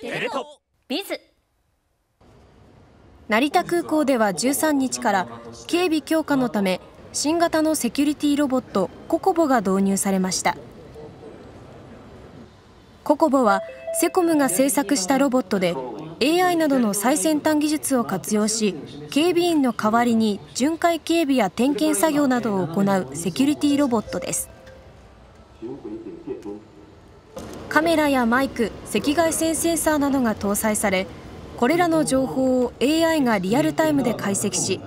テレトビズ成田空港では13日から警備強化のため新型のセキュリティロボットココボが導入されましたココボはセコムが製作したロボットで AI などの最先端技術を活用し警備員の代わりに巡回警備や点検作業などを行うセキュリティロボットですカメラやマイク赤外線センサーなどが搭載されこれらの情報を AI がリアルタイムで解析し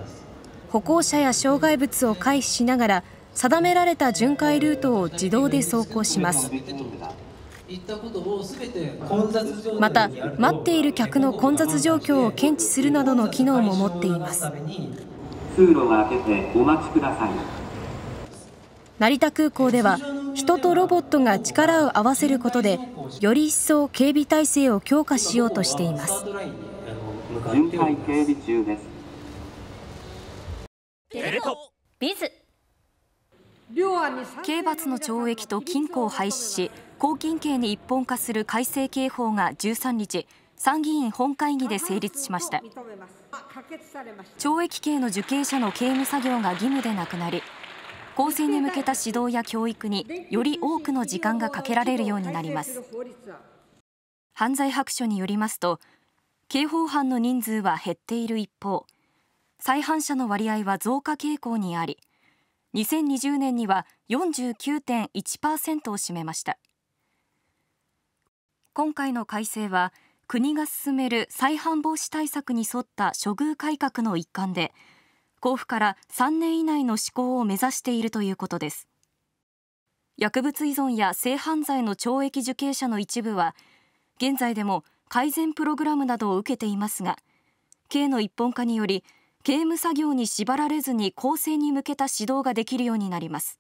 歩行者や障害物を回避しながら定められた巡回ルートを自動で走行しますまた待っている客の混雑状況を検知するなどの機能も持っています通路を開けてお待ちください成田空港では人とロボットが力を合わせることでより一層警備体制を強化しようとしています刑罰の懲役と禁錮を廃止し拘禁刑に一本化する改正刑法が13日参議院本会議で成立しました懲役刑の受刑者の刑務作業が義務でなくなり更生に向けた指導や教育により多くの時間がかけられるようになります犯罪白書によりますと刑法犯の人数は減っている一方再犯者の割合は増加傾向にあり2020年には49.1%を占めました今回の改正は国が進める再犯防止対策に沿った処遇改革の一環で交付から3年以内の施行を目指しているということです薬物依存や性犯罪の懲役受刑者の一部は現在でも改善プログラムなどを受けていますが刑の一本化により刑務作業に縛られずに公正に向けた指導ができるようになります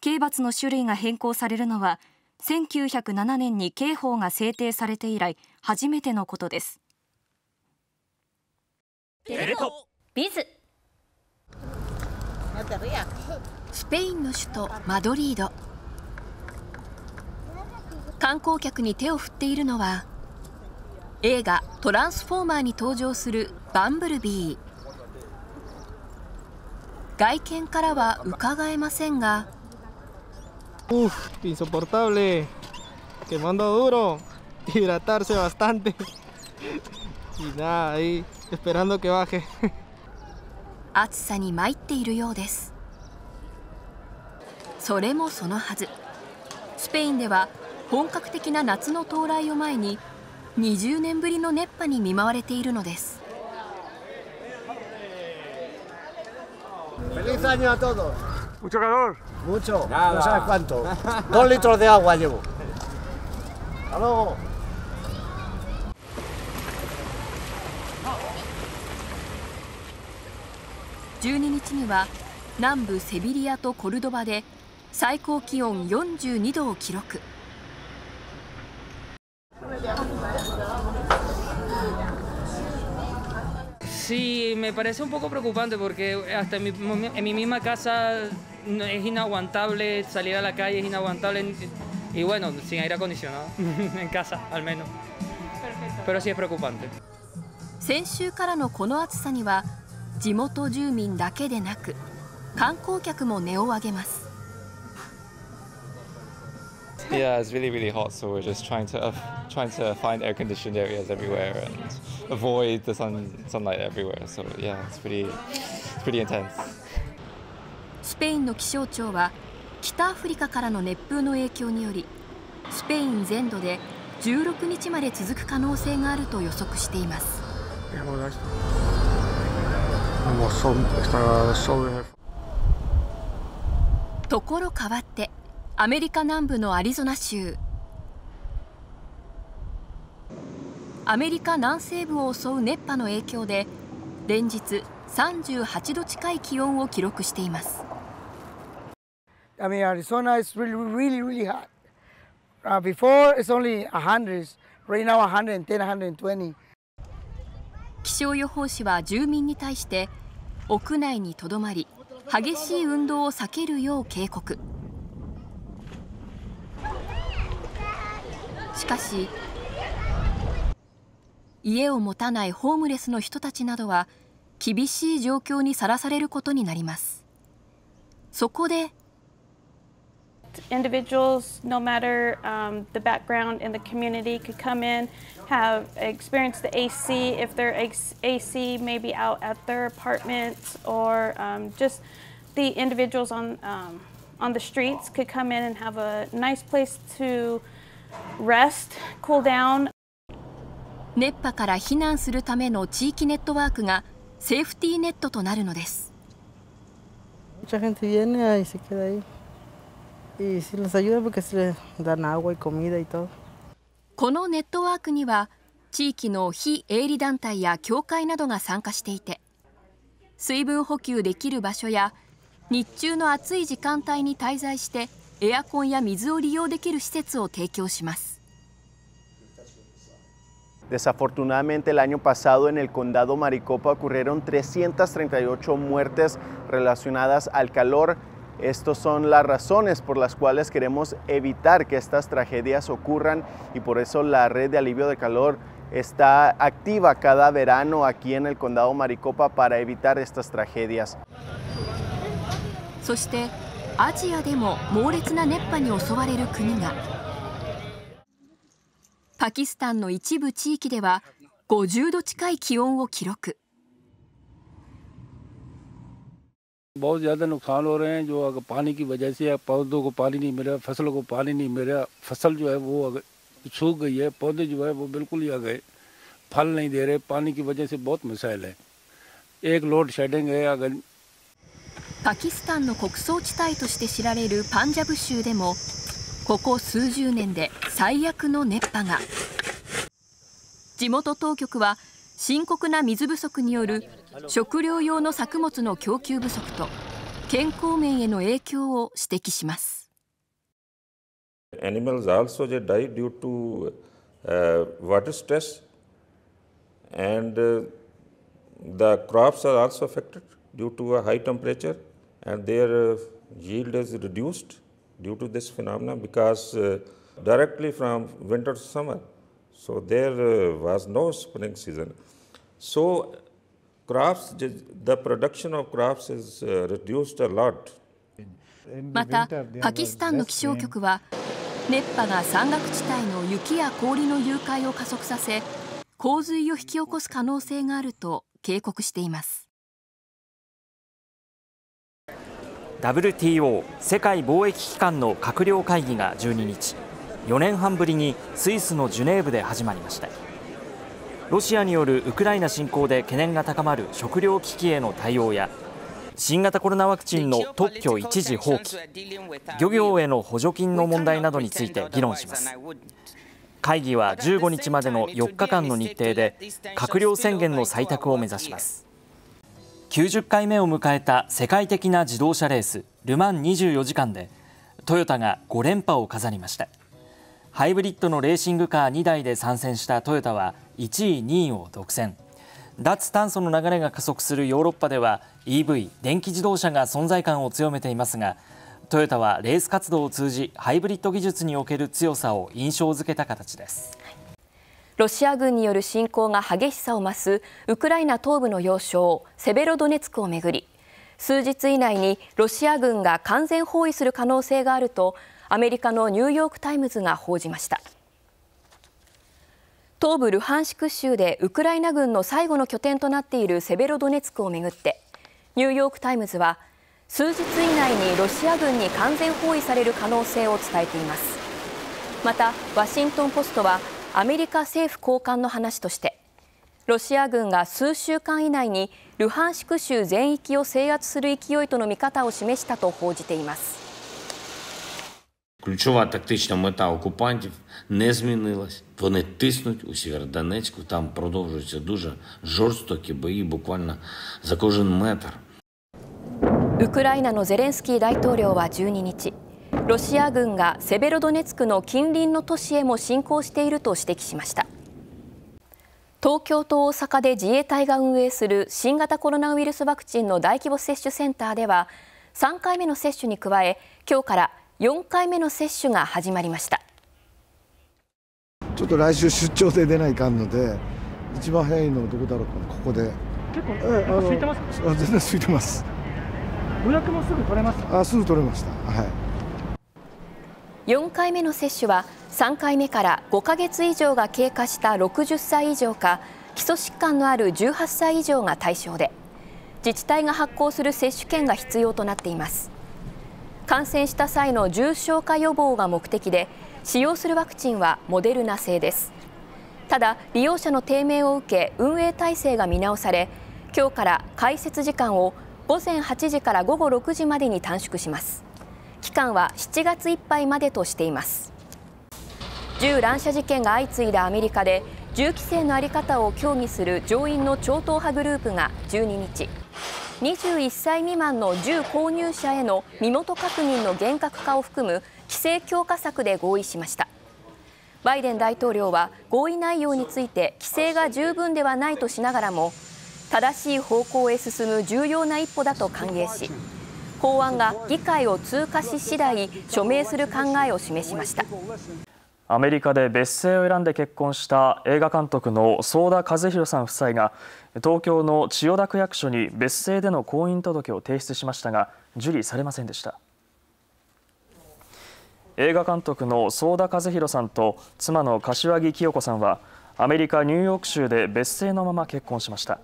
刑罰の種類が変更されるのは1907年に刑法が制定されて以来初めてのことですテレ東ビズスペインの首都マドリード観光客に手を振っているのは映画「トランスフォーマー」に登場するバンブルビー外見からはうかがえませんが 暑さに参っているようですそれもそのはずスペインでは本格的な夏の到来を前に20年ぶりの熱波に見舞われているのです 12日には南部セビリアとコルドバで最高気温42度を記録 Sí, me parece un poco preocupante porque hasta en mi, en mi misma casa es inaguantable, salir a la calle es inaguantable y bueno, sin aire acondicionado, en casa al menos. Pero sí es preocupante. 先週からのこの暑さには地元住民だけでなく観光客も音を上げます Yeah, it's really, really hot, so we're just trying to uh, trying to find air-conditioned areas everywhere and avoid the sun sunlight everywhere. So yeah, it's pretty, it's pretty intense. スペインの気象庁は北アフリカからの熱風の影響により、スペイン全土で16日まで続く可能性があると予測しています。como son, e ところ変わってアメリカ南部のアリゾナ州アメリカ南西部を襲う熱波の影響で連日38度近い気温を記録しています。I mean, Arizona is really, really, really hot. Uh, before it's only 100, right now 110, 120. 気象予報士は住民に対して屋内にとどまり激しい運動を避けるよう警告しかし家を持たないホームレスの人たちなどは厳しい状況にさらされることになりますそこで individuals, no matter um, the background in the community, could come in, have experience the AC if their AC may be out at their apartments, or um, just the individuals on um, on the streets could come in and have a nice place to rest, cool down. 熱波から避難するための地域ネットワークがセーフティーネットとなるのです。Mucha gente viene ahí se queda ahí. y si nos ayudan porque se les dan agua y comida y todo. desafortunadamente el año pasado en el condado Maricopa ocurrieron 338 muertes relacionadas al calor estas son las razones por las cuales queremos evitar que estas tragedias ocurran y por eso la red de alivio de calor está activa cada verano aquí en el condado Maricopa para evitar estas tragedias. そしてアジアでも猛烈な熱波に襲われる国がパキスタンの一部地域では50度近い気温を記録。बहुत ज़्यादा नुकसान हो रहे हैं जो अगर पानी की वजह से पौधों को पानी नहीं मिला फसलों को पानी नहीं मिला फसल जो है वो अगर सूख गई है पौधे जो है वो बिल्कुल ही आ गए फल नहीं दे रहे पानी की वजह से बहुत मिसाइल है एक लोड शेडिंग है अगर パキスタンの穀倉地帯として知られるパンジャブ州でもここ数十年で最悪の熱波が地元当局は深刻な水不足による食料用の作物の供給不足と健康面への影響を指摘します。Animals also they die due to uh, water stress and uh, the crops are also affected due to a high temperature and their uh, yield is reduced due to this phenomena because uh, directly from winter to summer so there uh, was no spring season so crops, the production of crops is reduced a lot. また、パキスタンの気象局は、熱波が山岳地帯の雪や氷の融解を加速させ、洪水を引き起こす可能性があると警告しています WTO= 世界貿易機関の閣僚会議が12日4年半ぶりにスイスのジュネーブで始まりました。ロシアによるウクライナ侵攻で懸念が高まる食糧危機への対応や新型コロナワクチンの特許一時放棄漁業への補助金の問題などについて議論します会議は15日までの4日間の日程で閣僚宣言の採択を目指します90回目を迎えた世界的な自動車レースル・マン24時間でトヨタが5連覇を飾りましたハイブリッドのレーシングカー2台で参戦したトヨタは1位2位を独占脱炭素の流れが加速するヨーロッパでは EV 電気自動車が存在感を強めていますがトヨタはレース活動を通じハイブリッド技術における強さを印象付けた形です、はい、ロシア軍による侵攻が激しさを増すウクライナ東部の要衝セベロドネツクをめぐり数日以内にロシア軍が完全包囲する可能性があるとアメリカのニューヨーク・タイムズが報じました。東部ルハンシク州でウクライナ軍の最後の拠点となっているセベロドネツクをめぐってニューヨーク・タイムズは数日以内にロシア軍に完全包囲される可能性を伝えていますまたワシントン・ポストはアメリカ政府高官の話としてロシア軍が数週間以内にルハンシク州全域を制圧する勢いとの見方を示したと報じています Ключова тактична мета окупантів не змінилась. Вони тиснуть у Сєвєродонецьку. Там продовжуються дуже жорстокі бої, буквально за кожен метр. ウクライナのゼレンスキー大統領は12日、ロシア軍がセベロドネツクの近隣の都市へも侵攻していると指摘しました。東京と大阪で自衛隊が運営する新型コロナウイルスワクチンの大規模接種センターでは、3回目の接種に加え、今日から4回目の接種が始まりましたちょっと来週出張で出ないかんので一番早いのどこだろうかここで結構、えー、空いてます全然空いてます予約もすぐ取れましあすぐ取れましたはい4回目の接種は3回目から5か月以上が経過した60歳以上か基礎疾患のある18歳以上が対象で自治体が発行する接種券が必要となっています感染した際の重症化予防が目的で使用するワクチンはモデルナ製ですただ利用者の低迷を受け運営体制が見直され今日から開設時間を午前8時から午後6時までに短縮します期間は7月いっぱいまでとしています銃乱射事件が相次いだアメリカで銃規制の在り方を協議する上院の超党派グループが12日21歳未満の銃購入者への身元確認の厳格化を含む規制強化策で合意しましたバイデン大統領は合意内容について規制が十分ではないとしながらも正しい方向へ進む重要な一歩だと歓迎し法案が議会を通過し次第署名する考えを示しましたアメリカで別姓を選んで結婚した映画監督の早田和弘さん夫妻が東京の千代田区役所に別姓での婚姻届を提出しましたが受理されませんでした映画監督の早田和弘さんと妻の柏木清子さんはアメリカ・ニューヨーク州で別姓のまま結婚しました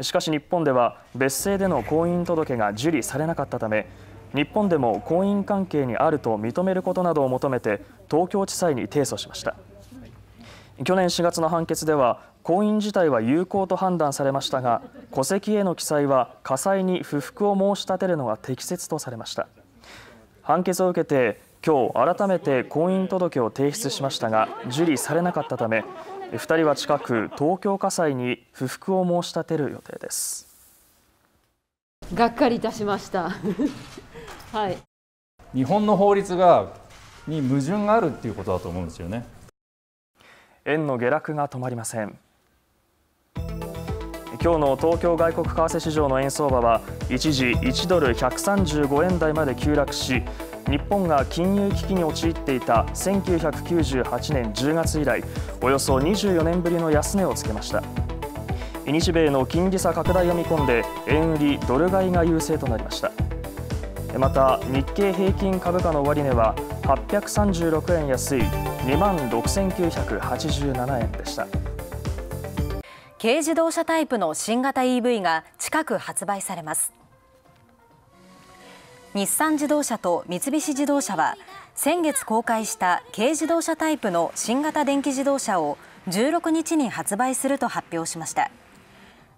しかし日本では別姓での婚姻届が受理されなかったため日本でも婚姻関係にあると認めることなどを求めて東京地裁に提訴しました去年4月の判決では婚姻自体は有効と判断されましたが戸籍への記載は火災に不服を申し立てるのが適切とされました判決を受けて今日改めて婚姻届を提出しましたが受理されなかったため2人は近く東京火災に不服を申し立てる予定ですがっかりいたしましたはい、日本の法律がに矛盾があるっていうことだと思うんですよね円の下落が止まりません今日の東京外国為替市場の円相場は一時1ドル135円台まで急落し日本が金融危機に陥っていた1998年10月以来およそ24年ぶりの安値をつけました日米の金利差拡大を見込んで円売りドル買いが優勢となりましたまた日経平均株価の終値は836円安い2万6987円でした軽自動車タイプの新型 EV が近く発売されます日産自動車と三菱自動車は先月公開した軽自動車タイプの新型電気自動車を16日に発売すると発表しました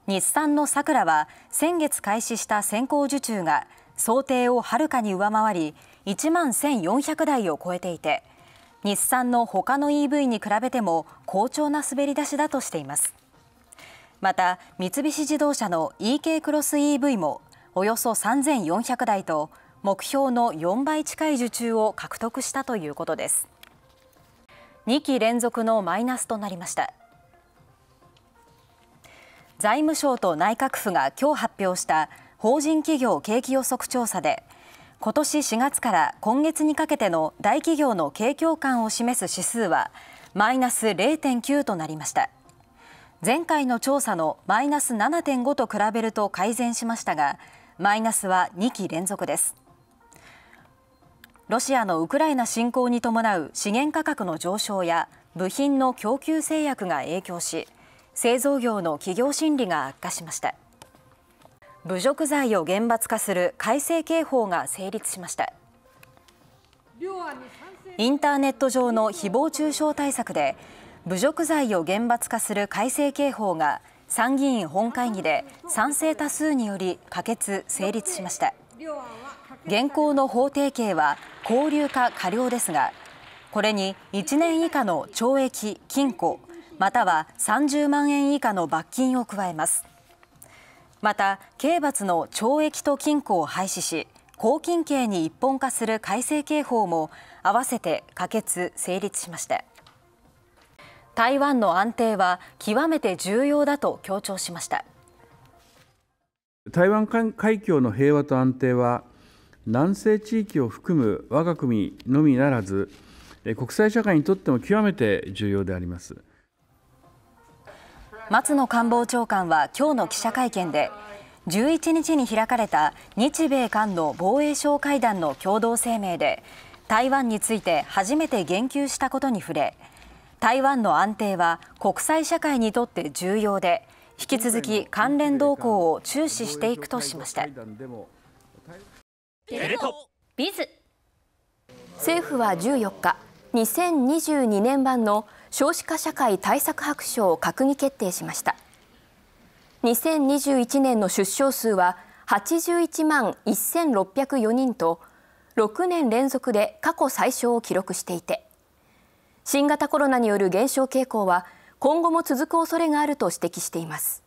日産のさくらは先月開始した先行受注が想定をはるかに上回り1万1400台を超えていて日産の他の EV に比べても好調な滑り出しだとしていますまた三菱自動車の EK クロス EV もおよそ3400台と目標の4倍近い受注を獲得したということです2期連続のマイナスとなりました財務省と内閣府が今日発表した法人企業景気予測調査で今年4月から今月にかけての大企業の景況感を示す指数はマイナス0.9となりました前回の調査のマイナス7.5と比べると改善しましたがマイナスは2期連続ですロシアのウクライナ侵攻に伴う資源価格の上昇や部品の供給制約が影響し製造業の企業心理が悪化しました。侮辱罪を厳罰化する改正刑法が成立しましたインターネット上の誹謗中傷対策で侮辱罪を厳罰化する改正刑法が参議院本会議で賛成多数により可決・成立しました現行の法定刑は交流か過料ですがこれに1年以下の懲役・禁錮または30万円以下の罰金を加えますまた刑罰の懲役と禁錮を廃止し拘禁刑に一本化する改正刑法も合わせて可決・成立しました台湾の安定は極めて重要だと強調しました台湾海峡の平和と安定は南西地域を含む我が国のみならず国際社会にとっても極めて重要であります。松野官房長官は今日の記者会見で11日に開かれた日米韓の防衛相会談の共同声明で台湾について初めて言及したことに触れ台湾の安定は国際社会にとって重要で引き続き関連動向を注視していくとしました政府は14日2022年版の少子化社会対策白書を閣議決定しました2021年の出生数は81万1604人と6年連続で過去最少を記録していて新型コロナによる減少傾向は今後も続く恐れがあると指摘しています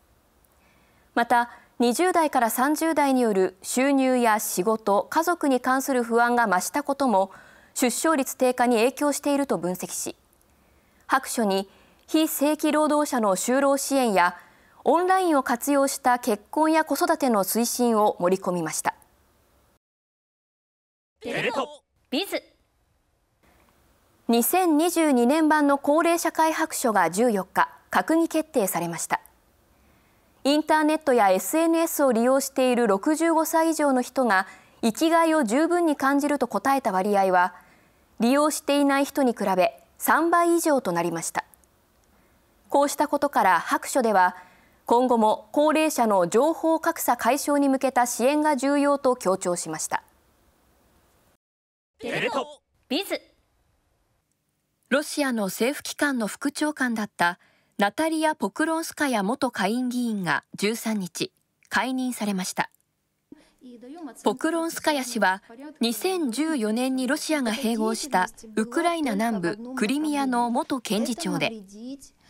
また20代から30代による収入や仕事家族に関する不安が増したことも出生率低下に影響していると分析し白書に非正規労働者の就労支援やオンラインを活用した結婚や子育ての推進を盛り込みましたビズ2022年版の高齢社会白書が14日閣議決定されましたインターネットや SNS を利用している65歳以上の人が生きがいを十分に感じると答えた割合は利用していない人に比べ3倍以上となりましたこうしたことから白書では今後も高齢者の情報格差解消に向けた支援が重要と強調しましたビズロシアの政府機関の副長官だったナタリア・ポクロンスカヤ元下院議員が13日解任されましたポクロンスカヤ氏は2014年にロシアが併合したウクライナ南部クリミアの元検事長で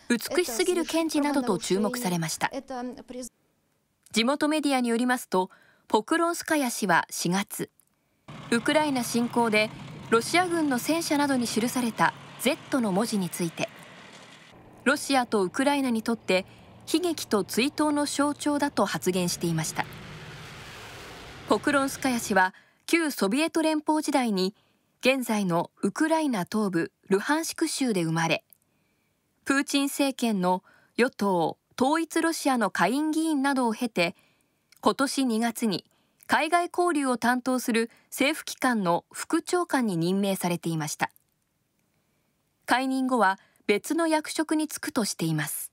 美しすぎる検事などと注目されました地元メディアによりますとポクロンスカヤ氏は4月ウクライナ侵攻でロシア軍の戦車などに記された Z の文字についてロシアとウクライナにとって悲劇と追悼の象徴だと発言していました。ポクロンスカヤ氏は旧ソビエト連邦時代に現在のウクライナ東部ルハンシク州で生まれプーチン政権の与党統一ロシアの下院議員などを経て今年2月に海外交流を担当する政府機関の副長官に任命されていました解任後は別の役職に就くとしています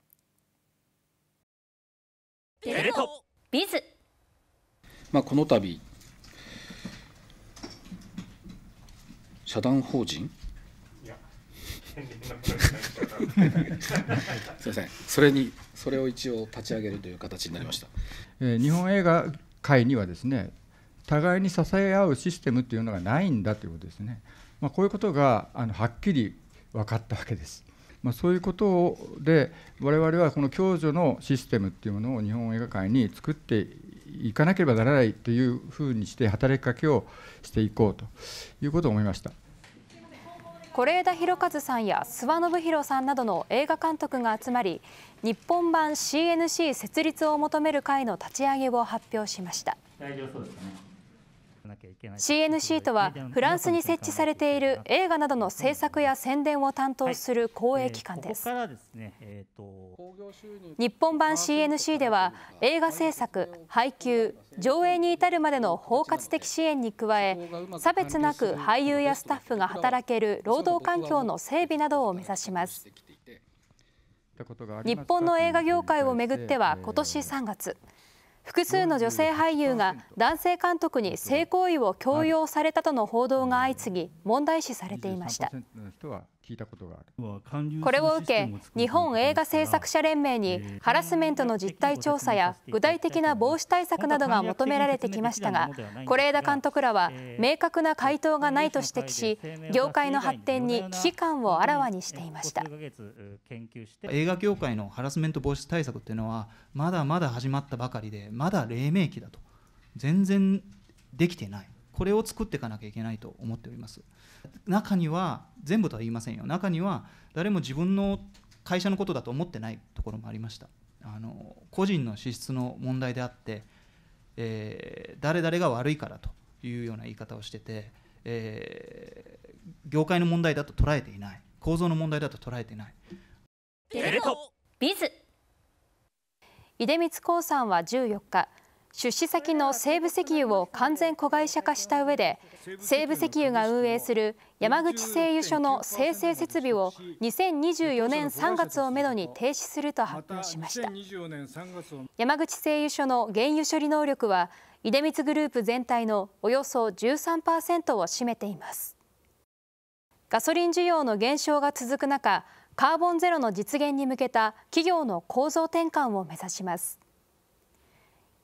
ビズまあ、この度社団法人 すいませんそれにそれを一応立ち上げるという形になりました、えー、日本映画界にはですね互いに支え合うシステムというのがないんだということですね、まあ、こういうことがあのはっきり分かったわけです、まあ、そういうことで我々はこの共助のシステムっていうものを日本映画界に作って行かなければならないというふうにして働きかけをしていこうということを思いました。是枝裕和さんや諏訪信弘さんなどの映画監督が集まり日本版 CNC 設立を求める会の立ち上げを発表しました。大丈夫そうですね CNC とはフランスに設置されている映画などの制作や宣伝を担当する公営機関です。日本版 CNC では映画制作、配給、上映に至るまでの包括的支援に加え差別なく俳優やスタッフが働ける労働環境の整備などを目指します。日本の映画業界をめぐっては今年3月複数の女性俳優が男性監督に性行為を強要されたとの報道が相次ぎ問題視されていました。聞いたことがあるこれを受け日本映画制作者連盟にハラスメントの実態調査や具体的な防止対策などが求められてきましたが是枝監督らは明確な回答がないと指摘し業界の発展に危機感をあらわにしていました映画業界のハラスメント防止対策っていうのはまだまだ始まったばかりでまだ黎明期だと全然できてないこれを作っていかなきゃいけないと思っております。中には全部とは言いませんよ中には誰も自分の会社のことだと思ってないところもありましたあの個人の資質の問題であって、えー、誰々が悪いからというような言い方をしてて、えー、業界の問題だと捉えていない構造の問題だと捉えていないテレビズ出光興産は14日出資先の西武石油を完全子会社化した上で西武石油が運営する山口製油所の生成設備を2024年3月をめどに停止すると発表しました山口製油所の原油処理能力は出光グループ全体のおよそ13%を占めていますガソリン需要の減少が続く中カーボンゼロの実現に向けた企業の構造転換を目指します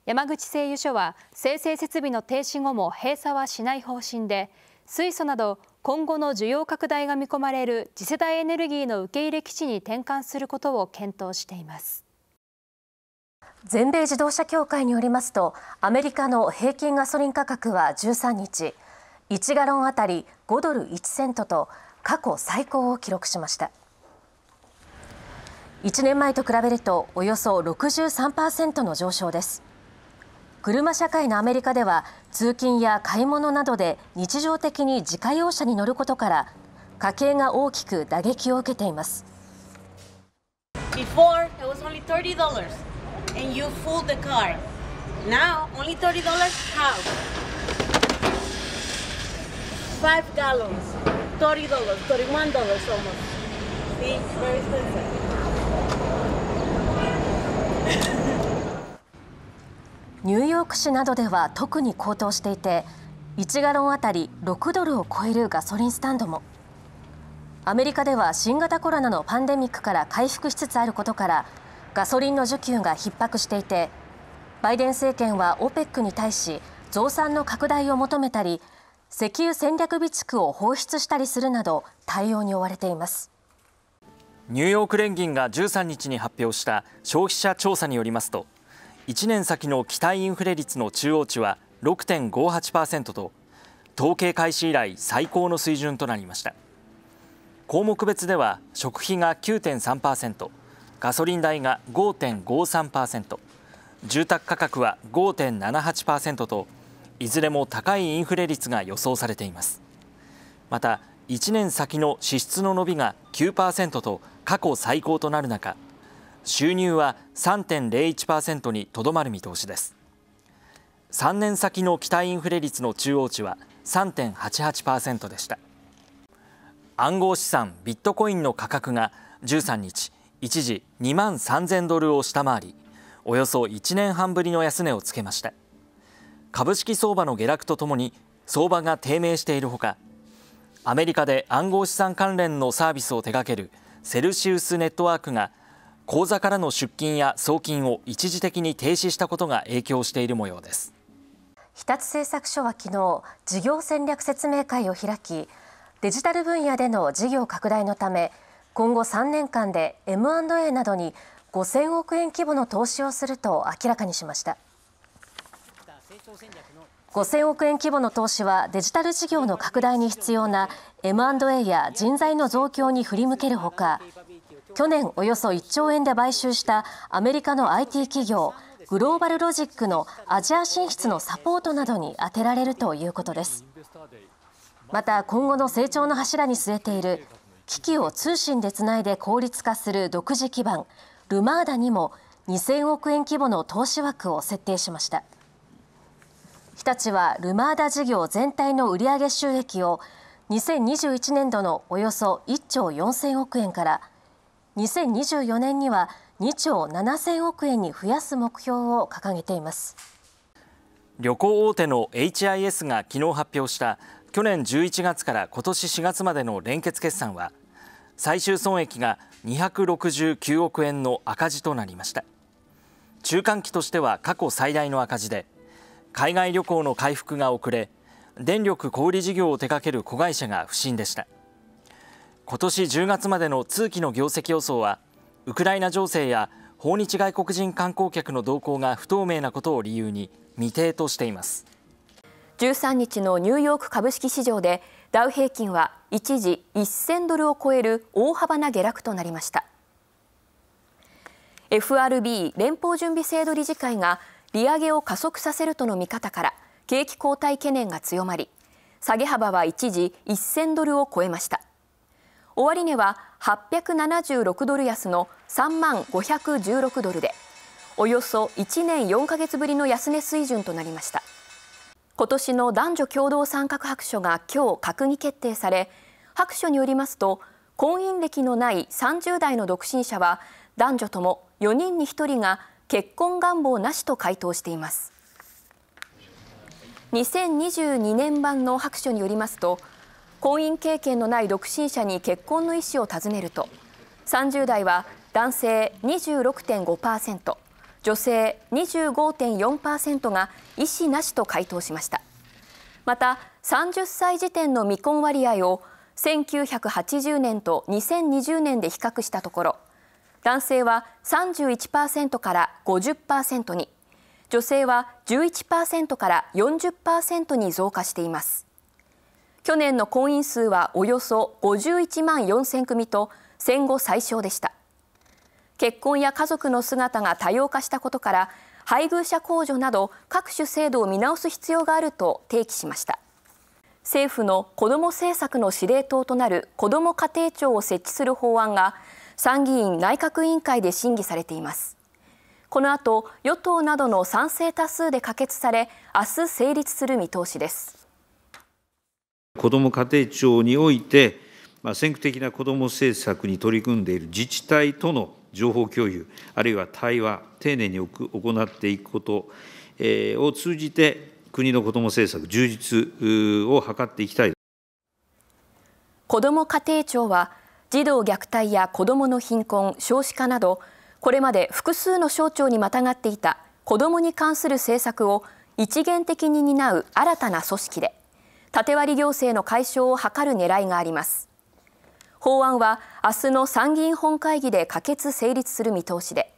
山口製油所は生成設備の停止後も閉鎖はしない方針で水素など今後の需要拡大が見込まれる次世代エネルギーの受け入れ基地に転換することを検討しています全米自動車協会によりますとアメリカの平均ガソリン価格は13日1ガロンあたり5ドル1セントと過去最高を記録しました1年前と比べるとおよそ63%の上昇です車社会のアメリカでは通勤や買い物などで日常的に自家用車に乗ることから家計が大きく打撃を受けています Before, it was only $30 and you fooled the car. Now, only $30 how? Five gallons, $30, $31 almost. See, very expensive. ニューヨーク市などでは特に高騰していて1ガロンあたり6ドルを超えるガソリンスタンドもアメリカでは新型コロナのパンデミックから回復しつつあることからガソリンの需給が逼迫していてバイデン政権は OPEC に対し増産の拡大を求めたり石油戦略備蓄を放出したりするなど対応に追われていますニューヨーク連銀が13日に発表した消費者調査によりますと1年先の期待インフレ率の中央値は6.58%と統計開始以来最高の水準となりました項目別では食費が9.3%ガソリン代が5.53%住宅価格は5.78%といずれも高いインフレ率が予想されていますまた1年先の支出の伸びが9%と過去最高となる中収入は3.01%にとどまる見通しです3年先の期待インフレ率の中央値は3.88%でした暗号資産ビットコインの価格が13日一時2万3000ドルを下回りおよそ1年半ぶりの安値をつけました株式相場の下落とともに相場が低迷しているほかアメリカで暗号資産関連のサービスを手掛けるセルシウスネットワークが口座からの出金や送金を一時的に停止したことが影響している模様です日立製作所は昨日事業戦略説明会を開きデジタル分野での事業拡大のため今後3年間で M&A などに5000億円規模の投資をすると明らかにしました5000億円規模の投資はデジタル事業の拡大に必要な M&A や人材の増強に振り向けるほか去年およそ1兆円で買収したアメリカの IT 企業グローバルロジックのアジア進出のサポートなどに充てられるということですまた今後の成長の柱に据えている機器を通信でつないで効率化する独自基盤ルマーダにも2000億円規模の投資枠を設定しました日立はルマーダ事業全体の売上収益を2021年度のおよそ1兆4000億円から2024年には2兆7000億円に増やす目標を掲げています旅行大手の HIS が昨日発表した去年11月から今年4月までの連結決算は最終損益が269億円の赤字となりました中間期としては過去最大の赤字で海外旅行の回復が遅れ電力小売事業を手掛ける子会社が不振でした今年10月までの通期の業績予想はウクライナ情勢や訪日外国人観光客の動向が不透明なことを理由に未定としています13日のニューヨーク株式市場でダウ平均は一時1000ドルを超える大幅な下落となりました FRB 連邦準備制度理事会が利上げを加速させるとの見方から景気後退懸念が強まり下げ幅は一時1000ドルを超えました終値は876ドル安の3万516ドルでおよそ1年4ヶ月ぶりの安値水準となりました今年の男女共同参画白書が今日閣議決定され白書によりますと婚姻歴のない30代の独身者は男女とも4人に1人が結婚願望なしと回答しています2022年版の白書によりますと婚姻経験のない独身者に結婚の意思を尋ねると30代は男性26.5%女性25.4%が意思なしと回答しましたまた30歳時点の未婚割合を1980年と2020年で比較したところ男性は31%から50%に女性は11%から40%に増加しています去年の婚姻数はおよそ51万4000組と戦後最小でした結婚や家族の姿が多様化したことから配偶者控除など各種制度を見直す必要があると提起しました政府の子ども政策の司令塔となる子ども家庭庁を設置する法案が参議院内閣委員会で審議されていますこの後与党などの賛成多数で可決され明日成立する見通しです子ども家庭庁において、まあ、先駆的な子ども政策に取り組んでいる自治体との情報共有、あるいは対話、丁寧に行っていくこと、えを通じて、国の子ども政策充実を図っていきたい子ども家庭庁は、児童虐待や子どもの貧困、少子化など、これまで複数の省庁にまたがっていた子どもに関する政策を一元的に担う新たな組織で、縦割り行政の解消を図る狙いがあります法案は明日の参議院本会議で可決成立する見通しで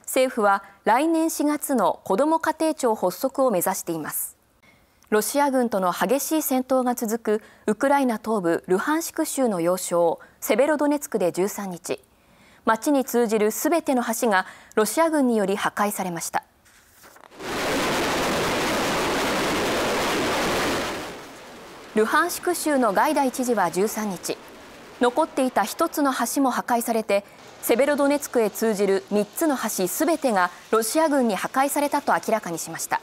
政府は来年4月の子ども家庭庁発足を目指していますロシア軍との激しい戦闘が続くウクライナ東部ルハンシク州の要衝セベロドネツクで13日町に通じるすべての橋がロシア軍により破壊されましたルハンシク州のガイダイ知事は13日残っていた1つの橋も破壊されてセベロドネツクへ通じる3つの橋すべてがロシア軍に破壊されたと明らかにしました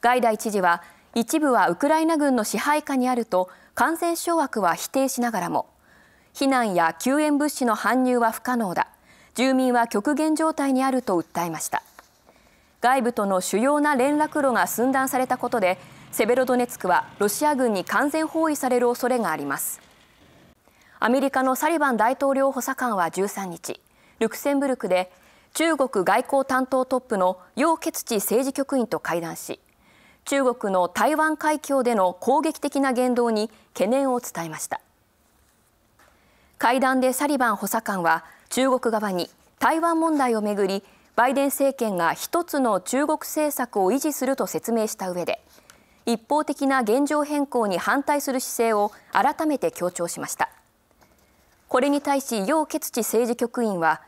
ガイダイ知事は一部はウクライナ軍の支配下にあると感染掌握は否定しながらも避難や救援物資の搬入は不可能だ住民は極限状態にあると訴えました外部との主要な連絡路が寸断されたことでセベロドネツクはロシア軍に完全包囲される恐れがありますアメリカのサリバン大統領補佐官は13日ルクセンブルクで中国外交担当トップの楊潔チ政治局員と会談し中国の台湾海峡での攻撃的な言動に懸念を伝えました会談でサリバン補佐官は中国側に台湾問題をめぐりバイデン政権が一つの中国政策を維持すると説明した上で一方的な現状変更に反対する姿勢を改めて強調しましたこれに対し楊潔チ政治局員は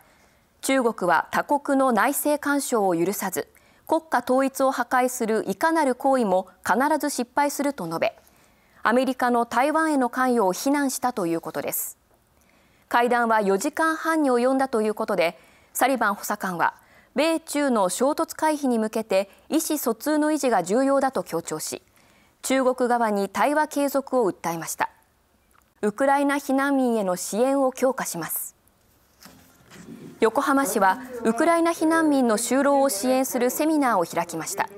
中国は他国の内政干渉を許さず国家統一を破壊するいかなる行為も必ず失敗すると述べアメリカの台湾への関与を非難したということです会談は4時間半に及んだということでサリバン補佐官は米中の衝突回避に向けて意思疎通の維持が重要だと強調し中国側に対話継続を訴えましたウクライナ避難民への支援を強化します横浜市はウクライナ避難民の就労を支援するセミナーを開きました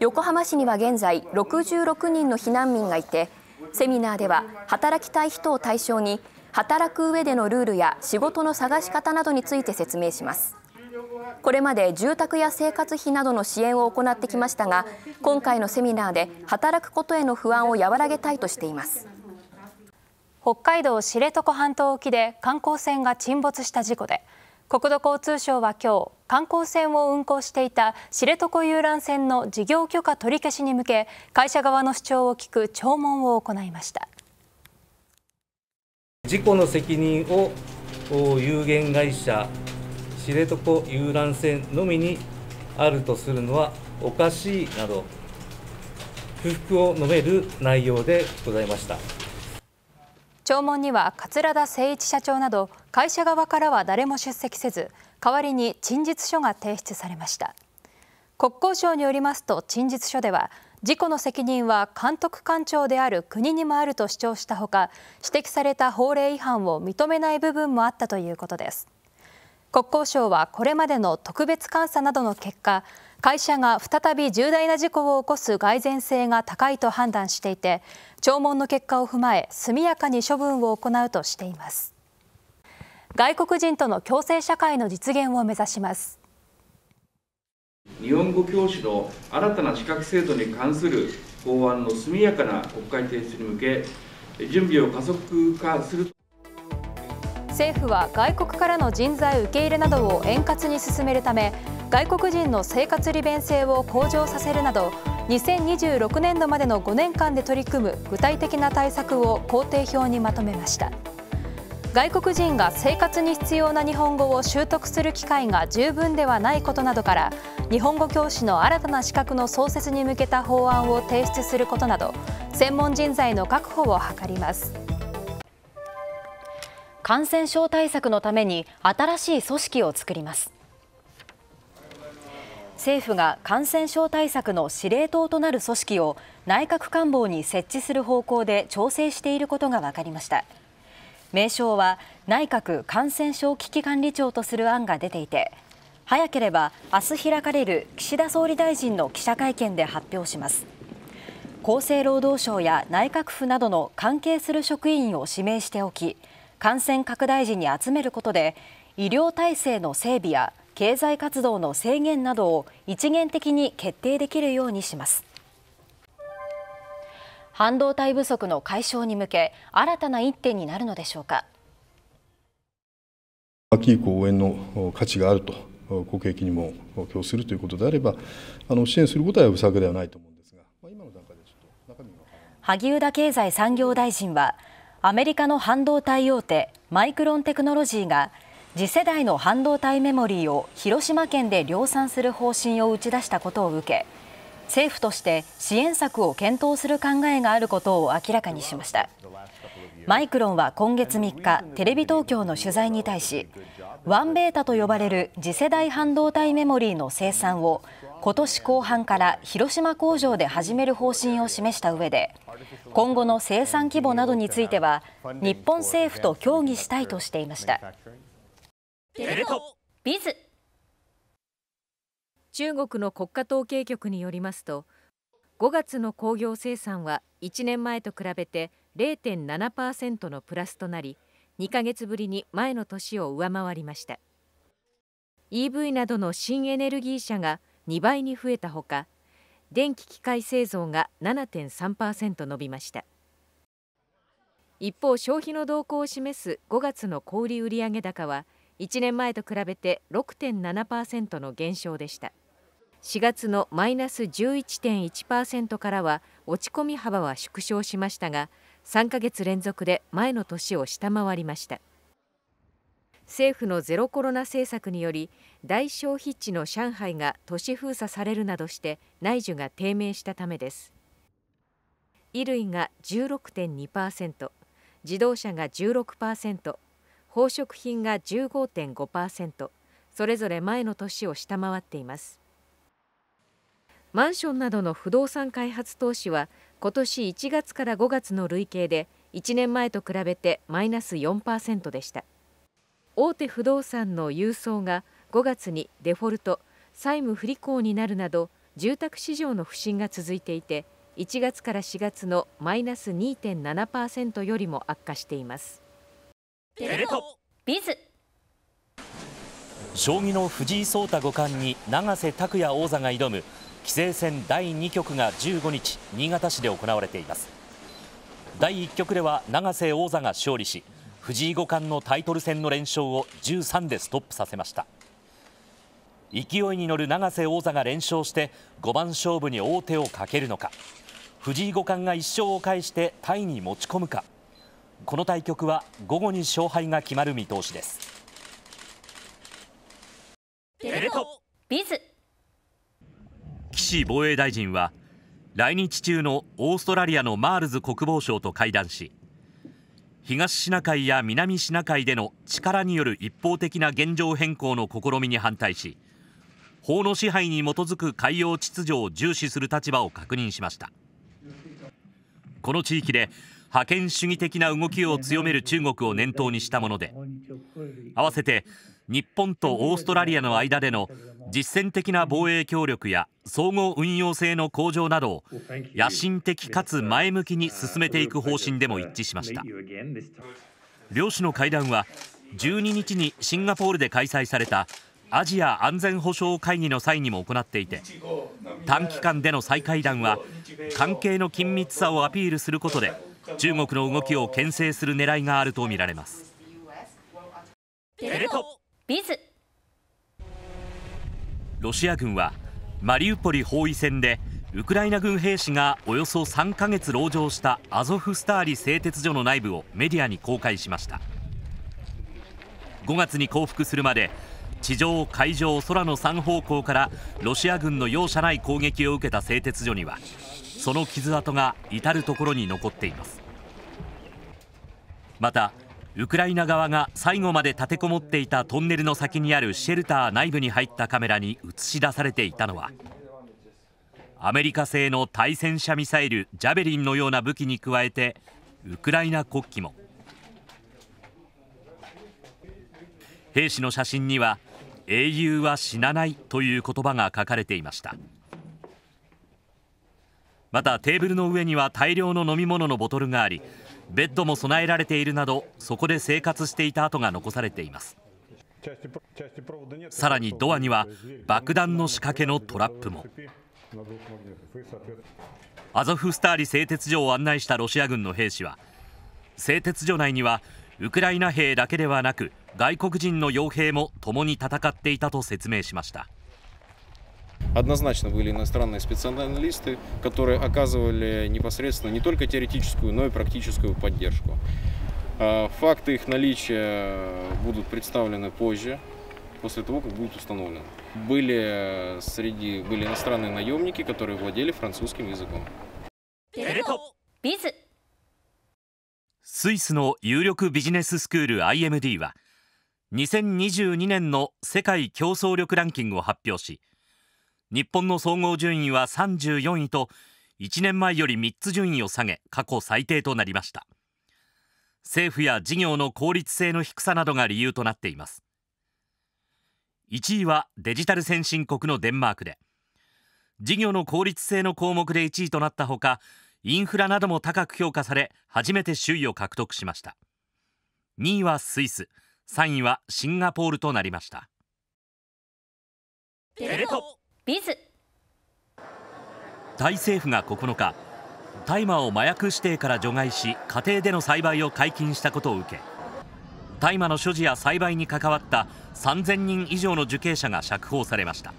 横浜市には現在66人の避難民がいてセミナーでは働きたい人を対象に働く上でのルールや仕事の探し方などについて説明しますこれまで住宅や生活費などの支援を行ってきましたが今回のセミナーで働くことへの不安を和らげたいとしています北海道知床半島沖で観光船が沈没した事故で国土交通省は今日観光船を運航していた知床遊覧船の事業許可取り消しに向け会社側の主張を聞く聴聞を行いました事故の責任を有限会社知床遊覧船のみにあるとするのはおかしいなど不服を述べる内容でございました聴聞には桂田誠一社長など会社側からは誰も出席せず代わりに陳述書が提出されました国交省によりますと陳述書では事故の責任は監督官庁である国にもあると主張したほか指摘された法令違反を認めない部分もあったということです国交省はこれまでの特別監査などの結果会社が再び重大な事故を起こす蓋然性が高いと判断していて聴聞の結果を踏まえ速やかに処分を行うとしています外国人との共生社会の実現を目指します日本語教師の新たな資格制度に関する法案の速やかな国会提出に向け準備を加速化する政府は外国からの人材受け入れなどを円滑に進めるため外国人の生活利便性を向上させるなど2026年度までの5年間で取り組む具体的な対策を工程表にまとめました外国人が生活に必要な日本語を習得する機会が十分ではないことなどから日本語教師の新たな資格の創設に向けた法案を提出することなど専門人材の確保を図ります。感染症対策のために新しい組織を作ります政府が感染症対策の司令塔となる組織を内閣官房に設置する方向で調整していることが分かりました名称は内閣感染症危機管理庁とする案が出ていて早ければ明日開かれる岸田総理大臣の記者会見で発表します厚生労働省や内閣府などの関係する職員を指名しておき感染拡大時に集めることで医療体制の整備や経済活動の制限などを一元的に決定できるようにします半導体不足の解消に向け新たな一点になるのでしょうか秋以降応援の価値があると国益にも供するということであればあの支援することは不作ではないと思うんですが、まあ、今の段階でちょっとが萩生田経済産業大臣はアメリカの半導体大手マイクロンテクノロジーが次世代の半導体メモリーを広島県で量産する方針を打ち出したことを受け政府として支援策を検討する考えがあることを明らかにしましたマイクロンは今月3日テレビ東京の取材に対しワンベータと呼ばれる次世代半導体メモリーの生産を今年後半から広島工場で始める方針を示した上で今後の生産規模などについては日本政府と協議したいとしていましたビズ中国の国家統計局によりますと5月の工業生産は1年前と比べて0.7%のプラスとなり2ヶ月ぶりに前の年を上回りました EV などの新エネルギー車が2倍に増えたほか電気機械製造が7.3%伸びました一方消費の動向を示す5月の小売売上高は1年前と比べて6.7%の減少でした4月のマイナス11.1%からは落ち込み幅は縮小しましたが3ヶ月連続で前の年を下回りました政府のゼロコロナ政策により大消費地の上海が都市封鎖されるなどして内需が低迷したためです衣類が16.2%自動車が16%宝飾品が15.5%それぞれ前の年を下回っていますマンションなどの不動産開発投資は今年1月から5月の累計で1年前と比べてマイナス4%でした大手不動産の郵送が5月にデフォルト債務不履行になるなど住宅市場の不振が続いていて1月から4月のマイナス2.7%よりも悪化していますビズ将棋の藤井聡太五冠に永瀬拓矢王座が挑む棋聖戦第2局が15日新潟市で行われています第1局では永瀬王座が勝利し藤井五冠のタイトル戦の連勝を13でストップさせました勢いに乗る永瀬王座が連勝して五番勝負に王手をかけるのか藤井五冠が1勝を返してタイに持ち込むかこの対局は午後に勝敗が決まる見通しです岸防衛大臣は来日中のオーストラリアのマールズ国防相と会談し東シナ海や南シナ海での力による一方的な現状変更の試みに反対し法の支配に基づく海洋秩序を重視する立場を確認しましたこの地域で覇権主義的な動きを強める中国を念頭にしたもので合わせて日本とオーストラリアの間での実践的な防衛協力や総合運用性の向上などを野心的かつ前向きに進めていく方針でも一致しました両首の会談は12日にシンガポールで開催されたアジア安全保障会議の際にも行っていて短期間での再会談は関係の緊密さをアピールすることで中国の動きを牽制する狙いがあるとみられますロシア軍はマリウポリ包囲戦でウクライナ軍兵士がおよそ3ヶ月籠城したアゾフスターリ製鉄所の内部をメディアに公開しました5月に降伏するまで地上海上空の3方向からロシア軍の容赦ない攻撃を受けた製鉄所にはその傷跡が至る所に残っていますまたウクライナ側が最後まで立てこもっていたトンネルの先にあるシェルター内部に入ったカメラに映し出されていたのはアメリカ製の対戦車ミサイルジャベリンのような武器に加えてウクライナ国旗も兵士の写真には英雄は死なないという言葉が書かれていましたまたテーブルの上には大量の飲み物のボトルがありベッドも備えられているなどそこで生活していた跡が残されていますさらにドアには爆弾の仕掛けのトラップもアゾフスターリ製鉄所を案内したロシア軍の兵士は製鉄所内にはウクライナ兵だけではなく外国人の傭兵も共に戦っていたと説明しました。Однозначно были иностранные специалисты, которые оказывали непосредственно не только теоретическую, но и практическую поддержку. А, факты их наличия будут представлены позже, после того, как будут установлены. Были э, среди были иностранные наемники, которые владели французским языком. Без スイスの有力ビジネススクール IMD は2022年の世界競争力ランキングを発表し日本の総合順位は34位と1年前より3つ順位を下げ過去最低となりました政府や事業の効率性の低さなどが理由となっています1位はデジタル先進国のデンマークで事業の効率性の項目で1位となったほかインフラなども高く評価され初めて首位を獲得しました2位はスイス3位はシンガポールとなりましたテレトビズタイ政府が9日大麻を麻薬指定から除外し家庭での栽培を解禁したことを受け大麻の所持や栽培に関わった3000人以上の受刑者が釈放されました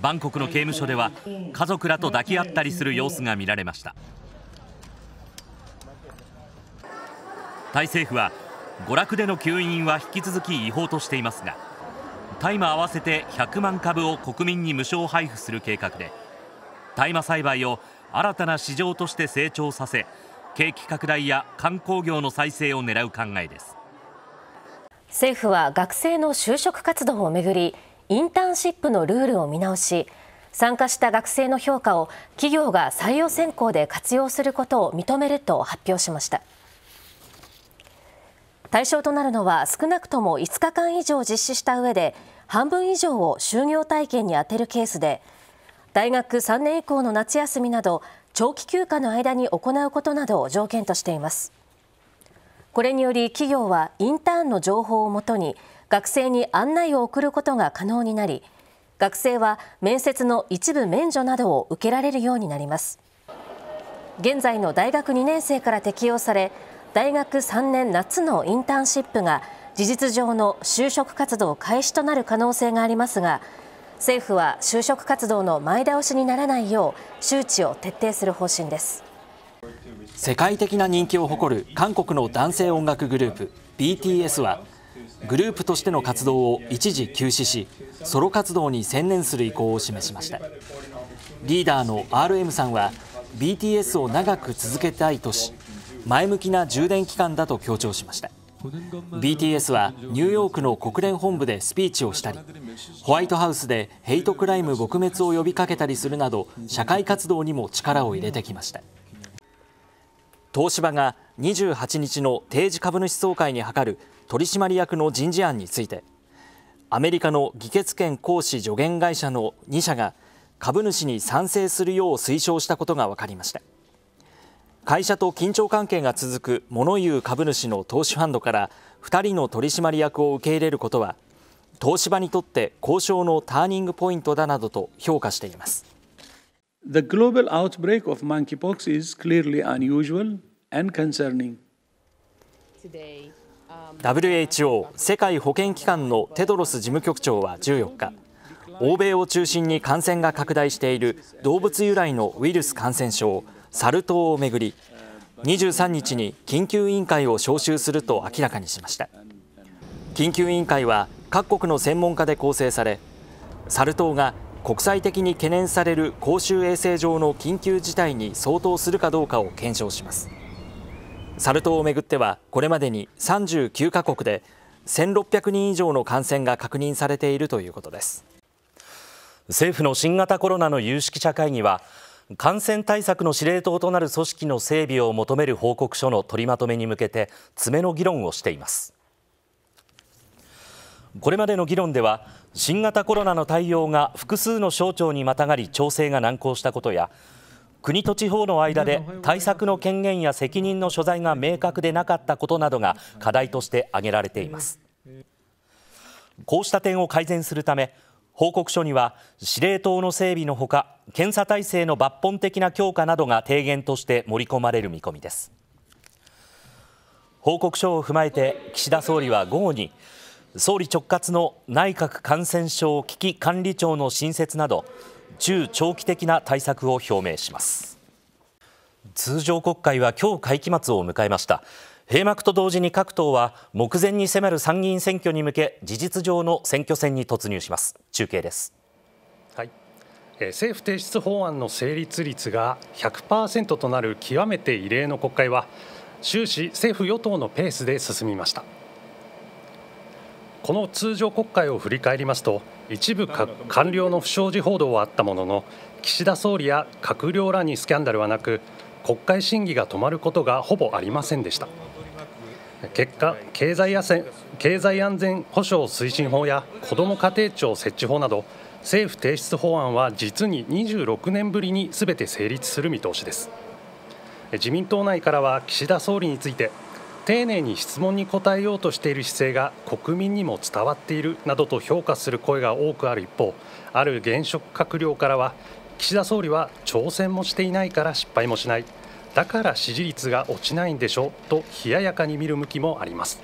バンコクの刑務所では家族らと抱き合ったりする様子が見られましたタイ政府は娯楽での吸引は引き続き違法としていますが大麻合わせて100万株を国民に無償配布する計画で大麻栽培を新たな市場として成長させ景気拡大や観光業の再生を狙う考えです政府は学生の就職活動をめぐりインターンシップのルールを見直し参加した学生の評価を企業が採用選考で活用することを認めると発表しました対象となるのは少なくとも5日間以上実施した上で半分以上を就業体験に充てるケースで大学3年以降の夏休みなど長期休暇の間に行うことなどを条件としていますこれにより企業はインターンの情報をもとに学生に案内を送ることが可能になり学生は面接の一部免除などを受けられるようになります現在の大学2年生から適用され大学3年夏のインターンシップが事実上の就職活動開始となる可能性がありますが政府は就職活動の前倒しにならないよう周知を徹底する方針です世界的な人気を誇る韓国の男性音楽グループ BTS はグループとしての活動を一時休止し、ソロ活動に専念する意向を示しました。リーダーの RM さんは、BTS を長く続けたいとし、前向きな充電期間だと強調しました。BTS はニューヨークの国連本部でスピーチをしたり、ホワイトハウスでヘイトクライム撲滅を呼びかけたりするなど、社会活動にも力を入れてきました。東芝が28日の定時株主総会に諮る取締役の人事案についてアメリカの議決権行使助言会社の2社が株主に賛成するよう推奨したことが分かりました会社と緊張関係が続く物言う株主の投資ファンドから2人の取締役を受け入れることは東芝にとって交渉のターニングポイントだなどと評価しています The global outbreak of monkeypox is clearly unusual and concerning. Today. WHO 世界保健機関のテドロス事務局長は14日欧米を中心に感染が拡大している動物由来のウイルス感染症サル痘をめぐり23日に緊急委員会を招集すると明らかにしました緊急委員会は各国の専門家で構成されサル痘が国際的に懸念される公衆衛生上の緊急事態に相当するかどうかを検証しますサル痘をめぐってはこれまでに39カ国で1600人以上の感染が確認されているということです政府の新型コロナの有識者会議は感染対策の司令塔となる組織の整備を求める報告書の取りまとめに向けて詰めの議論をしていますこれまでの議論では新型コロナの対応が複数の省庁にまたがり調整が難航したことや国と地方の間で対策の権限や責任の所在が明確でなかったことなどが課題として挙げられていますこうした点を改善するため報告書には司令塔の整備のほか検査体制の抜本的な強化などが提言として盛り込まれる見込みです報告書を踏まえて岸田総理は午後に総理直轄の内閣感染症危機管理庁の新設など中長期的な対策を表明します通常国会は今日会期末を迎えました閉幕と同時に各党は目前に迫る参議院選挙に向け事実上の選挙戦に突入します中継です、はい、政府提出法案の成立率が100%となる極めて異例の国会は終始政府与党のペースで進みましたこの通常国会を振り返りますと一部官僚の不祥事報道はあったものの岸田総理や閣僚らにスキャンダルはなく国会審議が止まることがほぼありませんでした結果経済経済安全保障推進法や子ども家庭庁設置法など政府提出法案は実に26年ぶりにすべて成立する見通しです自民党内からは岸田総理について丁寧に質問に答えようとしている姿勢が国民にも伝わっているなどと評価する声が多くある一方ある現職閣僚からは岸田総理は挑戦もしていないから失敗もしないだから支持率が落ちないんでしょと冷ややかに見る向きもあります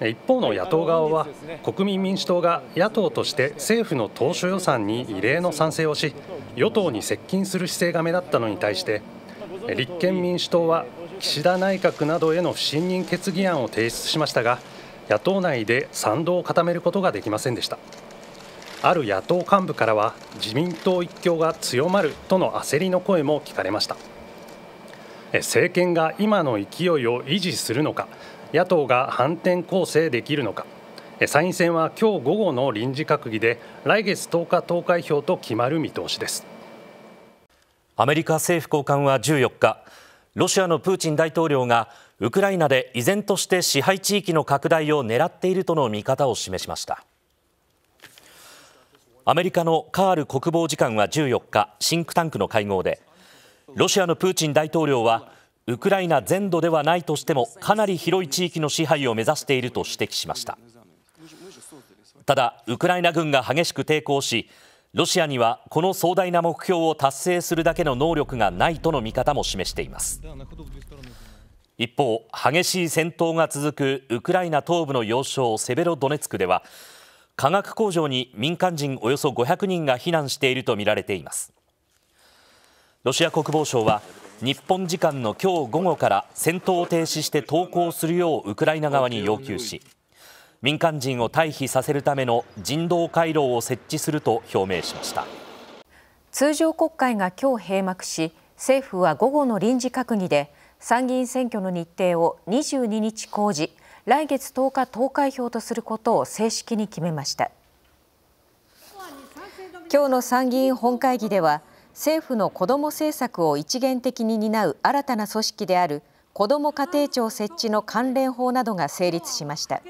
一方の野党側は国民民主党が野党として政府の当初予算に異例の賛成をし与党に接近する姿勢が目立ったのに対して立憲民主党は岸田内閣などへの不信任決議案を提出しましたが野党内で賛同を固めることができませんでしたある野党幹部からは自民党一強が強まるとの焦りの声も聞かれました政権が今の勢いを維持するのか野党が反転攻勢できるのか参院選は今日午後の臨時閣議で来月10日投開票と決まる見通しですアメリカ政府高官は14日ロシアのプーチン大統領がウクライナで依然として支配地域の拡大を狙っているとの見方を示しましたアメリカのカール国防次官は14日シンクタンクの会合でロシアのプーチン大統領はウクライナ全土ではないとしてもかなり広い地域の支配を目指していると指摘しましたただウクライナ軍が激しく抵抗しロシアにはこの壮大な目標を達成するだけの能力がないとの見方も示しています一方激しい戦闘が続くウクライナ東部の要衝セベロドネツクでは化学工場に民間人およそ500人が避難しているとみられていますロシア国防省は日本時間の今日午後から戦闘を停止して投降するようウクライナ側に要求し民間人を退避させるための人道回廊を設置すると表明しました通常国会が今日閉幕し政府は午後の臨時閣議で参議院選挙の日程を22日公示来月10日投開票とすることを正式に決めました今日の参議院本会議では政府の子ども政策を一元的に担う新たな組織である子ども家庭庁設置の関連法などが成立しました。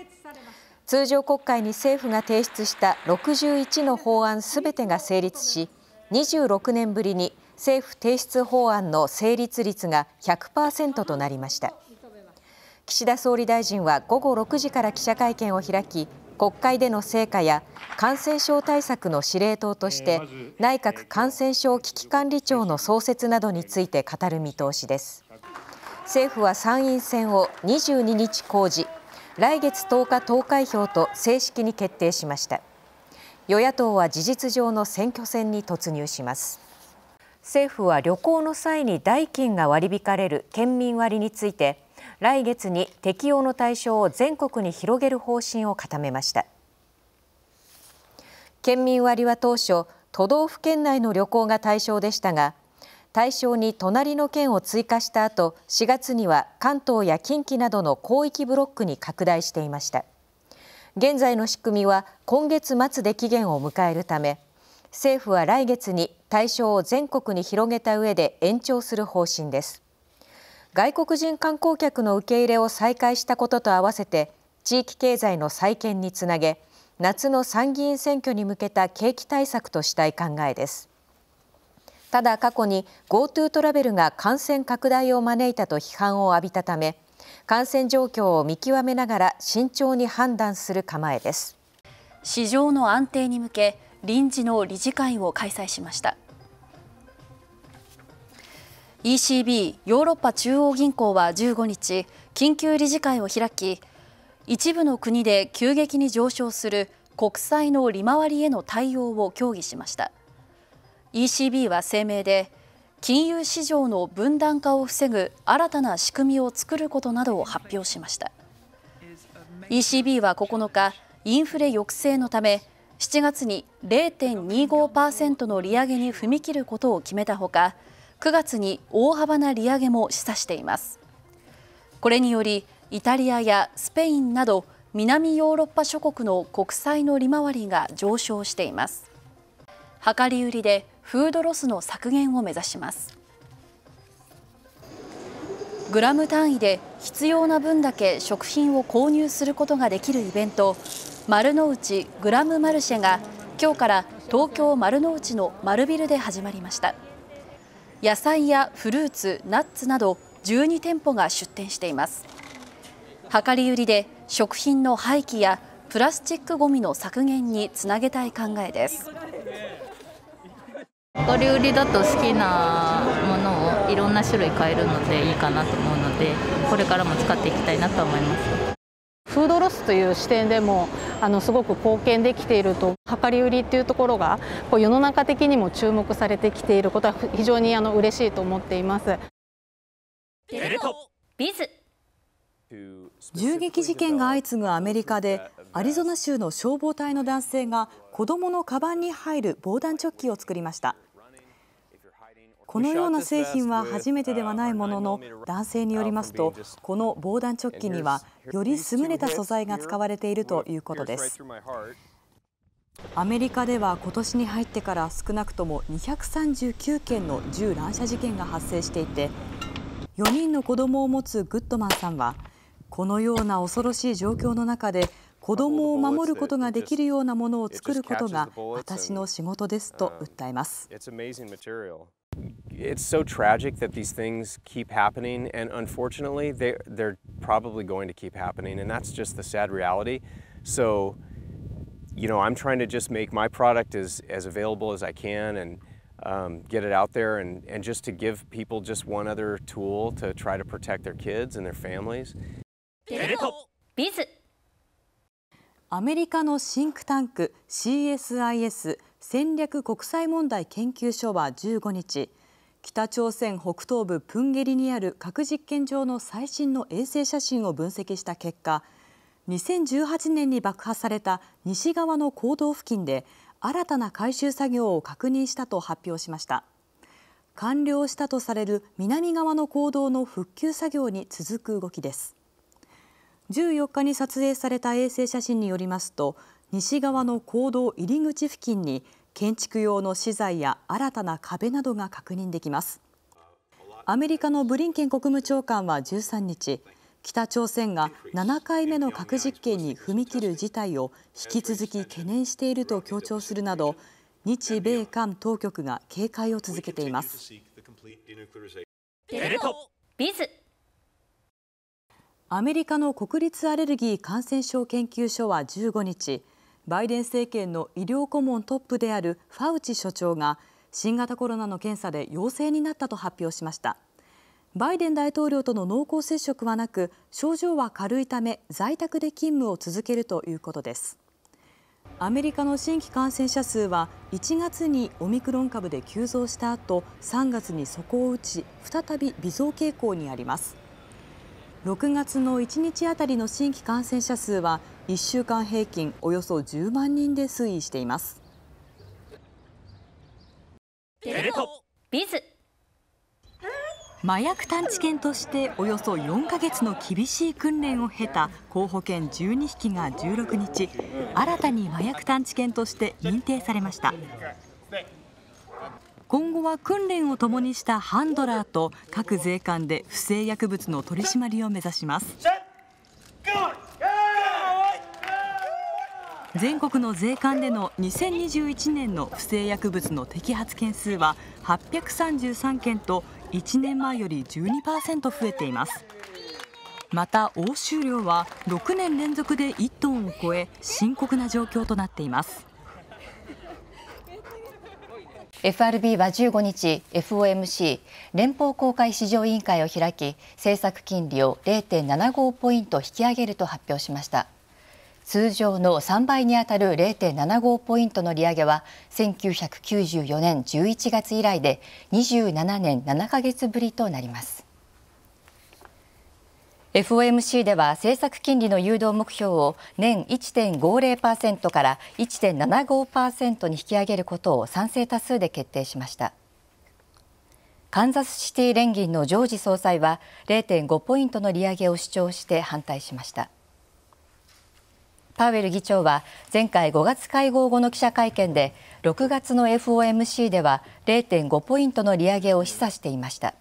通常国会に政府が提出した61の法案すべてが成立し26年ぶりに政府提出法案の成立率が100%となりました岸田総理大臣は午後6時から記者会見を開き国会での成果や感染症対策の司令塔として内閣感染症危機管理庁の創設などについて語る見通しです政府は参院選を22日公示来月10日投開票と正式に決定しました与野党は事実上の選挙戦に突入します政府は旅行の際に代金が割り引かれる県民割について来月に適用の対象を全国に広げる方針を固めました県民割は当初都道府県内の旅行が対象でしたが対象に隣の県を追加した後、4月には関東や近畿などの広域ブロックに拡大していました。現在の仕組みは今月末で期限を迎えるため、政府は来月に対象を全国に広げた上で延長する方針です。外国人観光客の受け入れを再開したことと合わせて、地域経済の再建につなげ、夏の参議院選挙に向けた景気対策としたい考えです。ただ過去に GoTo トラベルが感染拡大を招いたと批判を浴びたため感染状況を見極めながら慎重に判断する構えです市場の安定に向け臨時の理事会を開催しました ECB= ヨーロッパ中央銀行は15日緊急理事会を開き一部の国で急激に上昇する国債の利回りへの対応を協議しました。ECB は声明で金融市場の分断化を防ぐ新たな仕組みを作ることなどを発表しました ECB は9日インフレ抑制のため7月に0.25%の利上げに踏み切ることを決めたほか9月に大幅な利上げも示唆していますこれによりイタリアやスペインなど南ヨーロッパ諸国の国債の利回りが上昇しています量り売りでフードロスの削減を目指しますグラム単位で必要な分だけ食品を購入することができるイベント丸の内グラムマルシェが今日から東京丸の内の丸ビルで始まりました野菜やフルーツ、ナッツなど12店舗が出店しています量り売りで食品の廃棄やプラスチックごみの削減につなげたい考えです量り売りだと好きなものをいろんな種類買えるのでいいかなと思うのでこれからも使っていきたいなと思いますフードロスという視点でもあのすごく貢献できていると量り売りっていうところがこう世の中的にも注目されてきていることは非常にあの嬉しいと思っていますビズ銃撃事件が相次ぐアメリカでアリゾナ州の消防隊の男性が子どものカバンに入る防弾チョッキを作りましたこのような製品は初めてではないものの男性によりますとこの防弾チョッキにはより優れた素材が使われているということですアメリカでは今年に入ってから少なくとも239件の銃乱射事件が発生していて4人の子供を持つグッドマンさんはこのような恐ろしい状況の中で子供を守ることができるようなものを作ることが私の仕事ですと訴えます。it's so tragic that these things keep happening and unfortunately they they're probably going to keep happening and that's just the sad reality so you know i'm trying to just make my product as as available as i can and um, get it out there and and just to give people just one other tool to try to protect their kids and their families アメリカのシンクタンク CSIS 戦略国際問題研究所は15日北朝鮮北東部プンゲリにある核実験場の最新の衛星写真を分析した結果2018年に爆破された西側の坑道付近で新たな回収作業を確認したと発表しました完了したとされる南側の坑道の復旧作業に続く動きです14日に撮影された衛星写真によりますと西側の公道入り口付近に建築用の資材や新たな壁などが確認できますアメリカのブリンケン国務長官は13日北朝鮮が7回目の核実験に踏み切る事態を引き続き懸念していると強調するなど日米韓当局が警戒を続けていますアメリカの国立アレルギー感染症研究所は15日バイデン政権の医療顧問トップであるファウチ所長が新型コロナの検査で陽性になったと発表しましたバイデン大統領との濃厚接触はなく症状は軽いため在宅で勤務を続けるということですアメリカの新規感染者数は1月にオミクロン株で急増した後3月に底を打ち再び微増傾向にあります6月の1日あたりの新規感染者数は1週間平均およそ10万人で推移しています麻薬探知犬としておよそ4か月の厳しい訓練を経た候補犬12匹が16日新たに麻薬探知犬として認定されました。今後は訓練を共にしたハンドラーと各税関で不正薬物の取り締まりを目指します全国の税関での2021年の不正薬物の摘発件数は833件と1年前より12%増えていますまた押収量は6年連続で1トンを超え深刻な状況となっています FRB は15日 FOMC 連邦公開市場委員会を開き政策金利を0.75ポイント引き上げると発表しました通常の3倍にあたる0.75ポイントの利上げは1994年11月以来で27年7ヶ月ぶりとなります FOMC では政策金利の誘導目標を年1.50%から1.75%に引き上げることを賛成多数で決定しました。カンザスシティ連銀のジョージ総裁は0.5ポイントの利上げを主張して反対しました。パウエル議長は前回5月会合後の記者会見で6月の FOMC では0.5ポイントの利上げを示唆していました。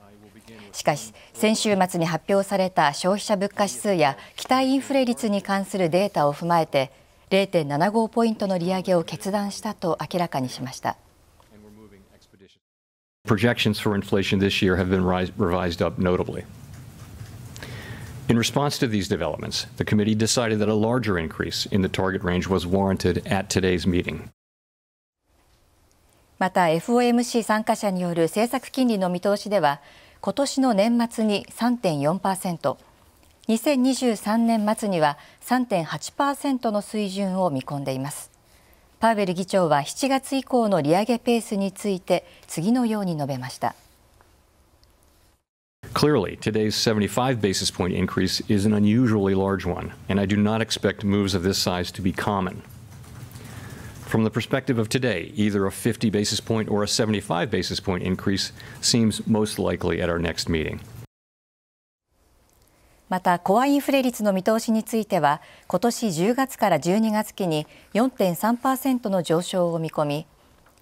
しかし、先週末に発表された消費者物価指数や期待インフレ率に関するデータを踏まえて、0.75ポイントの利上げを決断したと明らかにしました。Projections for inflation this year have been revised up notably. In response to these developments, the committee decided that a larger increase in the target range was warranted at today's meeting. また FOMC 参加者による政策金利の見通しでは今年の年末に3.4%、2023年末には3.8%の水準を見込んでいます。パウエル議長は7月以降の利上げペースについて次のように述べました。Clearly, today's 75 basis point increase is an unusually large one, and I do not expect moves of this size to be common. from the perspective of today, either a 50 basis point or a 75 basis point increase seems most likely at our next meeting. また、コアインフレ率の見通しについては、今年10月から12月期に4.3%の上昇を見込み、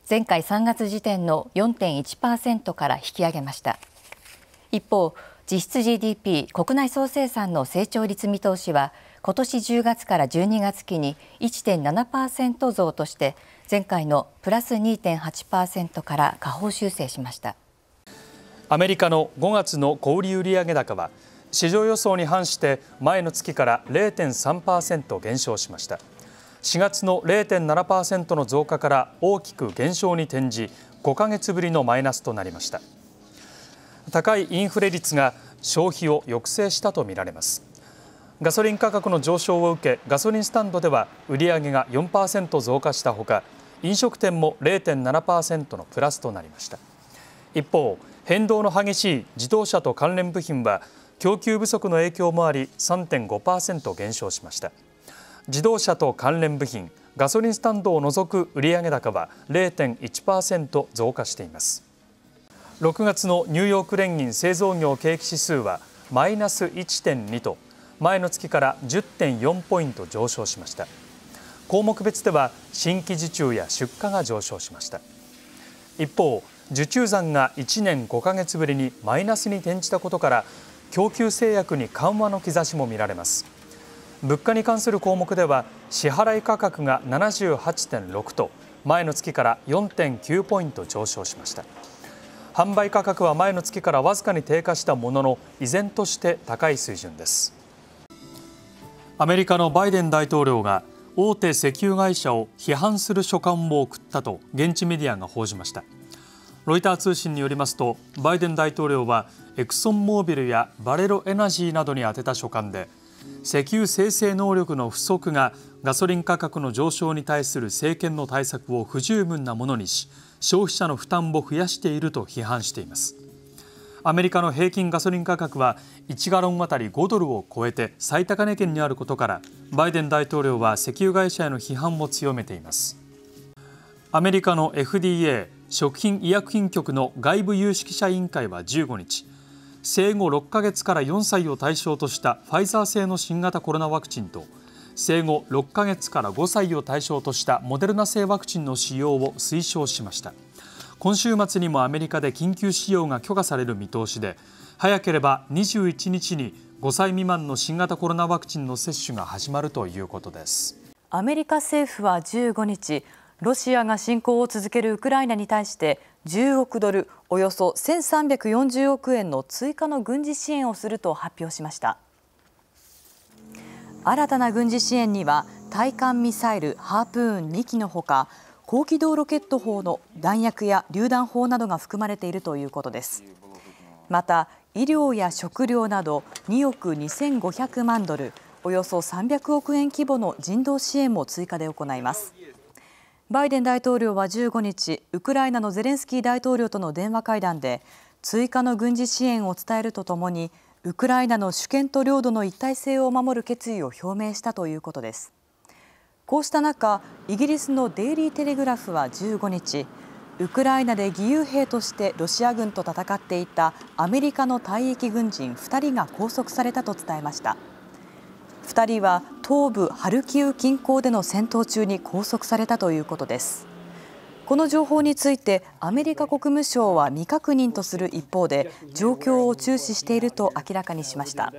前回3月時点の4.1%から引き上げました。一方、実質 GDP 国内総生産の成長率見通しは今年10月から12月期に1.7%増として前回のプラス2.8%から下方修正しましたアメリカの5月の小売売上高は市場予想に反して前の月から0.3%減少しました4月の0.7%の増加から大きく減少に転じ5ヶ月ぶりのマイナスとなりました高いインフレ率が消費を抑制したとみられますガソリン価格の上昇を受けガソリンスタンドでは売り上げが4%増加したほか飲食店も0.7%のプラスとなりました一方変動の激しい自動車と関連部品は供給不足の影響もあり3.5%減少しました自動車と関連部品ガソリンスタンドを除く売上高は0.1%増加しています6月のニューヨーク連銀製造業景気指数はマイナス1.2と前の月から10.4ポイント上昇しました項目別では新規受注や出荷が上昇しました一方受注残が1年5ヶ月ぶりにマイナスに転じたことから供給制約に緩和の兆しも見られます物価に関する項目では支払い価格が78.6と前の月から4.9ポイント上昇しました販売価格は前の月からわずかに低下したものの依然として高い水準ですアメリカのバイデン大統領が大手石油会社を批判する書簡を送ったと現地メディアが報じましたロイター通信によりますとバイデン大統領はエクソンモービルやバレロエナジーなどに宛てた書簡で石油生成能力の不足がガソリン価格の上昇に対する政権の対策を不十分なものにし消費者の負担を増やしていると批判していますアメリカの平均ガソリン価格は1ガロンあたり5ドルを超えて最高値圏にあることからバイデン大統領は石油会社への批判も強めていますアメリカの FDA 食品医薬品局の外部有識者委員会は15日生後6ヶ月から4歳を対象としたファイザー製の新型コロナワクチンと生後6ヶ月から5歳を対象としたモデルナ製ワクチンの使用を推奨しました。今週末にもアメリカで緊急使用が許可される見通しで早ければ21日に5歳未満の新型コロナワクチンの接種が始まるということですアメリカ政府は15日ロシアが侵攻を続けるウクライナに対して10億ドルおよそ1340億円の追加の軍事支援をすると発表しました新たな軍事支援には対艦ミサイルハープーン2機のほか高機動ロケット砲の弾薬や榴弾砲などが含まれているということです。また医療や食料など2億2500万ドル、およそ300億円規模の人道支援も追加で行います。バイデン大統領は15日、ウクライナのゼレンスキー大統領との電話会談で、追加の軍事支援を伝えるとともに、ウクライナの主権と領土の一体性を守る決意を表明したということです。こうした中、イギリスのデイリー・テレグラフは15日、ウクライナで義勇兵としてロシア軍と戦っていたアメリカの退役軍人2人が拘束されたと伝えました。2人は東部ハルキウ近郊での戦闘中に拘束されたということです。この情報についてアメリカ国務省は未確認とする一方で状況を注視していると明らかにしました。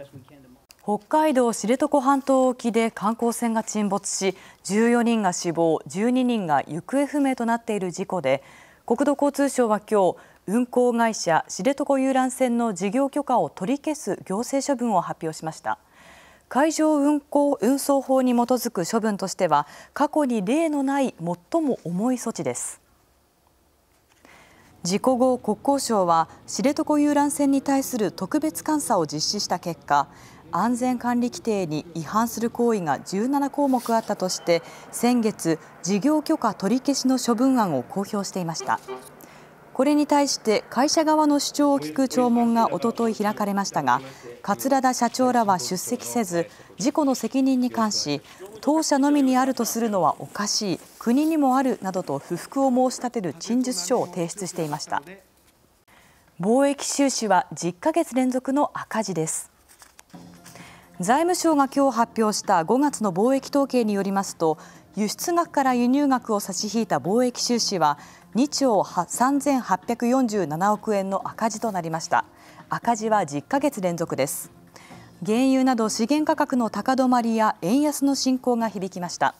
北海道知床半島沖で観光船が沈没し14人が死亡12人が行方不明となっている事故で国土交通省は今日運航会社知床遊覧船の事業許可を取り消す行政処分を発表しました海上運航運送法に基づく処分としては過去に例のない最も重い措置です事故後国交省は知床遊覧船に対する特別監査を実施した結果安全管理規定に違反する行為が17項目あったとして先月、事業許可取り消しの処分案を公表していましたこれに対して会社側の主張を聞く聴聞がおととい開かれましたが桂田社長らは出席せず事故の責任に関し当社のみにあるとするのはおかしい国にもあるなどと不服を申し立てる陳述書を提出していました貿易収支は10ヶ月連続の赤字です財務省が今日発表した5月の貿易統計によりますと輸出額から輸入額を差し引いた貿易収支は2兆3847億円の赤字となりました赤字は10ヶ月連続です原油など資源価格の高止まりや円安の進行が響きました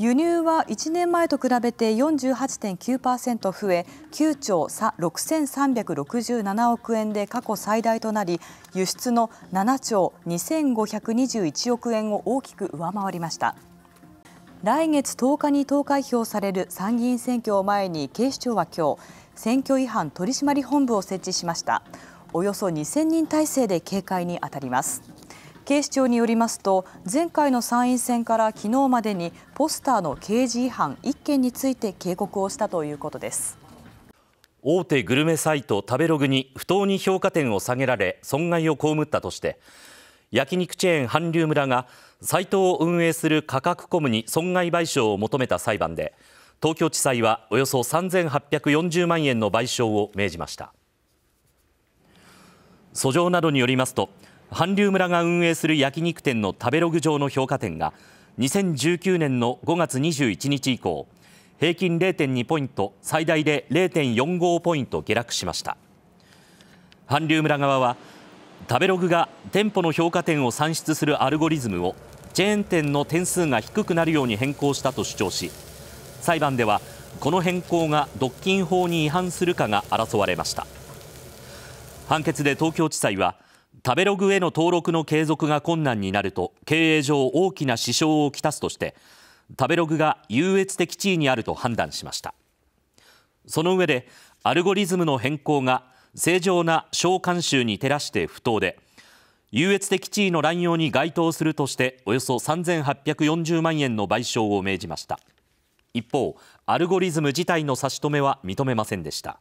輸入は1年前と比べて48.9%増え9兆6367億円で過去最大となり輸出の7兆2521億円を大きく上回りました来月10日に投開票される参議院選挙を前に警視庁は今日選挙違反取締本部を設置しましたおよそ2000人体制で警戒に当たります警視庁によりますと前回の参院選から昨日までにポスターの刑事違反1件について警告をしたということです大手グルメサイト食べログに不当に評価点を下げられ損害を被ったとして焼肉チェーン韓流村がサイトを運営する価格コムに損害賠償を求めた裁判で東京地裁はおよそ3840万円の賠償を命じました訴状などによりますと韓流村が運営する焼肉店の食べログ上の評価点が2019年の5月21日以降平均0.2ポイント最大で0.45ポイント下落しました韓流村側は食べログが店舗の評価点を算出するアルゴリズムをチェーン店の点数が低くなるように変更したと主張し裁判ではこの変更が独禁法に違反するかが争われました判決で東京地裁は食べログへの登録の継続が困難になると経営上大きな支障をきたすとして食べログが優越的地位にあると判断しましたその上でアルゴリズムの変更が正常な小慣習に照らして不当で優越的地位の乱用に該当するとしておよそ3840万円の賠償を命じました一方アルゴリズム自体の差し止めは認めませんでした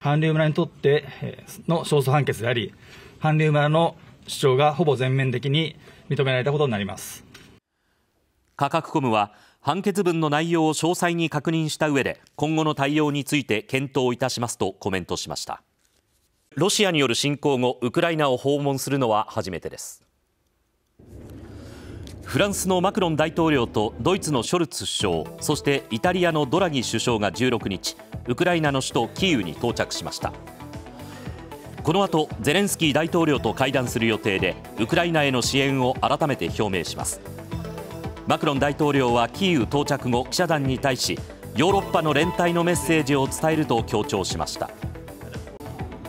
韓流村にとっての勝訴判決であり、韓流村の主張がほぼ全面的に認められたことになります。価格コムは判決文の内容を詳細に確認した上で今後の対応について検討いたしますとコメントしましたロシアによる侵攻後ウクライナを訪問するのは初めてですフランスのマクロン大統領とドイツのショルツ首相そしてイタリアのドラギ首相が16日ウクライナの首都キーウに到着しましたこの後ゼレンスキー大統領と会談する予定でウクライナへの支援を改めて表明しますマクロン大統領はキーウ到着後記者団に対しヨーロッパの連帯のメッセージを伝えると強調しました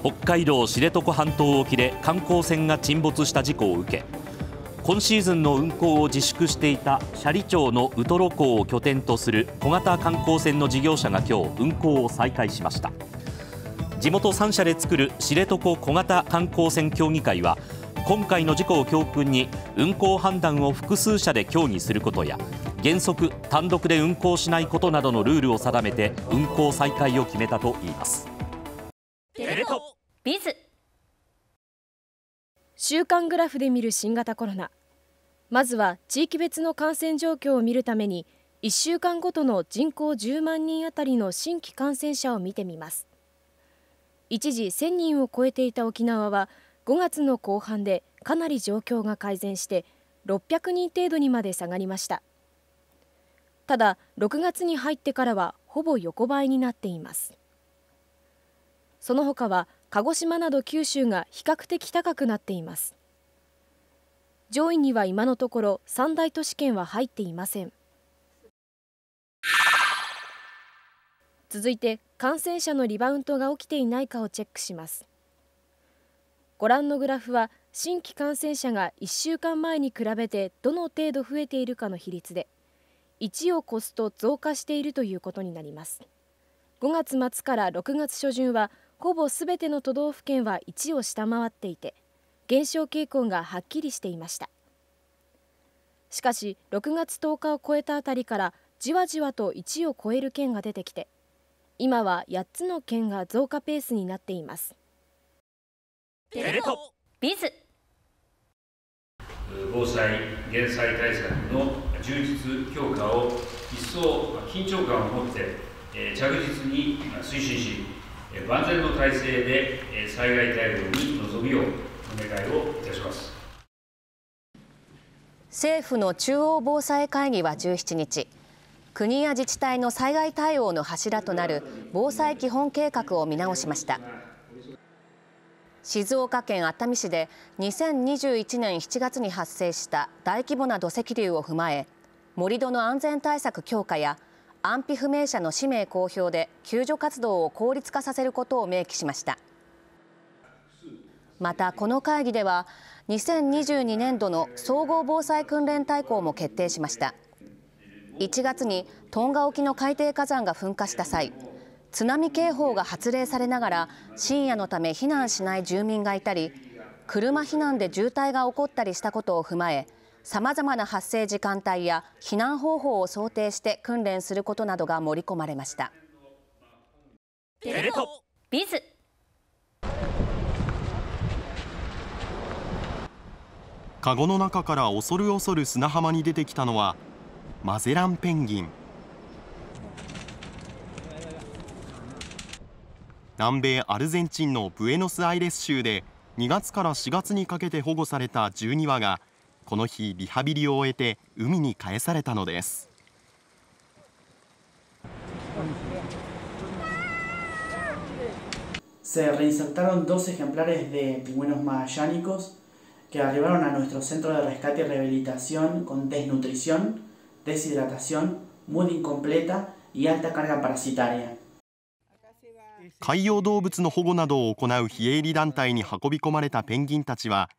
北海道知床半島沖で観光船が沈没した事故を受け今シーズンの運航を自粛していた斜里町のウトロ港を拠点とする小型観光船の事業者が今日運航を再開しました地元3社で作る知床小型観光船協議会は今回の事故を教訓に運航判断を複数社で協議することや原則単独で運航しないことなどのルールを定めて運航再開を決めたといいます週間グラフで見る新型コロナまずは地域別の感染状況を見るために1週間ごとの人口10万人あたりの新規感染者を見てみます一時1000人を超えていた沖縄は5月の後半でかなり状況が改善して600人程度にまで下がりましたただ6月に入ってからはほぼ横ばいになっていますその他は鹿児島など九州が比較的高くなっています上位には今のところ三大都市圏は入っていません続いて感染者のリバウンドが起きていないかをチェックしますご覧のグラフは新規感染者が1週間前に比べてどの程度増えているかの比率で1を超すと増加しているということになります5月末から6月初旬はほぼすべての都道府県は1を下回っていて減少傾向がはっきりしていましたしかし6月10日を超えたあたりからじわじわと1を超える県が出てきて今は8つの県が増加ペースになっていますテレコビズ防災・減災対策の充実強化を一層緊張感を持って、え着実に推進し万全の体制で災害対応に臨むようお願いをいたします政府の中央防災会議は17日国や自治体の災害対応の柱となる防災基本計画を見直しました静岡県熱海市で2021年7月に発生した大規模な土石流を踏まえ盛土の安全対策強化や安否不明者の氏名公表で救助活動を効率化させることを明記しましたまたこの会議では2022年度の総合防災訓練大綱も決定しました1月にトンガ沖の海底火山が噴火した際津波警報が発令されながら深夜のため避難しない住民がいたり車避難で渋滞が起こったりしたことを踏まえさまざまな発生時間帯や避難方法を想定して訓練することなどが盛り込まれました。ビズカゴの中から恐る恐る砂浜に出てきたのはマゼランペンギン南米アルゼンチンのブエノスアイレス州で2月から4月にかけて保護された12羽がこの日リハビリを終えて海に返されたのです que arribaron a nuestro centro de rescate y rehabilitación con desnutrición, deshidratación, muy incompleta y alta carga parasitaria. 海洋動物の保護などを行う非営利団体に運び込まれたペンギンたちは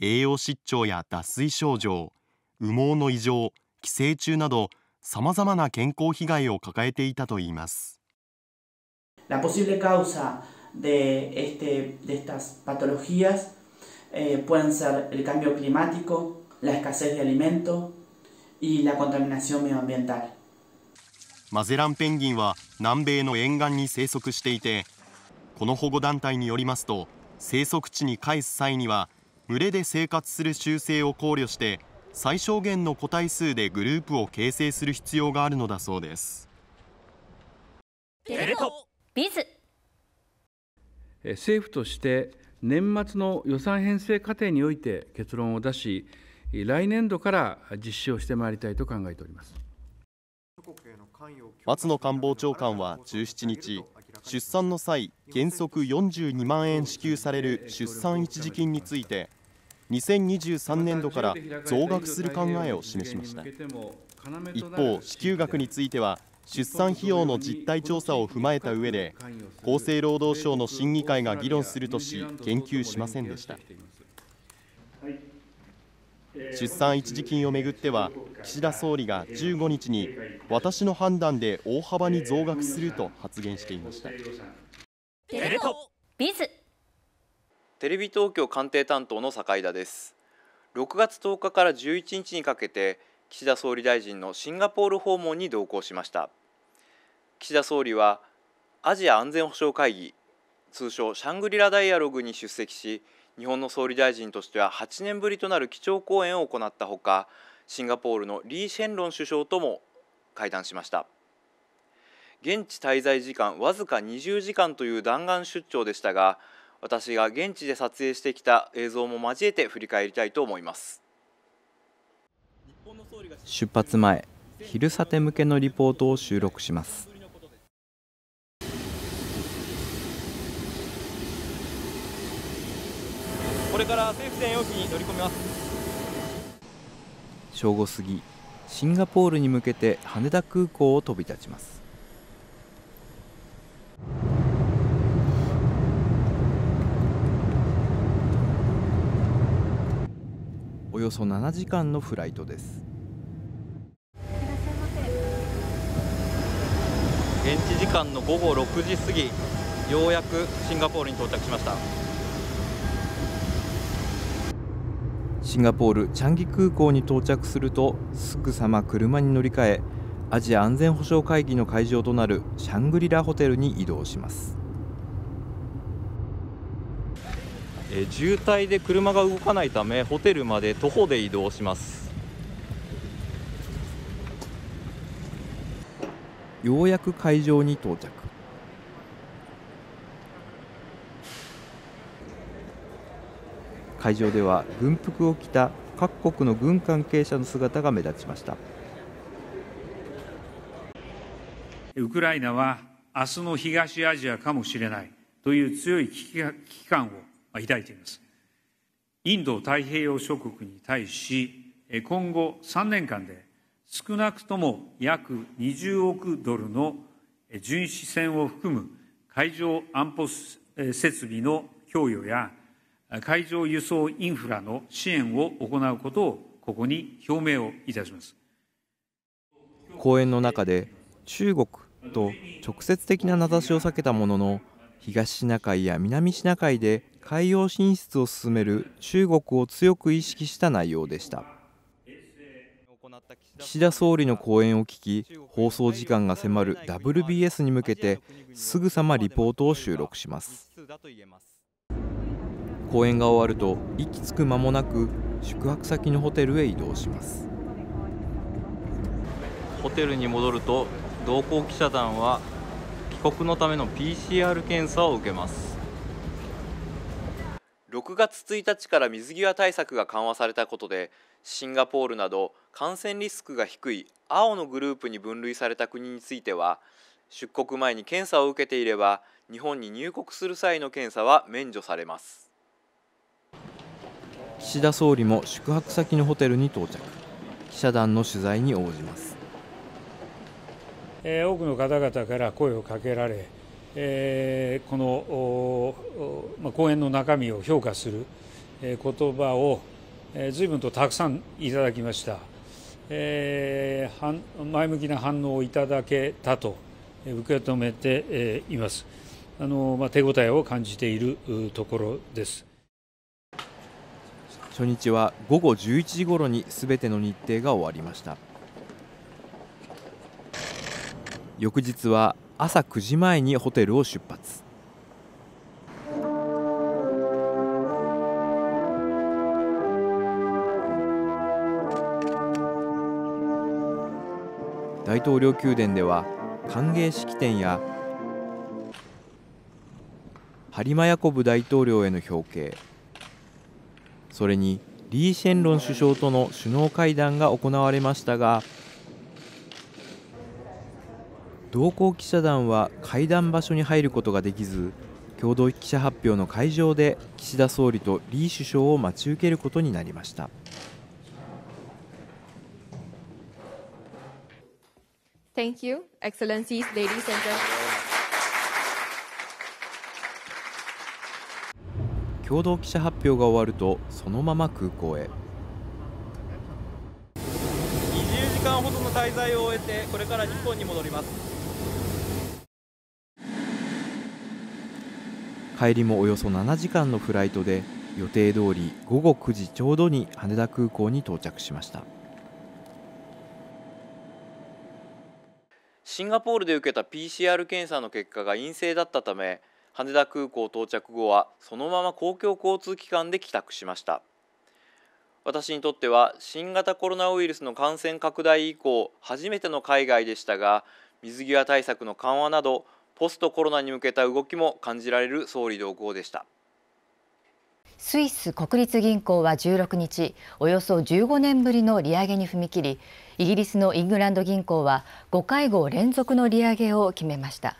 栄養失調や脱水症状羽毛の異常寄生虫などさまざまな健康被害を抱えていたといいます。La posible causa de, este, de estas patologías eh, pueden ser el cambio climático, la escasez de alimento y la contaminación medioambiental. マゼランペンギンは南米の沿岸に生息していてこの保護団体によりますと生息地に返す際には群れで生活する習性を考慮して最小限の個体数でグループを形成する必要があるのだそうですルトビズ政府として年末の予算編成過程において結論を出し、来年度から実施をしてまいりたいと考えております松野官房長官は17日、出産の際、原則42万円支給される出産一時金について、2023年度から増額する考えを示しました一方支給額については出産費用の実態調査を踏まえた上で厚生労働省の審議会が議論するとし言及しませんでした出産一時金をめぐっては岸田総理が15日に私の判断で大幅に増額すると発言していましたテレビズテレビ東京官邸担当の坂井田です6月10日から11日にかけて岸田総理大臣のシンガポール訪問に同行しました岸田総理はアジア安全保障会議通称シャングリラダイアログに出席し日本の総理大臣としては8年ぶりとなる基調講演を行ったほかシンガポールのリー・シェンロン首相とも会談しました現地滞在時間わずか20時間という弾丸出張でしたが私が現地で撮影してきた映像も交えて振り返りたいと思います出発前昼サテ向けのリポートを収録しますこれから政府専用機に乗り込みます正午過ぎシンガポールに向けて羽田空港を飛び立ちますおよそ7時間のフライトです現地時間の午後6時過ぎようやくシンガポールに到着しましたシンガポールチャンギ空港に到着するとすぐさま車に乗り換えアジア安全保障会議の会場となるシャングリラホテルに移動します、え渋滞で車が動かないためホテルまで徒歩で移動しますようやく会場に到着会場では軍服を着た各国の軍関係者の姿が目立ちましたウクライナは明日の東アジアかもしれないという強い危機感を抱いていますインド太平洋諸国に対し今後3年間で少なくとも約20億ドルの巡視船を含む海上安保設備の供与や海上輸送インフラの支援を行うことをここに表明をいたします講演の中で中国と直接的な名指しを避けたものの東シナ海や南シナ海で海洋進出を進める中国を強く意識した内容でした岸田総理の講演を聞き放送時間が迫る WBS に向けてすぐさまリポートを収録します公演が終わると息つく間もなく宿泊先のホテルへ移動しますホテルに戻ると同行記者団は帰国のための PCR 検査を受けます6月1日から水際対策が緩和されたことでシンガポールなど感染リスクが低い青のグループに分類された国については出国前に検査を受けていれば日本に入国する際の検査は免除されます岸田総理も宿泊先のホテルに到着記者団の取材に応じますえ多くの方々から声をかけられ、えー、この、まあ、講演の中身を評価するえ言葉をえ随分とたくさんいただきました、えー、前向きな反応をいただけたと受け止めていますあの、まあ、手応えを感じているところです初日は午後11時ごろにすべての日程が終わりました翌日は朝9時前にホテルを出発大統領宮殿では歓迎式典やハリマヤコブ大統領への表敬それにリー・シェンロン首相との首脳会談が行われましたが同行記者団は会談場所に入ることができず共同記者発表の会場で岸田総理とリー首相を待ち受けることになりました。Thank you, Excellencies, ladies and gentlemen. 共同記者発表が終わるとそのまま空港へ20時間ほどの滞在を終えてこれから日本に戻ります帰りもおよそ7時間のフライトで予定通り午後9時ちょうどに羽田空港に到着しましたシンガポールで受けた PCR 検査の結果が陰性だったため羽田空港到着後はそのまま公共交通機関で帰宅しました私にとっては新型コロナウイルスの感染拡大以降初めての海外でしたが水際対策の緩和などポストコロナに向けた動きも感じられる総理同行でしたスイス国立銀行は16日およそ15年ぶりの利上げに踏み切りイギリスのイングランド銀行は5会合連続の利上げを決めました。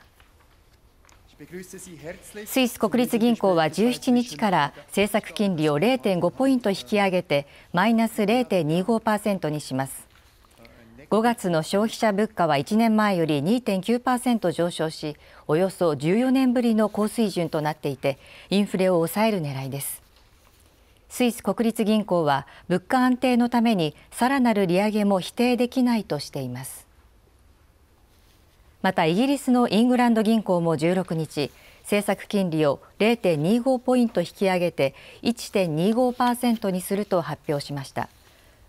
スイス国立銀行は17日から政策金利を0.5ポイント引き上げてマイナス0.25%にします5月の消費者物価は1年前より2.9%上昇しおよそ14年ぶりの高水準となっていてインフレを抑える狙いですスイス国立銀行は物価安定のためにさらなる利上げも否定できないとしていますまたイギリスのイングランド銀行も16日政策金利を0.25ポイント引き上げて1.25%にすると発表しました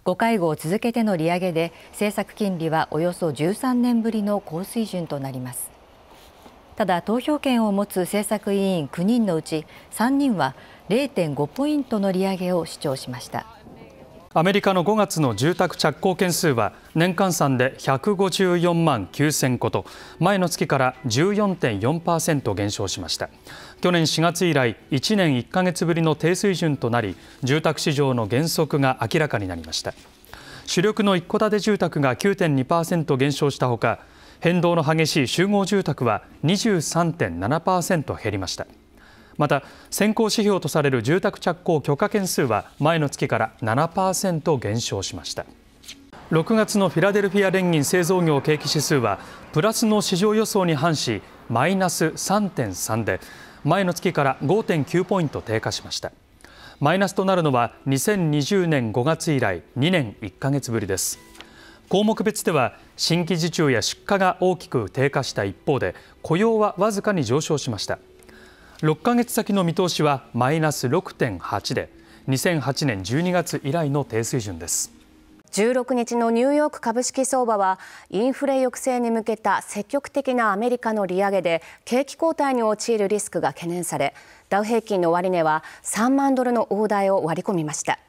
5会合続けての利上げで政策金利はおよそ13年ぶりの高水準となりますただ投票権を持つ政策委員9人のうち3人は0.5ポイントの利上げを主張しましたアメリカの5月の住宅着工件数は年換算で154万9000戸と前の月から14.4%減少しました去年4月以来1年1ヶ月ぶりの低水準となり住宅市場の減速が明らかになりました主力の一戸建て住宅が9.2%減少したほか変動の激しい集合住宅は23.7%減りましたまた先行指標とされる住宅着工許可件数は前の月から7%減少しました6月のフィラデルフィア連銀製造業景気指数はプラスの市場予想に反しマイナス3.3で前の月から5.9ポイント低下しましたマイナスとなるのは2020年5月以来2年1ヶ月ぶりです項目別では新規受注や出荷が大きく低下した一方で雇用はわずかに上昇しました6ヶ月先の見通しはマイナス6.8で2008年12月以来の低水準です16日のニューヨーク株式相場はインフレ抑制に向けた積極的なアメリカの利上げで景気後退に陥るリスクが懸念されダウ平均の終値は3万ドルの大台を割り込みました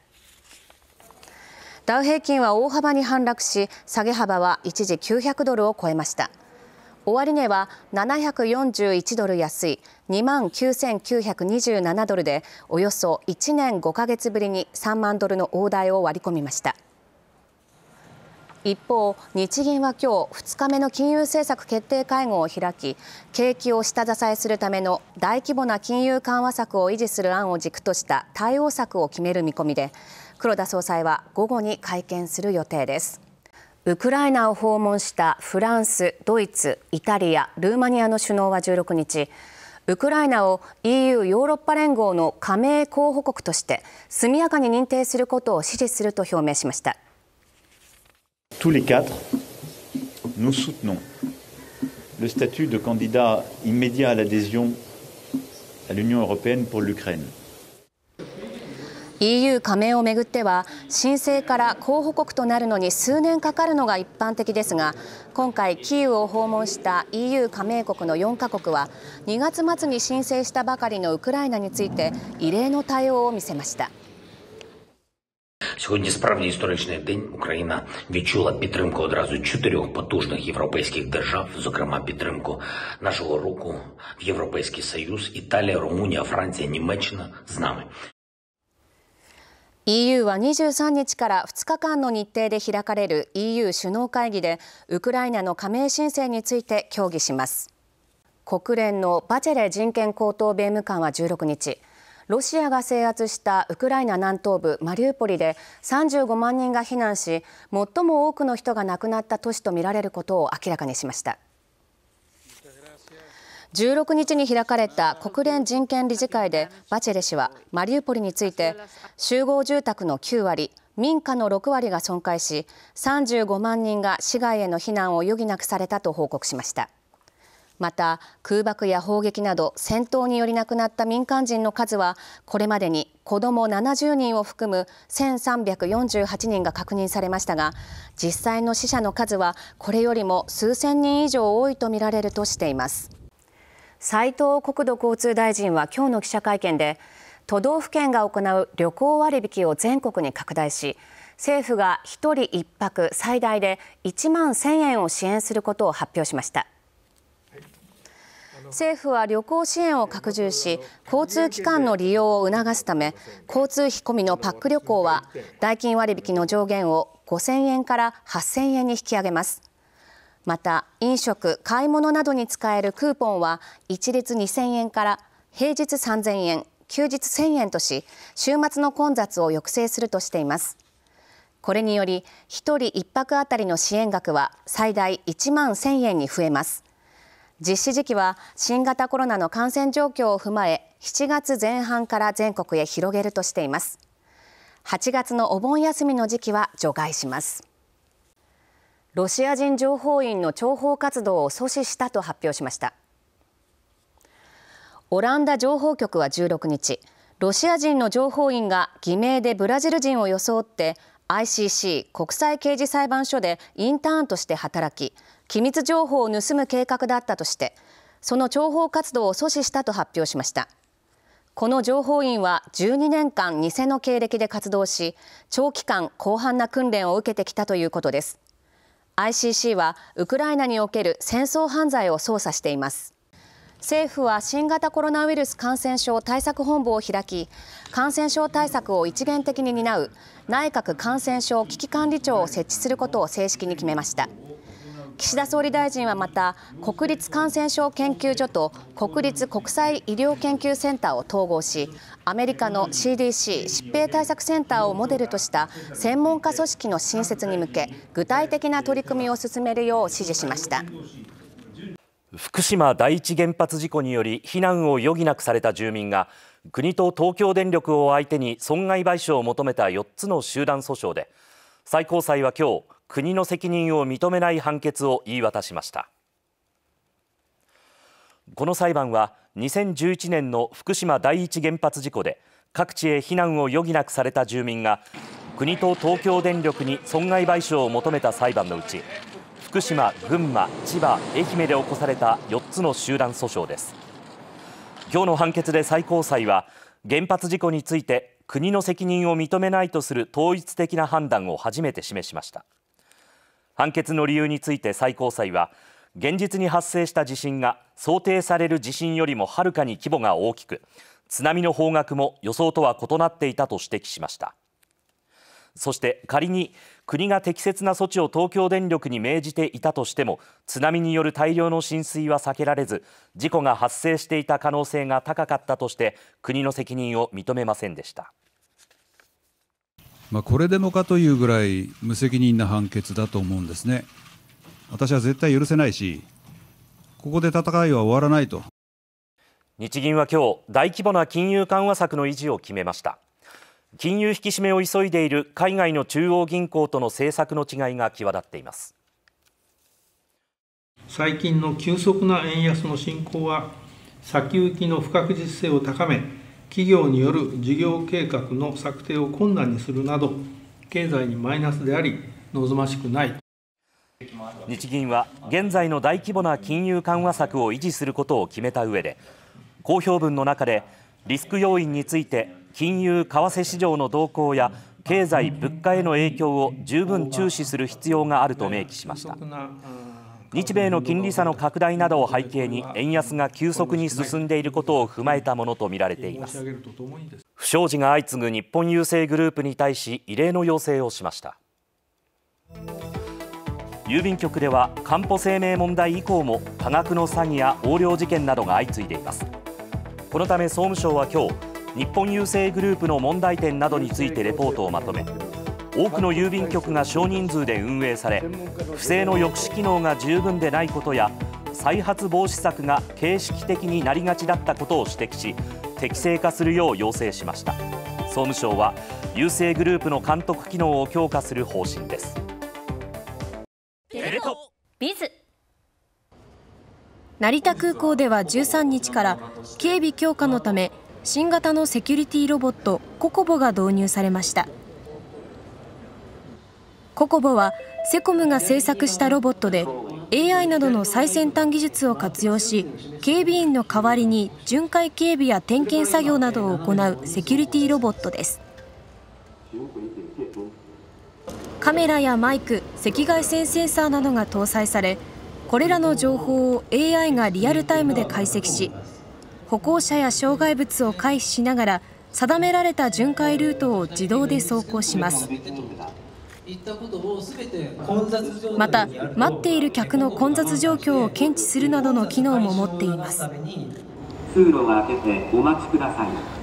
ダウ平均は大幅に反落し下げ幅は一時900ドルを超えました終値は741ドル安い2万9927ドルでおよそ1年5か月ぶりに3万ドルの大台を割り込みました一方日銀は今日2日目の金融政策決定会合を開き景気を下支えするための大規模な金融緩和策を維持する案を軸とした対応策を決める見込みで黒田総裁は午後に会見する予定です。ウクライナを訪問したフランス、ドイツ、イタリア、ルーマニアの首脳は16日、ウクライナを EU・ ヨーロッパ連合の加盟候補国として速やかに認定することを支持すると表明しました。EU 加盟をめぐっては申請から候補国となるのに数年かかるのが一般的ですが今回キーウを訪問した EU 加盟国の4カ国は2月末に申請したばかりのウクライナについて異例の対応を見せました。Сьогодні справді історичний день Україна відчула підтримку одразу чотирьох потужних європейських держав, зокрема підтримку нашого року в Європейський Союз, Італія, Румунія, Франція, Німеччина з нами. EU は23日から2日間の日程で開かれる EU 首脳会議でウクライナの加盟申請について協議します国連のバチェレ人権高等弁務官は16日ロシアが制圧したウクライナ南東部マリウポリで35万人が避難し最も多くの人が亡くなった都市とみられることを明らかにしました16日に開かれた国連人権理事会でバチェレ氏はマリウポリについて集合住宅の9割民家の6割が損壊し35万人が市外への避難を余儀なくされたと報告しましたまた空爆や砲撃など戦闘により亡くなった民間人の数はこれまでに子ども70人を含む1348人が確認されましたが実際の死者の数はこれよりも数千人以上多いとみられるとしています。斉藤国土交通大臣は今日の記者会見で都道府県が行う旅行割引を全国に拡大し政府が1人1泊最大で1万1000円を支援することを発表しました政府は旅行支援を拡充し交通機関の利用を促すため交通費込みのパック旅行は代金割引の上限を5000円から8000円に引き上げますまた飲食買い物などに使えるクーポンは一律2000円から平日3000円休日1000円とし週末の混雑を抑制するとしていますこれにより1人1泊あたりの支援額は最大1万1000円に増えます実施時期は新型コロナの感染状況を踏まえ7月前半から全国へ広げるとしています8月のお盆休みの時期は除外しますロシア人情報員の諜報活動を阻止したと発表しましたオランダ情報局は16日ロシア人の情報員が偽名でブラジル人を装って ICC 国際刑事裁判所でインターンとして働き機密情報を盗む計画だったとしてその諜報活動を阻止したと発表しましたこの情報員は12年間偽の経歴で活動し長期間広範な訓練を受けてきたということです ICC はウクライナにおける戦争犯罪を捜査しています政府は新型コロナウイルス感染症対策本部を開き感染症対策を一元的に担う内閣感染症危機管理庁を設置することを正式に決めました岸田総理大臣はまた国立感染症研究所と国立国際医療研究センターを統合しアメリカの CDC 疾病対策センターをモデルとした専門家組織の新設に向け具体的な取り組みを進めるよう指示しました福島第一原発事故により避難を余儀なくされた住民が国と東京電力を相手に損害賠償を求めた4つの集団訴訟で最高裁は今日国の責任を認めない判決を言い渡しましたこの裁判は2011年の福島第一原発事故で各地へ避難を余儀なくされた住民が国と東京電力に損害賠償を求めた裁判のうち福島、群馬、千葉、愛媛で起こされた4つの集団訴訟です今日の判決で最高裁は原発事故について国の責任を認めないとする統一的な判断を初めて示しました判決の理由について最高裁は現実に発生した地震が想定される地震よりもはるかに規模が大きく津波の方角も予想とは異なっていたと指摘しましたそして仮に国が適切な措置を東京電力に命じていたとしても津波による大量の浸水は避けられず事故が発生していた可能性が高かったとして国の責任を認めませんでした。まあ、これでもかというぐらい無責任な判決だと思うんですね。私は絶対許せないし、ここで戦いは終わらないと。日銀は今日大規模な金融緩和策の維持を決めました金融引き締めを急いでいる海外の中央銀行との政策の違いが際立っています最近の急速な円安の進行は先行きの不確実性を高め企業による事業計画の策定を困難にするなど経済にマイナスであり望ましくない日銀は現在の大規模な金融緩和策を維持することを決めた上で公表文の中でリスク要因について金融為替市場の動向や経済・物価への影響を十分注視する必要があると明記しました日米の金利差の拡大などを背景に円安が急速に進んでいることを踏まえたものとみられています不祥事が相次ぐ日本郵政グループに対し異例の要請をしました郵便局ではかんぽ生命問題以降も多額の詐欺や横領事件などが相次いでいますこのため総務省は今日日本郵政グループの問題点などについてレポートをまとめ多くの郵便局が少人数で運営され不正の抑止機能が十分でないことや再発防止策が形式的になりがちだったことを指摘し適正化するよう要請しました総務省は郵政グループの監督機能を強化する方針ですベトビズ成田空港では13日から警備強化のため新型のセキュリティロボットココボが導入されましたココボはセコムが制作したロボットで AI などの最先端技術を活用し警備員の代わりに巡回警備や点検作業などを行うセキュリティロボットですカメラやマイク赤外線センサーなどが搭載されこれらの情報を AI がリアルタイムで解析し歩行者や障害物を回避しながら定められた巡回ルートを自動で走行しますまた待っている客の混雑状況を検知するなどの機能も持っています通路を開けてお待ちください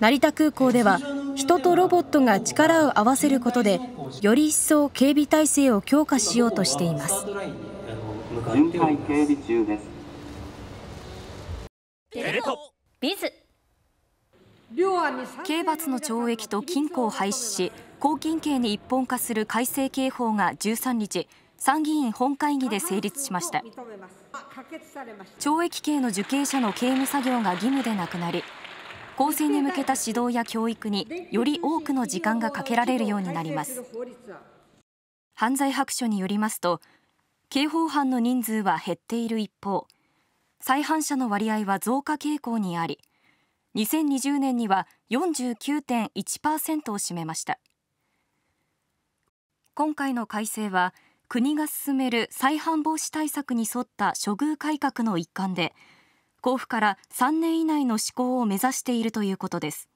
成田空港では人とロボットが力を合わせることでより一層警備体制を強化しようとしています刑罰の懲役と禁錮を廃止し拘禁刑に一本化する改正刑法が13日参議院本会議で成立しました懲役刑の受刑者の刑務作業が義務でなくなり更生に向けた指導や教育により多くの時間がかけられるようになります犯罪白書によりますと刑法犯の人数は減っている一方再犯者の割合は増加傾向にあり2020年には49.1%を占めました今回の改正は国が進める再犯防止対策に沿った処遇改革の一環で交付から3年以内の施行を目指しているということです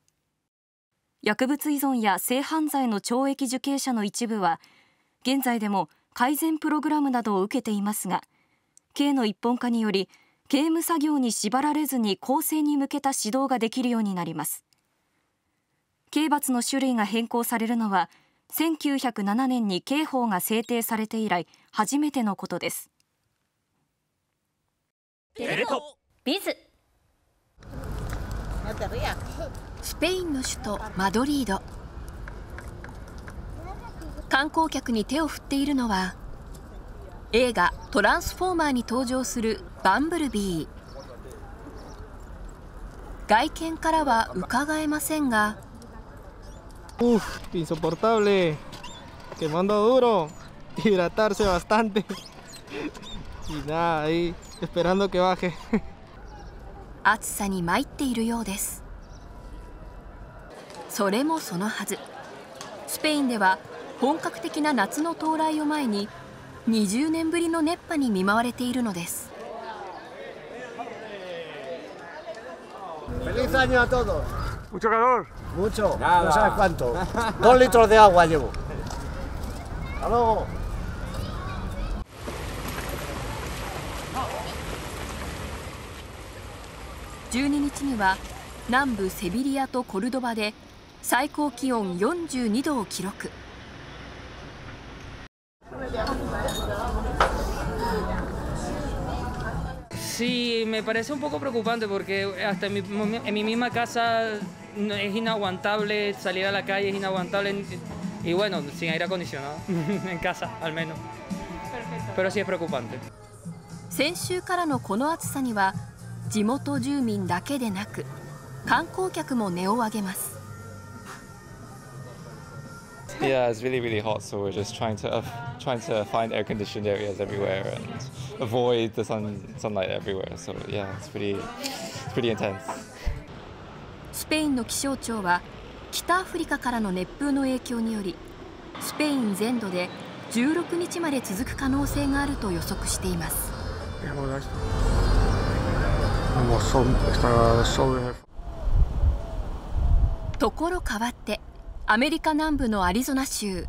薬物依存や性犯罪の懲役受刑者の一部は現在でも改善プログラムなどを受けていますが刑の一本化により刑務作業に縛られずに公正に向けた指導ができるようになります刑罰の種類が変更されるのは1907年に刑法が制定されて以来初めてのことですテレ東ビズスペインの首都マドリード観光客に手を振っているのは映画「トランスフォーマー」に登場するバンブルビー外見からはうかがえませんがう 暑さに参っているようですそれもそのはずスペインでは本格的な夏の到来を前に20年ぶりの熱波に見舞われているのです 12日には南部セビリアとコルドバで最高気温42度を記録 Sí, me parece un poco preocupante porque hasta en mi, en mi misma casa es inaguantable, salir a la calle es inaguantable y bueno, sin aire acondicionado, en casa al menos. Pero sí es preocupante. 先週からのこの暑さには地元住民だけでなく観光客も音を上げます Yeah, it's really, really hot, so we're just trying to uh, trying to find air-conditioned areas everywhere and avoid the sun sunlight everywhere. So yeah, it's pretty, it's pretty intense. スペインの気象庁は北アフリカからの熱風の影響により、スペイン全土で16日まで続く可能性があると予測しています。como son, e ところ変わってアメリカ南部のアリゾナ州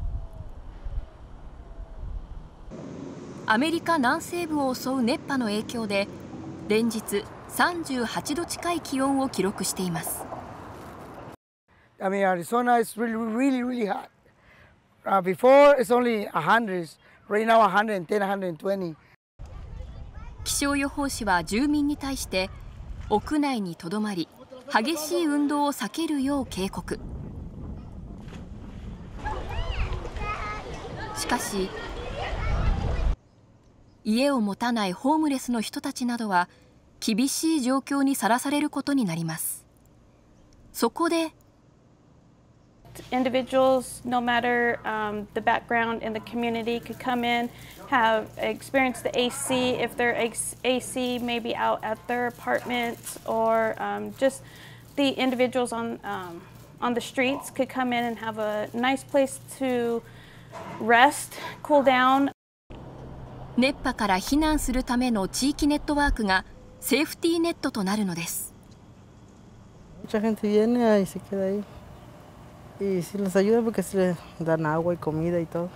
アメリカ南西部を襲う熱波の影響で連日38度近い気温を記録しています。I mean, Arizona is really, really, really hot. Uh, before it's only 100, right now 110, 120. 気象予報士は住民に対して屋内にとどまり激しい運動を避けるよう警告しかし家を持たないホームレスの人たちなどは厳しい状況にさらされることになりますそこで individuals, no matter um, the background in the community, could come in, have experience the AC if their AC may be out at their apartment, or um, just the individuals on um, on the streets could come in and have a nice place to rest, cool down. 熱波から避難するための地域ネットワークがセーフティーネットとなるのです。Mucha gente viene y se queda ahí. y si nos ayuda porque se les dan agua y comida y todo.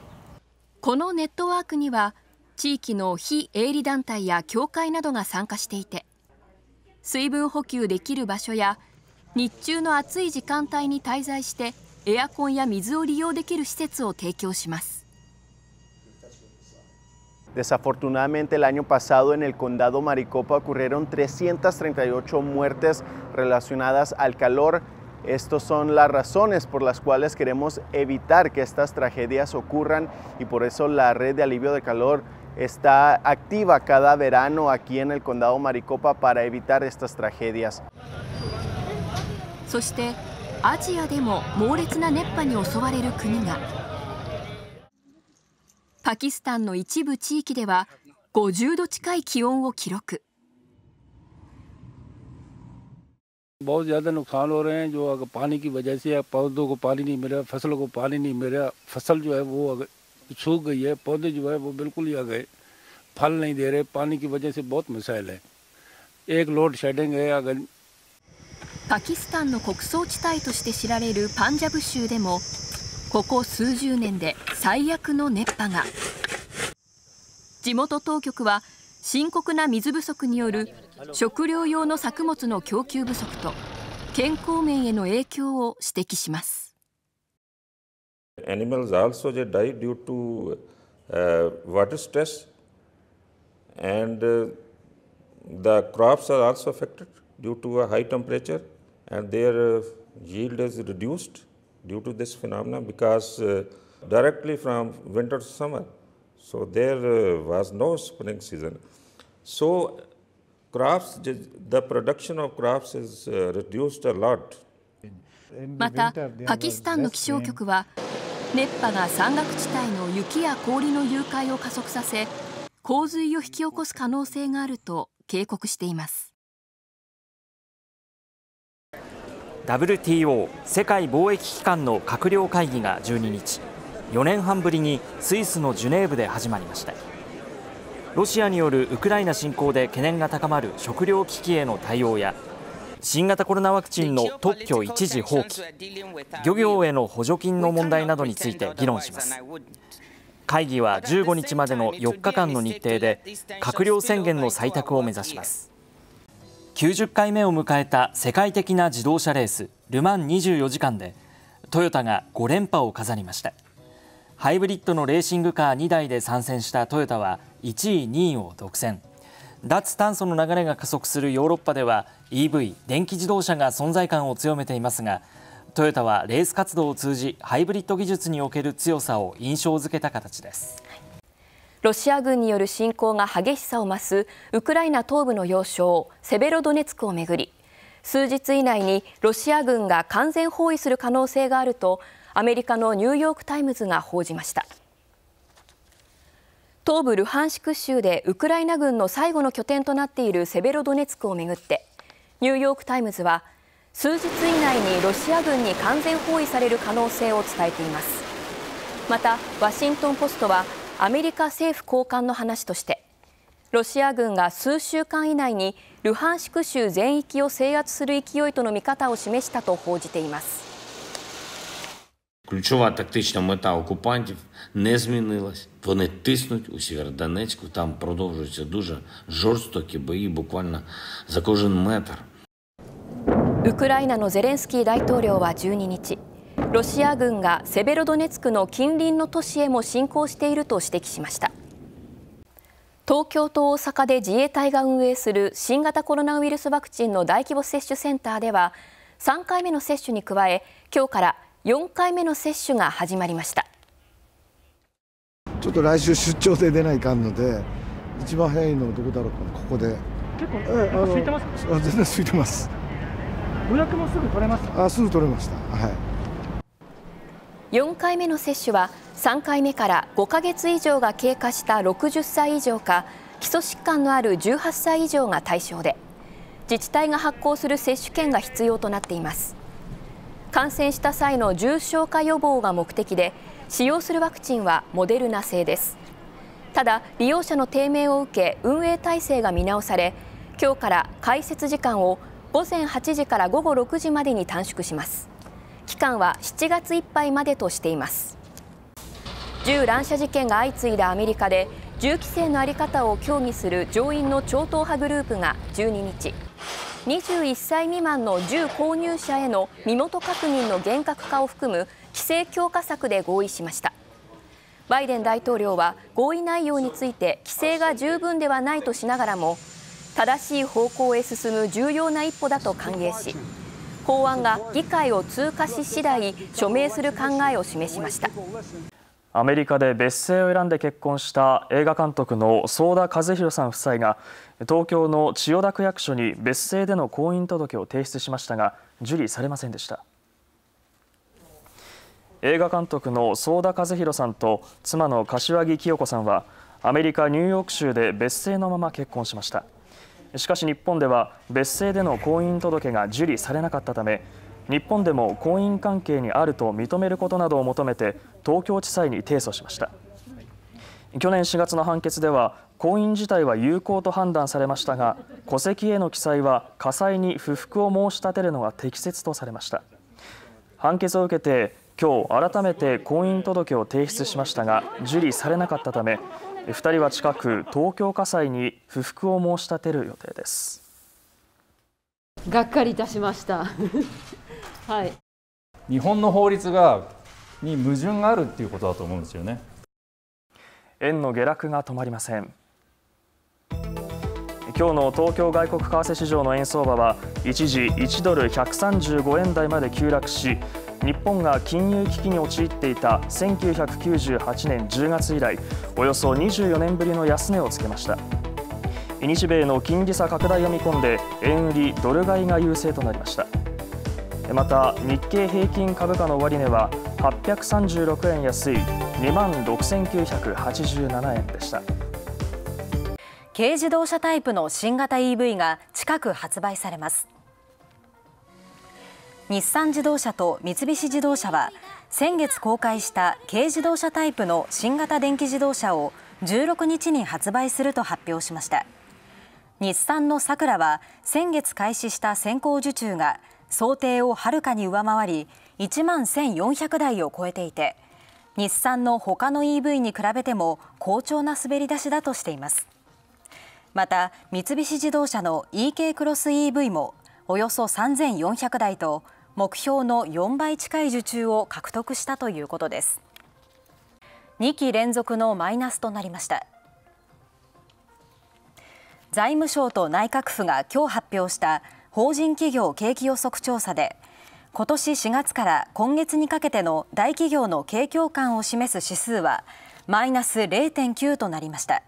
desafortunadamente el año pasado en el condado Maricopa ocurrieron 338 muertes relacionadas al calor estas son las razones por las cuales queremos evitar que estas tragedias ocurran y por eso la red de alivio de calor está activa cada verano aquí en el condado Maricopa para evitar estas tragedias. そしてアジアでも猛烈な熱波に襲われる国がパキスタンの一部地域では50度近い気温を記録。बहुत ज़्यादा नुकसान हो रहे हैं जो अगर पानी की वजह से पौधों को पानी नहीं मिला फसलों को पानी नहीं मिला फसल जो है वो अगर सूख गई है पौधे जो है वो बिल्कुल ही आ गए फल नहीं दे रहे पानी की वजह से बहुत मिसाइल है एक लोड शेडिंग है अगर パキスタンの穀倉地帯として知られるパンジャブ州でもここ数十年で最悪の熱波が地元当局は深刻な水不足による食料用の作物の供給不足と健康面への影響を指摘します。Animals also they die due to uh, water stress and uh, the crops are also affected due to a high temperature and their uh, yield is reduced due to this phenomena because uh, directly from winter to summer so there uh, was no spring season so crops, the production of crops is reduced a lot. また、パキスタンの気象局は、熱波が山岳地帯の雪や氷の融解を加速させ、洪水を引き起こす可能性があると警告しています WTO= 世界貿易機関の閣僚会議が12日4年半ぶりにスイスのジュネーブで始まりました。ロシアによるウクライナ侵攻で懸念が高まる食糧危機への対応や新型コロナワクチンの特許一時放棄漁業への補助金の問題などについて議論します会議は15日までの4日間の日程で閣僚宣言の採択を目指します90回目を迎えた世界的な自動車レースル・マン24時間でトヨタが5連覇を飾りましたハイブリッドのレーシングカー2台で参戦したトヨタは1位、2位を独占脱炭素の流れが加速するヨーロッパでは EV= 電気自動車が存在感を強めていますがトヨタはレース活動を通じハイブリッド技術における強さを印象付けた形です。ロシア軍による侵攻が激しさを増すウクライナ東部の要衝セベロドネツクをめぐり数日以内にロシア軍が完全包囲する可能性があるとアメリカのニューヨーク・タイムズが報じました東部ルハンシク州でウクライナ軍の最後の拠点となっているセベロドネツクをめぐってニューヨーク・タイムズは数日以内にロシア軍に完全包囲される可能性を伝えていますまたワシントン・ポストはアメリカ政府高官の話としてロシア軍が数週間以内にルハンシク州全域を制圧する勢いとの見方を示したと報じています Ключова тактична мета окупантів не змінилась. Вони тиснуть у Сєвєродонецьку. Там продовжуються дуже жорстокі бої, буквально за кожен метр. ウクライナのゼレンスキー大統領は12日、ロシア軍がセベロドネツクの近隣の都市へも侵攻していると指摘しました。東京と大阪で自衛隊が運営する新型コロナウイルスワクチンの大規模接種センターでは、3回目の接種に加え、今日から4回目の接種が始まりましたちょっと来週出張で出ないかんので一番早いのどこだろうかここで結構空いてます全然空いてます予約もすぐ取れましあすぐ取れましたはい4回目の接種は3回目から5か月以上が経過した60歳以上か基礎疾患のある18歳以上が対象で自治体が発行する接種券が必要となっています感染した際の重症化予防が目的で使用するワクチンはモデルナ製ですただ利用者の低迷を受け運営体制が見直され今日から開設時間を午前8時から午後6時までに短縮します期間は7月いっぱいまでとしています銃乱射事件が相次いだアメリカで銃規制の在り方を協議する上院の超党派グループが12日21歳未満の銃購入者への身元確認の厳格化を含む規制強化策で合意しましたバイデン大統領は合意内容について規制が十分ではないとしながらも正しい方向へ進む重要な一歩だと歓迎し法案が議会を通過し次第署名する考えを示しましたアメリカで別姓を選んで結婚した映画監督の相田和弘さん夫妻が東京の千代田区役所に別姓での婚姻届を提出しましたが受理されませんでした映画監督の相田和弘さんと妻の柏木清子さんはアメリカ・ニューヨーク州で別姓のまま結婚しましたしかし日本では別姓での婚姻届が受理されなかったため日本でも婚姻関係にあると認めることなどを求めて東京地裁に提訴しました去年4月の判決では婚姻自体は有効と判断されましたが戸籍への記載は火災に不服を申し立てるのが適切とされました判決を受けて今日改めて婚姻届を提出しましたが受理されなかったため2人は近く東京火災に不服を申し立てる予定ですがっかりいたしました はい日本の法律がに矛盾があるっていうことだと思うんですよね円の下落が止まりません今日の東京外国為替市場の円相場は一時1ドル135円台まで急落し日本が金融危機に陥っていた1998年10月以来およそ24年ぶりの安値をつけました日米の金利差拡大を見込んで円売りドル買いが優勢となりましたまた日経平均株価の終値は836円安い2万6987円でした。軽自動車タイプの新型 EV が近く発売されます日産自動車と三菱自動車は先月公開した軽自動車タイプの新型電気自動車を16日に発売すると発表しました日産のサクラは先月開始した先行受注が想定をはるかに上回り1万1400台を超えていて日産の他の EV に比べても好調な滑り出しだとしていますまた三菱自動車の EK クロス EV もおよそ3400台と目標の4倍近い受注を獲得したということです2期連続のマイナスとなりました財務省と内閣府が今日発表した法人企業景気予測調査で今年4月から今月にかけての大企業の景況感を示す指数はマイナス0.9となりました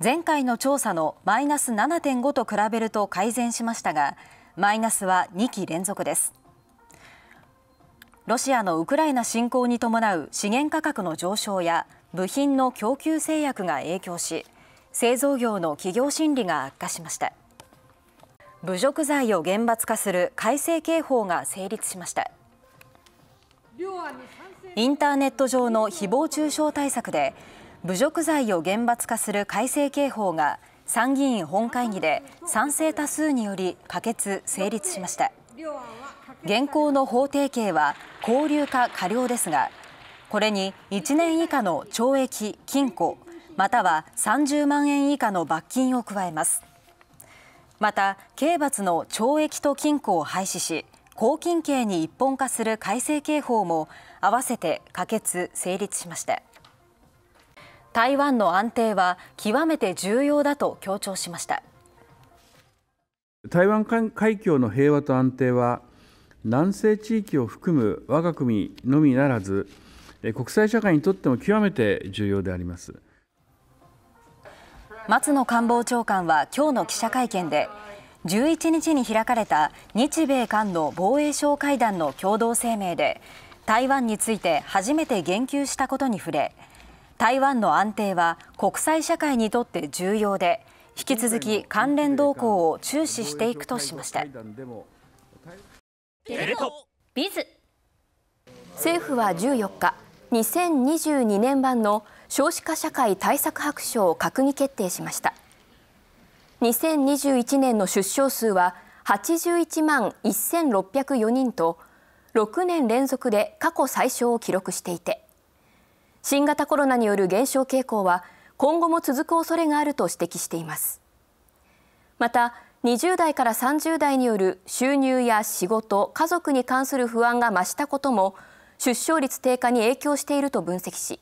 前回の調査のマイナス7.5と比べると改善しましたがマイナスは2期連続ですロシアのウクライナ侵攻に伴う資源価格の上昇や部品の供給制約が影響し製造業の企業心理が悪化しました侮辱罪を厳罰化する改正刑法が成立しましたインターネット上の誹謗中傷対策で侮辱罪を厳罰化する改正刑法が参議院本会議で賛成多数により可決・成立しました現行の法定刑は交留か過料ですがこれに1年以下の懲役・禁錮または30万円以下の罰金を加えますまた刑罰の懲役と禁錮を廃止し拘禁刑に一本化する改正刑法も合わせて可決・成立しました台湾の安定は極めて重要だと強調しました台湾海峡の平和と安定は南西地域を含む我が国のみならず国際社会にとっても極めて重要であります松野官房長官は今日の記者会見で11日に開かれた日米韓の防衛相会談の共同声明で台湾について初めて言及したことに触れ台湾の安定は国際社会にとって重要で引き続き関連動向を注視していくとしましたビズ政府は14日2022年版の少子化社会対策白書を閣議決定しました2021年の出生数は81万1604人と6年連続で過去最少を記録していて新型コロナによる減少傾向は今後も続く恐れがあると指摘していますまた20代から30代による収入や仕事家族に関する不安が増したことも出生率低下に影響していると分析し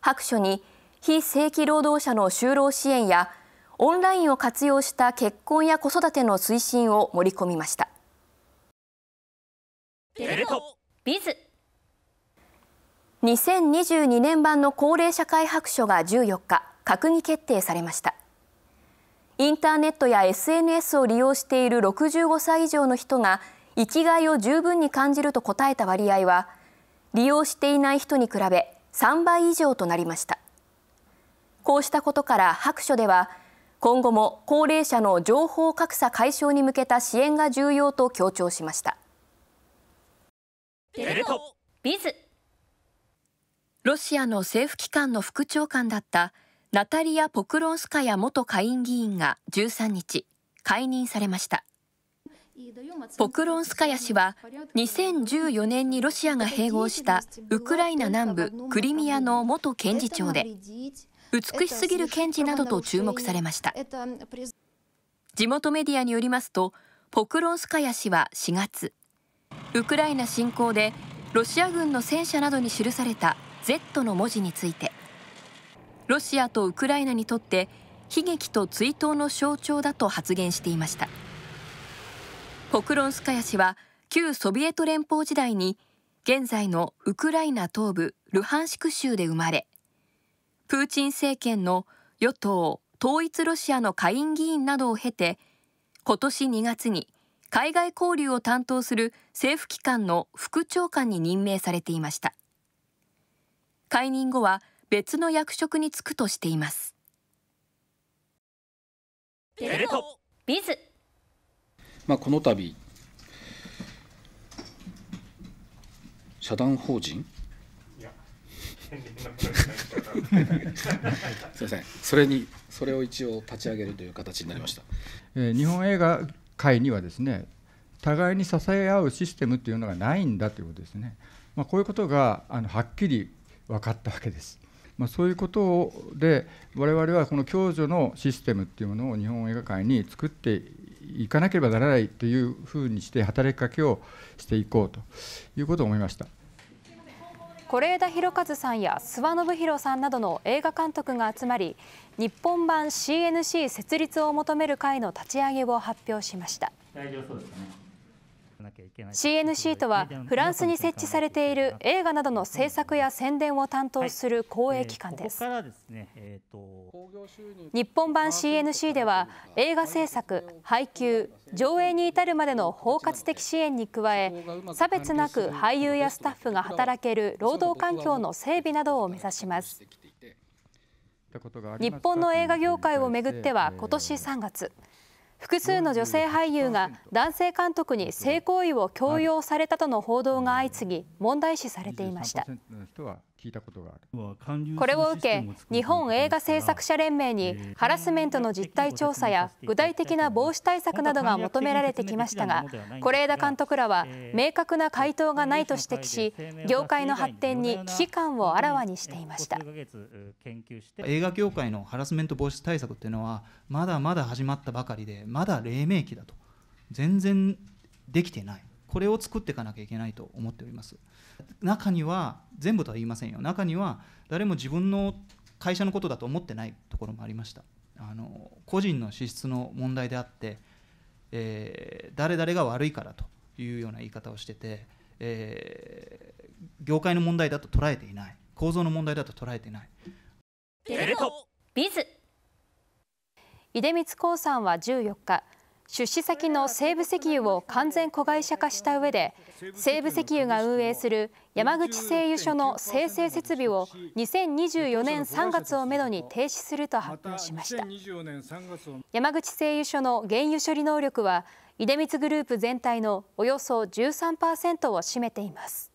白書に非正規労働者の就労支援やオンラインを活用した結婚や子育ての推進を盛り込みました。ビズ2022年版の高齢社会白書が14日閣議決定されましたインターネットや SNS を利用している65歳以上の人が生きがいを十分に感じると答えた割合は利用していない人に比べ3倍以上となりましたこうしたことから白書では今後も高齢者の情報格差解消に向けた支援が重要と強調しましたビズロシアの政府機関の副長官だったナタリア・ポクロンスカヤ元下院議員が13日、解任されました。ポクロンスカヤ氏は2014年にロシアが併合したウクライナ南部クリミアの元検事長で美しすぎる検事などと注目されました地元メディアによりますとポクロンスカヤ氏は4月ウクライナ侵攻でロシア軍の戦車などに記された Z の文字についてロシアとウクライナにとって悲劇と追悼の象徴だと発言していましたポクロンスカヤ氏は旧ソビエト連邦時代に現在のウクライナ東部ルハンシク州で生まれプーチン政権の与党統一ロシアの下院議員などを経て今年2月に海外交流を担当する政府機関の副長官に任命されていました解任後は別の役職に就くとしていますテレトビズ、まあ、この度社団法人 すいませんそれにそれを一応立ち上げるという形になりました、えー、日本映画界にはですね互いに支え合うシステムっていうのがないんだということですね、まあ、こういうことがあのはっきり分かったわけです。まあ、そういうことで我々はこの共助のシステムっていうものを日本映画界に作っていかなければならないというふうにして働きかけをしていこうということを思いました。是枝裕和さんや諏訪信弘さんなどの映画監督が集まり日本版 CNC 設立を求める会の立ち上げを発表しました。大丈夫そうですね CNC とはフランスに設置されている映画などの制作や宣伝を担当する公営機関です。日本版 CNC では映画制作、配給、上映に至るまでの包括的支援に加え差別なく俳優やスタッフが働ける労働環境の整備などを目指します。日本の映画業界をめぐっては今年3月複数の女性俳優が男性監督に性行為を強要されたとの報道が相次ぎ問題視されていました。聞いたことがあるこれを受け日本映画制作者連盟にハラスメントの実態調査や具体的な防止対策などが求められてきましたが是枝監督らは明確な回答がないと指摘し業界の発展に危機感をあらわにしていました映画業界のハラスメント防止対策っていうのはまだまだ始まったばかりでまだ黎明期だと全然できてないこれを作っていかなきゃいけないと思っております。中には全部とは言いませんよ中には誰も自分の会社のことだと思ってないところもありましたあの個人の資質の問題であって、えー、誰々が悪いからというような言い方をしてて、えー、業界の問題だと捉えていない構造の問題だと捉えていないテレビズ出光興産は14日出資先の西武石油を完全子会社化した上で西武石油が運営する山口製油所の生成設備を2024年3月をめどに停止すると発表しました山口製油所の原油処理能力は出光グループ全体のおよそ13%を占めています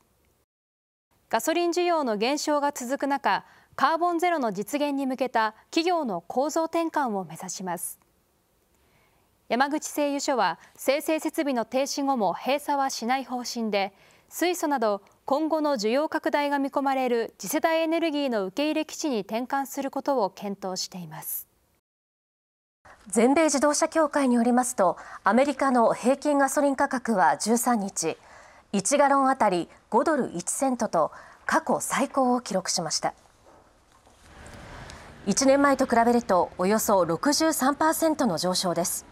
ガソリン需要の減少が続く中カーボンゼロの実現に向けた企業の構造転換を目指します山口製油所は生成設備の停止後も閉鎖はしない方針で水素など今後の需要拡大が見込まれる次世代エネルギーの受け入れ基地に転換することを検討しています全米自動車協会によりますとアメリカの平均ガソリン価格は13日1ガロンあたり5ドル1セントと過去最高を記録しました1年前と比べるとおよそ63%の上昇です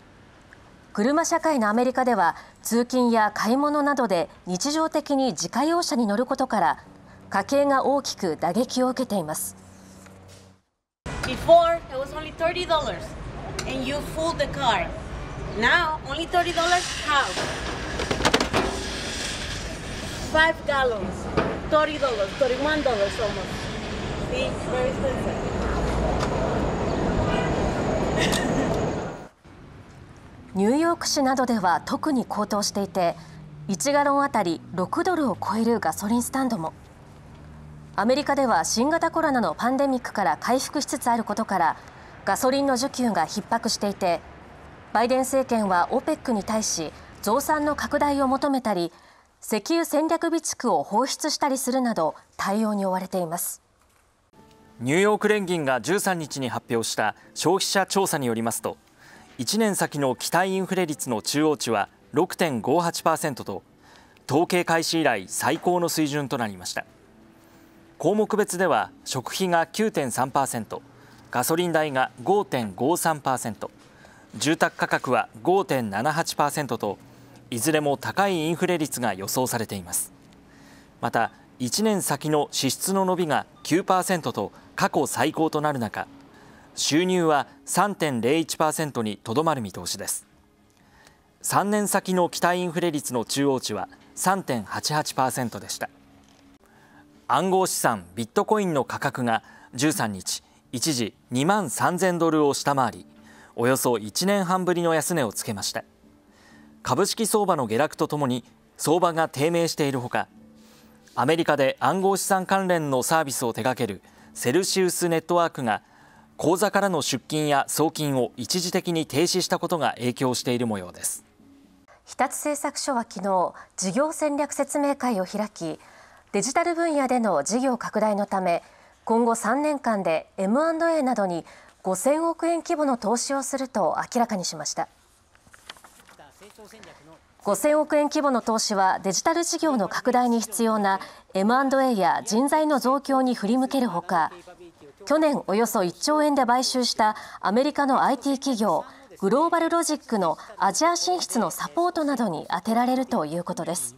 車社会のアメリカでは通勤や買い物などで日常的に自家用車に乗ることから家計が大きく打撃を受けています Before, it was only $30 and you fooled the car. Now, only $30 how? Five gallons, $30, $31 almost. See, very expensive. ニューヨーク市などでは特に高騰していて1ガロンあたり6ドルを超えるガソリンスタンドもアメリカでは新型コロナのパンデミックから回復しつつあることからガソリンの需給が逼迫していてバイデン政権は OPEC に対し増産の拡大を求めたり石油戦略備蓄を放出したりするなど対応に追われていますニューヨーク連銀が13日に発表した消費者調査によりますと1年先の期待インフレ率の中央値は6.58%と統計開始以来最高の水準となりました項目別では食費が9.3%ガソリン代が5.53%住宅価格は5.78%といずれも高いインフレ率が予想されていますまた1年先の支出の伸びが9%と過去最高となる中収入は3.01%にとどまる見通しです3年先の期待インフレ率の中央値は3.88%でした暗号資産ビットコインの価格が13日一時2万3000ドルを下回りおよそ1年半ぶりの安値をつけました株式相場の下落とともに相場が低迷しているほかアメリカで暗号資産関連のサービスを手掛けるセルシウスネットワークが口座からの出金や送金を一時的に停止したことが影響している模様です日立製作所は昨日事業戦略説明会を開きデジタル分野での事業拡大のため今後3年間で M&A などに5000億円規模の投資をすると明らかにしました5000億円規模の投資はデジタル事業の拡大に必要な M&A や人材の増強に振り向けるほか去年およそ1兆円で買収したアメリカの IT 企業グローバルロジックのアジア進出のサポートなどに充てられるということです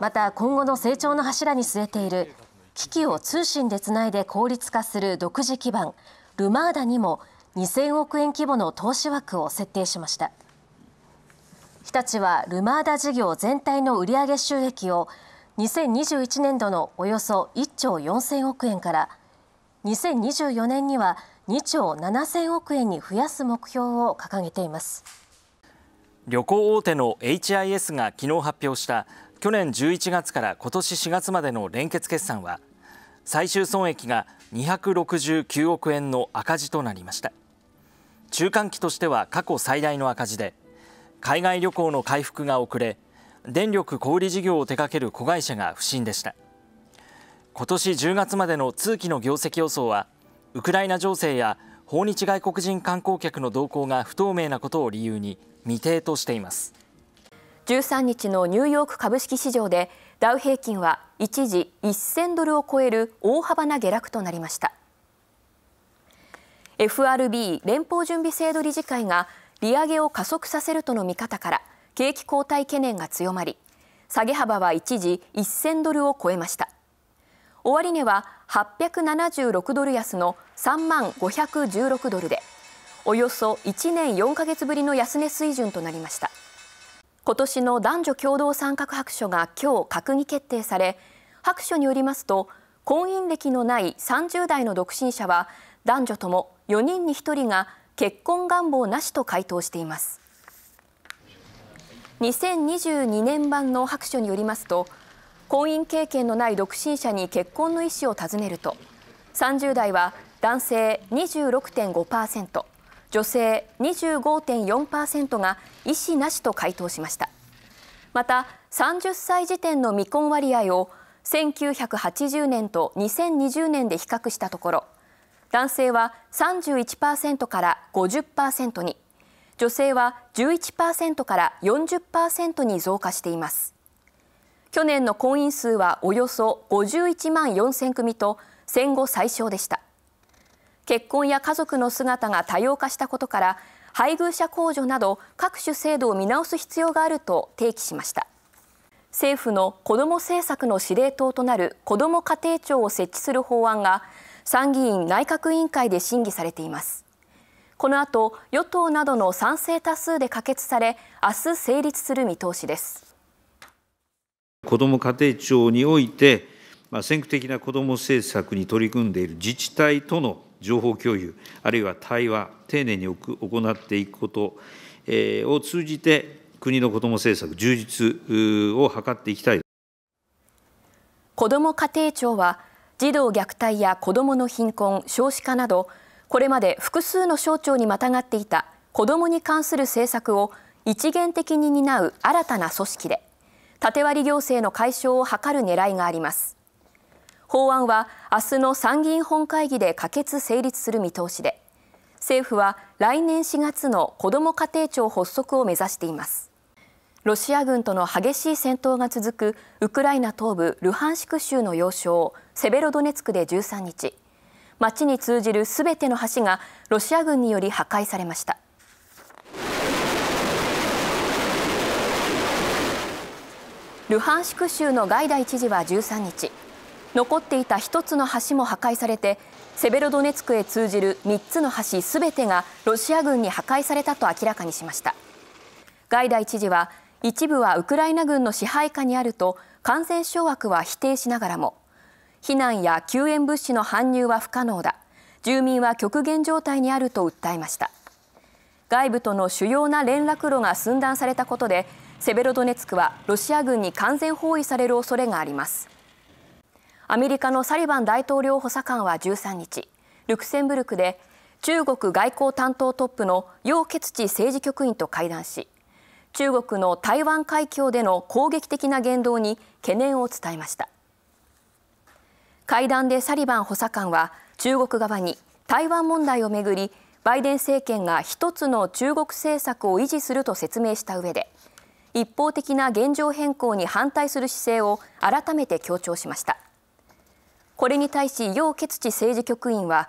また今後の成長の柱に据えている機器を通信でつないで効率化する独自基盤ルマーダにも2000億円規模の投資枠を設定しました日立はルマーダ事業全体の売上収益を2021年度のおよそ1兆4000億円から2024年には2兆7000億円に増やす目標を掲げています旅行大手の HIS が昨日発表した去年11月から今年4月までの連結決算は最終損益が269億円の赤字となりました中間期としては過去最大の赤字で海外旅行の回復が遅れ電力小売事業を手掛ける子会社が不振でした今年10月までの通期の業績予想はウクライナ情勢や訪日外国人観光客の動向が不透明なことを理由に未定としています13日のニューヨーク株式市場でダウ平均は一時1000ドルを超える大幅な下落となりました FRB 連邦準備制度理事会が利上げを加速させるとの見方から景気後退懸念が強まり下げ幅は一時1000ドルを超えました終値は876ドル安の3万516ドルでおよそ1年4ヶ月ぶりの安値水準となりました今年の男女共同参画白書が今日閣議決定され白書によりますと婚姻歴のない30代の独身者は男女とも4人に1人が結婚願望なしと回答しています2022年版の白書によりますと婚姻経験のない独身者に結婚の意思を尋ねると30代は男性26.5%女性25.4%が意思なしと回答しましたまた30歳時点の未婚割合を1980年と2020年で比較したところ男性は31%から50%に女性は11%から40%に増加しています去年の婚姻数はおよそ51万4000組と戦後最小でした結婚や家族の姿が多様化したことから配偶者控除など各種制度を見直す必要があると提起しました政府の子ども政策の司令塔となる子ども家庭庁を設置する法案が参議院内閣委員会で審議されていますこの後与党などの賛成多数で可決され明日成立する見通しです子ども家庭庁において、まあ、先駆的な子ども政策に取り組んでいる自治体との情報共有、あるいは対話、丁寧に行っていくこと、えを通じて、国の子ども政策充実を図っていきたい子ども家庭庁は、児童虐待や子どもの貧困、少子化など、これまで複数の省庁にまたがっていた子どもに関する政策を一元的に担う新たな組織で、縦割り行政の解消を図る狙いがあります法案は明日の参議院本会議で可決成立する見通しで政府は来年4月の子ども家庭庁発足を目指していますロシア軍との激しい戦闘が続くウクライナ東部ルハンシク州の要衝セベロドネツクで13日町に通じるすべての橋がロシア軍により破壊されましたルハンシク州のガイダイ知事は13日残っていた1つの橋も破壊されてセベロドネツクへ通じる3つの橋すべてがロシア軍に破壊されたと明らかにしましたガイダイ知事は一部はウクライナ軍の支配下にあると感染掌握は否定しながらも避難や救援物資の搬入は不可能だ住民は極限状態にあると訴えました外部との主要な連絡路が寸断されたことでセベロドネツクはロシア軍に完全包囲される恐れがありますアメリカのサリバン大統領補佐官は13日ルクセンブルクで中国外交担当トップの楊潔チ政治局員と会談し中国の台湾海峡での攻撃的な言動に懸念を伝えました会談でサリバン補佐官は中国側に台湾問題をめぐりバイデン政権が一つの中国政策を維持すると説明した上で一方的な現状変更に反対する姿勢を改めて強調しましたこれに対し楊潔チ政治局員は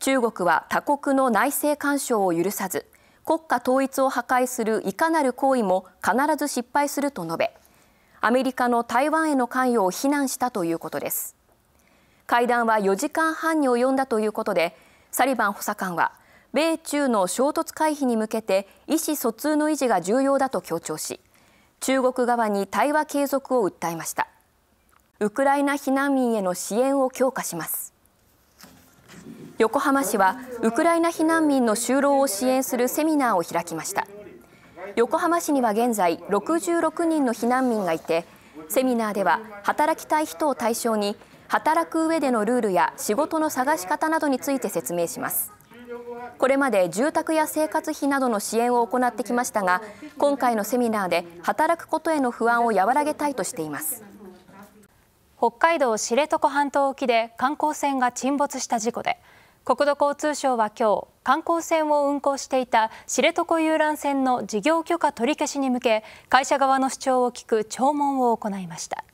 中国は他国の内政干渉を許さず国家統一を破壊するいかなる行為も必ず失敗すると述べアメリカの台湾への関与を非難したということです会談は4時間半に及んだということでサリバン補佐官は米中の衝突回避に向けて意思疎通の維持が重要だと強調し中国側に対話継続を訴えましたウクライナ避難民への支援を強化します横浜市はウクライナ避難民の就労を支援するセミナーを開きました横浜市には現在66人の避難民がいてセミナーでは働きたい人を対象に働く上でのルールや仕事の探し方などについて説明しますこれまで住宅や生活費などの支援を行ってきましたが今回のセミナーで働くことへの不安を和らげたいとしています北海道知床半島沖で観光船が沈没した事故で国土交通省は今日観光船を運航していた知床遊覧船の事業許可取り消しに向け会社側の主張を聞く聴聞を行いました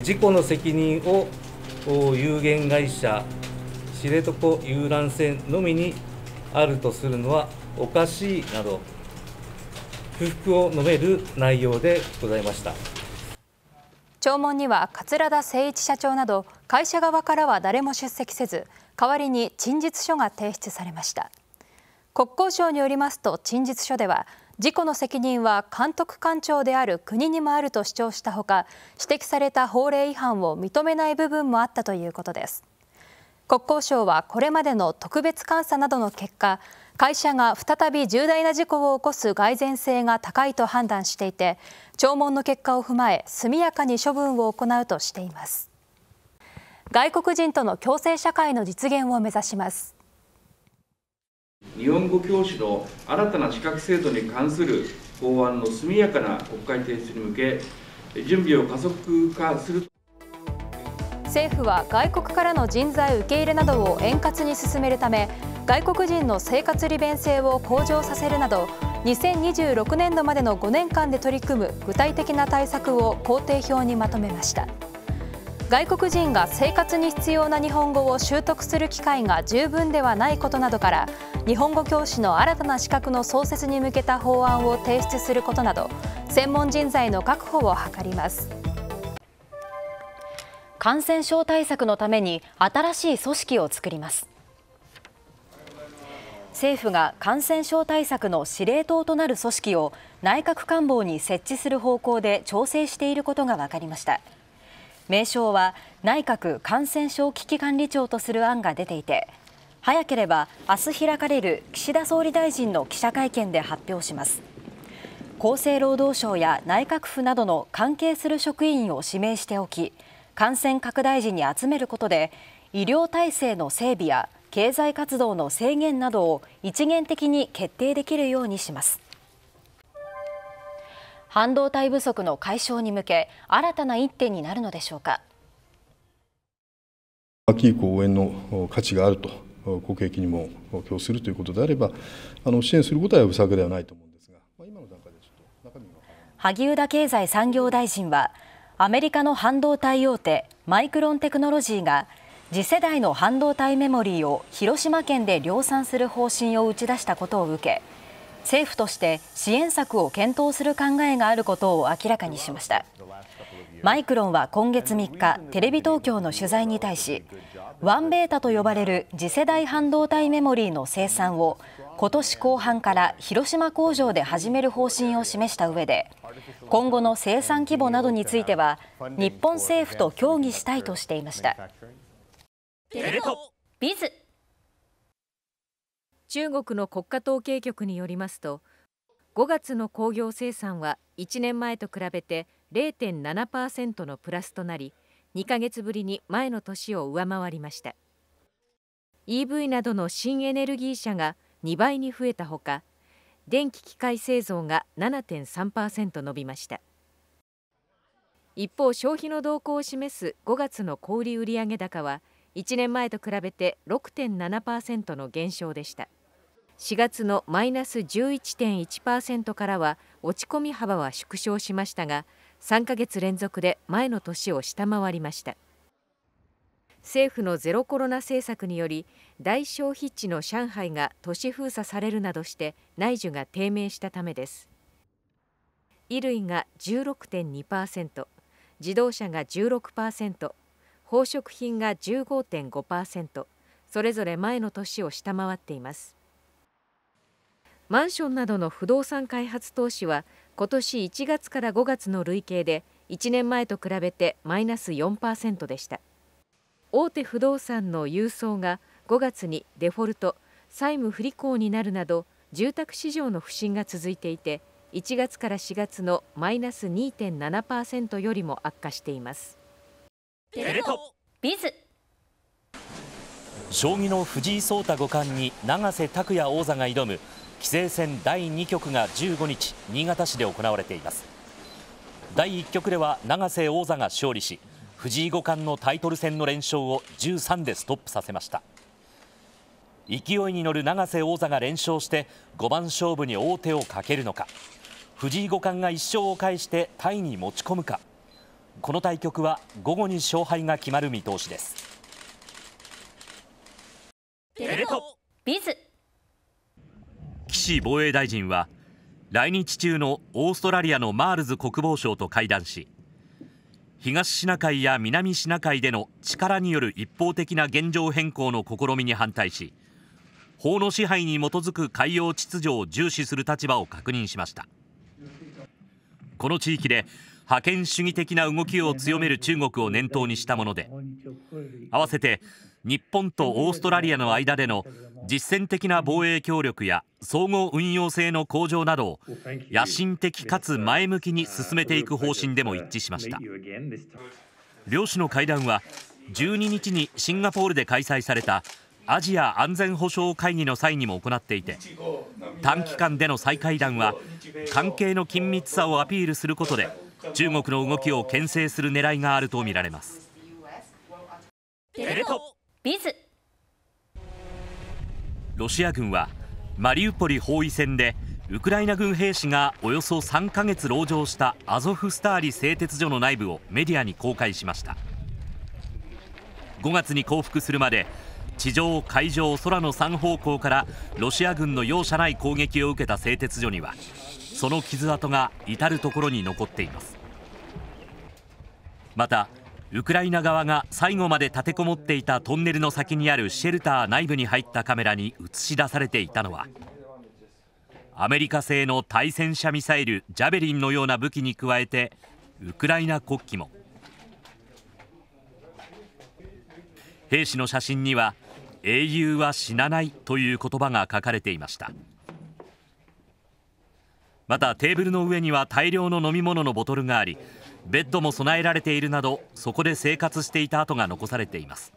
事故の責任を有限会社知床遊覧船のみにあるとするのはおかしいなど不服を述べる内容でございました聴聞には桂田誠一社長など会社側からは誰も出席せず代わりに陳述書が提出されました国交省によりますと陳述書では事故の責任は監督官庁である国にもあると主張したほか指摘された法令違反を認めない部分もあったということです国交省はこれまでの特別監査などの結果会社が再び重大な事故を起こす蓋然性が高いと判断していて聴聞の結果を踏まえ速やかに処分を行うとしています外国人との共生社会の実現を目指します日本語教師の新たな資格制度に関する法案の速やかな国会提出に向け準備を加速化する政府は外国からの人材受け入れなどを円滑に進めるため外国人の生活利便性を向上させるなど2026年度までの5年間で取り組む具体的な対策を工程表にまとめました外国人が生活に必要な日本語を習得する機会が十分ではないことなどから日本語教師の新たな資格の創設に向けた法案を提出することなど専門人材の確保を図ります。感染症対策のために新しい組織を作ります政府が感染症対策の司令塔となる組織を内閣官房に設置する方向で調整していることが分かりました名称は内閣感染症危機管理庁とする案が出ていて早ければ明日開かれる岸田総理大臣の記者会見で発表します厚生労働省や内閣府などの関係する職員を指名しておき感染拡大時に集めることで医療体制の整備や経済活動の制限などを一元的に決定できるようにします半導体不足の解消に向け新たな一手になるのでしょうか秋以降応援の価値があると国益にも供するということであればあの支援することは不作ではないと思うんですが、まあ、今の段階でちょっと中身が萩生田経済産業大臣はアメリカの半導体大手マイクロンテクノロジーが次世代の半導体メモリーを広島県で量産する方針を打ち出したことを受け政府として支援策を検討する考えがあることを明らかにしましたマイクロンは今月3日テレビ東京の取材に対しワンベータと呼ばれる次世代半導体メモリーの生産を今年後半から広島工場で始める方針を示した上で今後の生産規模などについては日本政府と協議したいとしていましたビズ中国の国家統計局によりますと5月の工業生産は1年前と比べて0.7%のプラスとなり2ヶ月ぶりに前の年を上回りました EV などの新エネルギー車が2倍に増えたほか電気機械製造が7.3%伸びました一方消費の動向を示す5月の小売売上高は1年前と比べて6.7%の減少でした4月のマイナス11.1%からは落ち込み幅は縮小しましたが3ヶ月連続で前の年を下回りました政府のゼロコロナ政策により大消費地の上海が都市封鎖されるなどして内需が低迷したためです衣類が16.2%自動車が16%宝飾品が15.5%それぞれ前の年を下回っていますマンションなどの不動産開発投資は今年1月から5月の累計で1年前と比べてマイナス4%でした大手不動産の郵送が5月にデフォルト債務不履行になるなど住宅市場の不振が続いていて1月から4月のマイナス2.7%よりも悪化していますビズ将棋の藤井聡太五冠に永瀬拓矢王座が挑む棋聖戦第2局が15日新潟市で行われています第1局では永瀬王座が勝利し藤井五冠のタイトル戦の連勝を13でストップさせました勢いに乗る永瀬王座が連勝して五番勝負に王手をかけるのか藤井五冠が1勝を返してタイに持ち込むかこの対局は午後に勝敗が決まる見通しです岸防衛大臣は来日中のオーストラリアのマールズ国防相と会談し東シナ海や南シナ海での力による一方的な現状変更の試みに反対し法の支配に基づく海洋秩序を重視する立場を確認しましたこの地域で覇権主義的な動きを強める中国を念頭にしたもので合わせて日本とオーストラリアの間での実践的な防衛協力や総合運用性の向上などを野心的かつ前向きに進めていく方針でも一致しました両首の会談は12日にシンガポールで開催されたアジア安全保障会議の際にも行っていて短期間での再会談は関係の緊密さをアピールすることで中国の動きを牽制する狙いがあるとみられますロシア軍はマリウポリ包囲戦でウクライナ軍兵士がおよそ3ヶ月籠城したアゾフスターリ製鉄所の内部をメディアに公開しました5月に降伏するまで地上海上空の3方向からロシア軍の容赦ない攻撃を受けた製鉄所にはその傷跡が至る所に残っていますまたウクライナ側が最後まで立てこもっていたトンネルの先にあるシェルター内部に入ったカメラに映し出されていたのはアメリカ製の対戦車ミサイルジャベリンのような武器に加えてウクライナ国旗も兵士の写真には英雄は死なないという言葉が書かれていましたまたテーブルの上には大量の飲み物のボトルがありベッドも備えられているなどそこで生活していた跡が残されています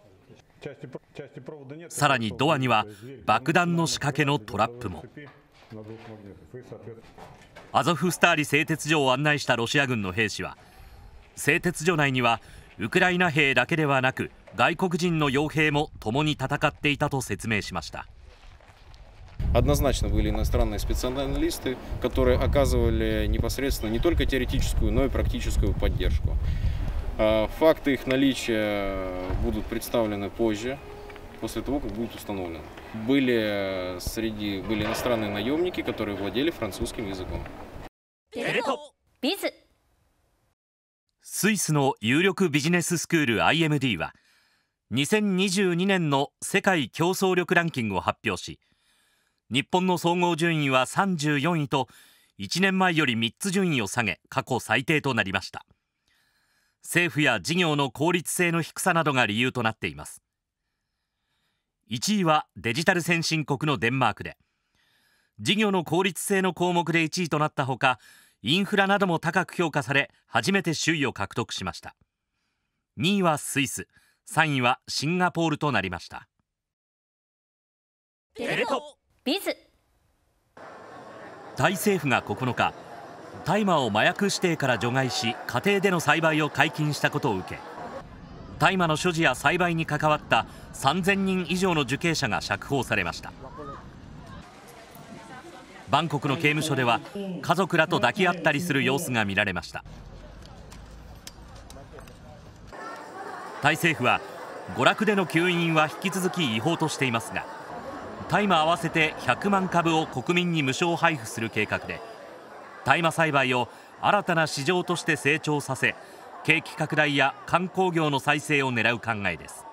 さらにドアには爆弾の仕掛けのトラップもアゾフスターリ製鉄所を案内したロシア軍の兵士は製鉄所内にはウクライナ兵だけではなく外国人の傭兵も共に戦っていたと説明しました。Однозначно были иностранные специалисты, которые оказывали непосредственно не только теоретическую, но и практическую поддержку. А, факты их наличия будут представлены позже, после того, как будут установлены. Были э, среди были иностранные наемники, которые владели французским языком. Без スイスの有力ビジネススクール IMD は2022年の世界競争力ランキングを発表し日本の総合順位は34位と1年前より3つ順位を下げ過去最低となりました政府や事業の効率性の低さなどが理由となっています1位はデジタル先進国のデンマークで事業の効率性の項目で1位となったほかインフラなども高く評価され初めて首位を獲得しました2位はスイス3位はシンガポールとなりましたテレトビズタイ政府が9日大麻を麻薬指定から除外し家庭での栽培を解禁したことを受け大麻の所持や栽培に関わった3000人以上の受刑者が釈放されましたバンコクの刑務所では家族らと抱き合ったりする様子が見られましたタイ政府は娯楽での吸引は引き続き違法としていますが大麻合わせて100万株を国民に無償配布する計画で大麻栽培を新たな市場として成長させ景気拡大や観光業の再生を狙う考えです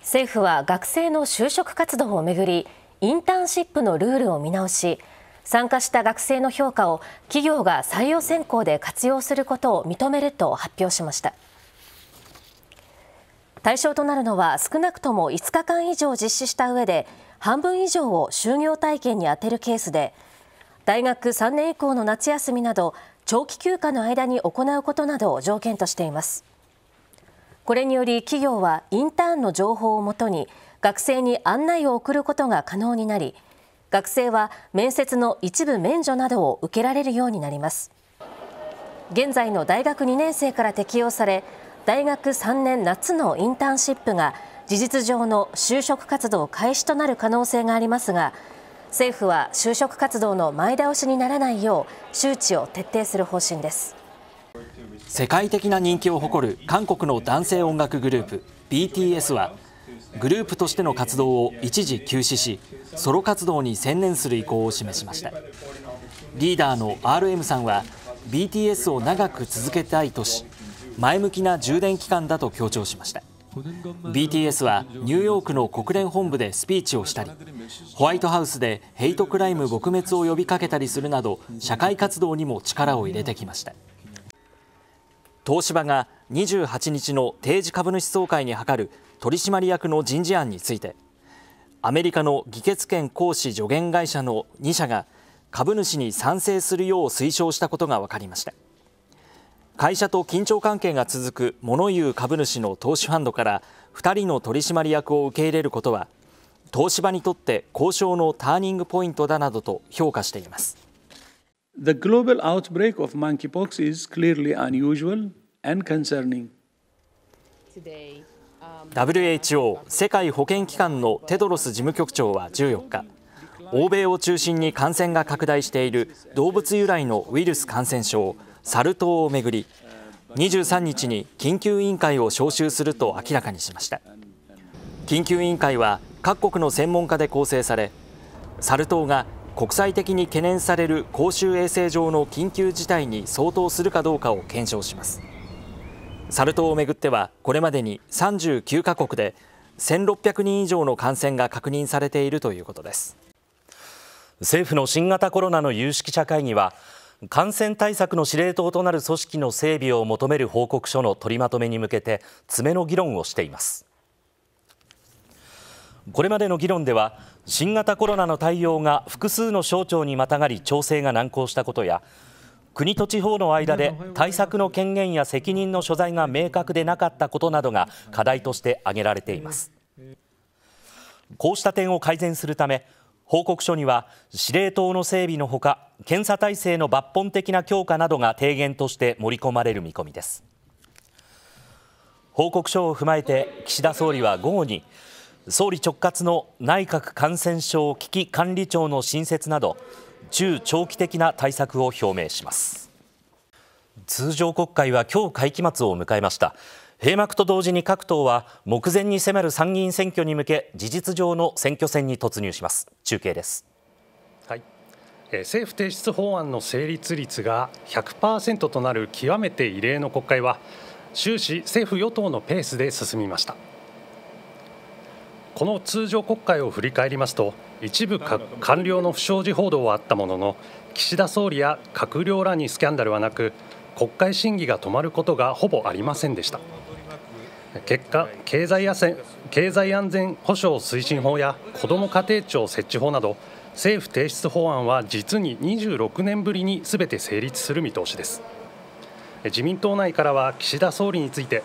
政府は学生の就職活動をめぐりインターンシップのルールを見直し参加した学生の評価を企業が採用選考で活用することを認めると発表しました対象となるのは少なくとも5日間以上実施した上で半分以上を就業体験に充てるケースで大学3年以降の夏休みなど長期休暇の間に行うことなどを条件としていますこれにより企業はインターンの情報をもとに学生に案内を送ることが可能になり学生は面接の一部免除などを受けられるようになります現在の大学2年生から適用され大学3年夏のインターンシップが事実上の就職活動開始となる可能性がありますが政府は就職活動の前倒しにならないよう周知を徹底する方針です世界的な人気を誇る韓国の男性音楽グループ BTS はグループとしての活動を一時休止しソロ活動に専念する意向を示しましたリーダーの RM さんは BTS を長く続けたいとし前向きな充電期間だと強調しました BTS はニューヨークの国連本部でスピーチをしたりホワイトハウスでヘイトクライム撲滅を呼びかけたりするなど社会活動にも力を入れてきました東芝が28日の定時株主総会に諮る取締役の人事案についてアメリカの議決権行使助言会社の2社が株主に賛成するよう推奨したことが分かりました会社と緊張関係が続く物言う株主の投資ファンドから2人の取締役を受け入れることは東芝にとって交渉のターニングポイントだなどと評価しています The global outbreak of monkeypox is clearly unusual and concerning. Today. WHO 世界保健機関のテドロス事務局長は14日欧米を中心に感染が拡大している動物由来のウイルス感染症サル痘をめぐり23日に緊急委員会を招集すると明らかにしました緊急委員会は各国の専門家で構成されサル痘が国際的に懸念される公衆衛生上の緊急事態に相当するかどうかを検証しますサル痘をめぐってはこれまでに39カ国で1600人以上の感染が確認されているということです政府の新型コロナの有識者会議は感染対策の司令塔となる組織の整備を求める報告書の取りまとめに向けて詰めの議論をしていますこれまでの議論では新型コロナの対応が複数の省庁にまたがり調整が難航したことや国と地方の間で対策の権限や責任の所在が明確でなかったことなどが課題として挙げられていますこうした点を改善するため報告書には司令塔の整備のほか検査体制の抜本的な強化などが提言として盛り込まれる見込みです報告書を踏まえて岸田総理は午後に総理直轄の内閣感染症危機管理庁の新設など中長期的な対策を表明します通常国会は今日会期末を迎えました閉幕と同時に各党は目前に迫る参議院選挙に向け事実上の選挙戦に突入します中継です、はい、政府提出法案の成立率が100%となる極めて異例の国会は終始政府与党のペースで進みましたこの通常国会を振り返りますと一部官僚の不祥事報道はあったものの岸田総理や閣僚らにスキャンダルはなく国会審議が止まることがほぼありませんでした結果経済経済安全保障推進法や子ども家庭庁設置法など政府提出法案は実に26年ぶりにすべて成立する見通しです自民党内からは岸田総理について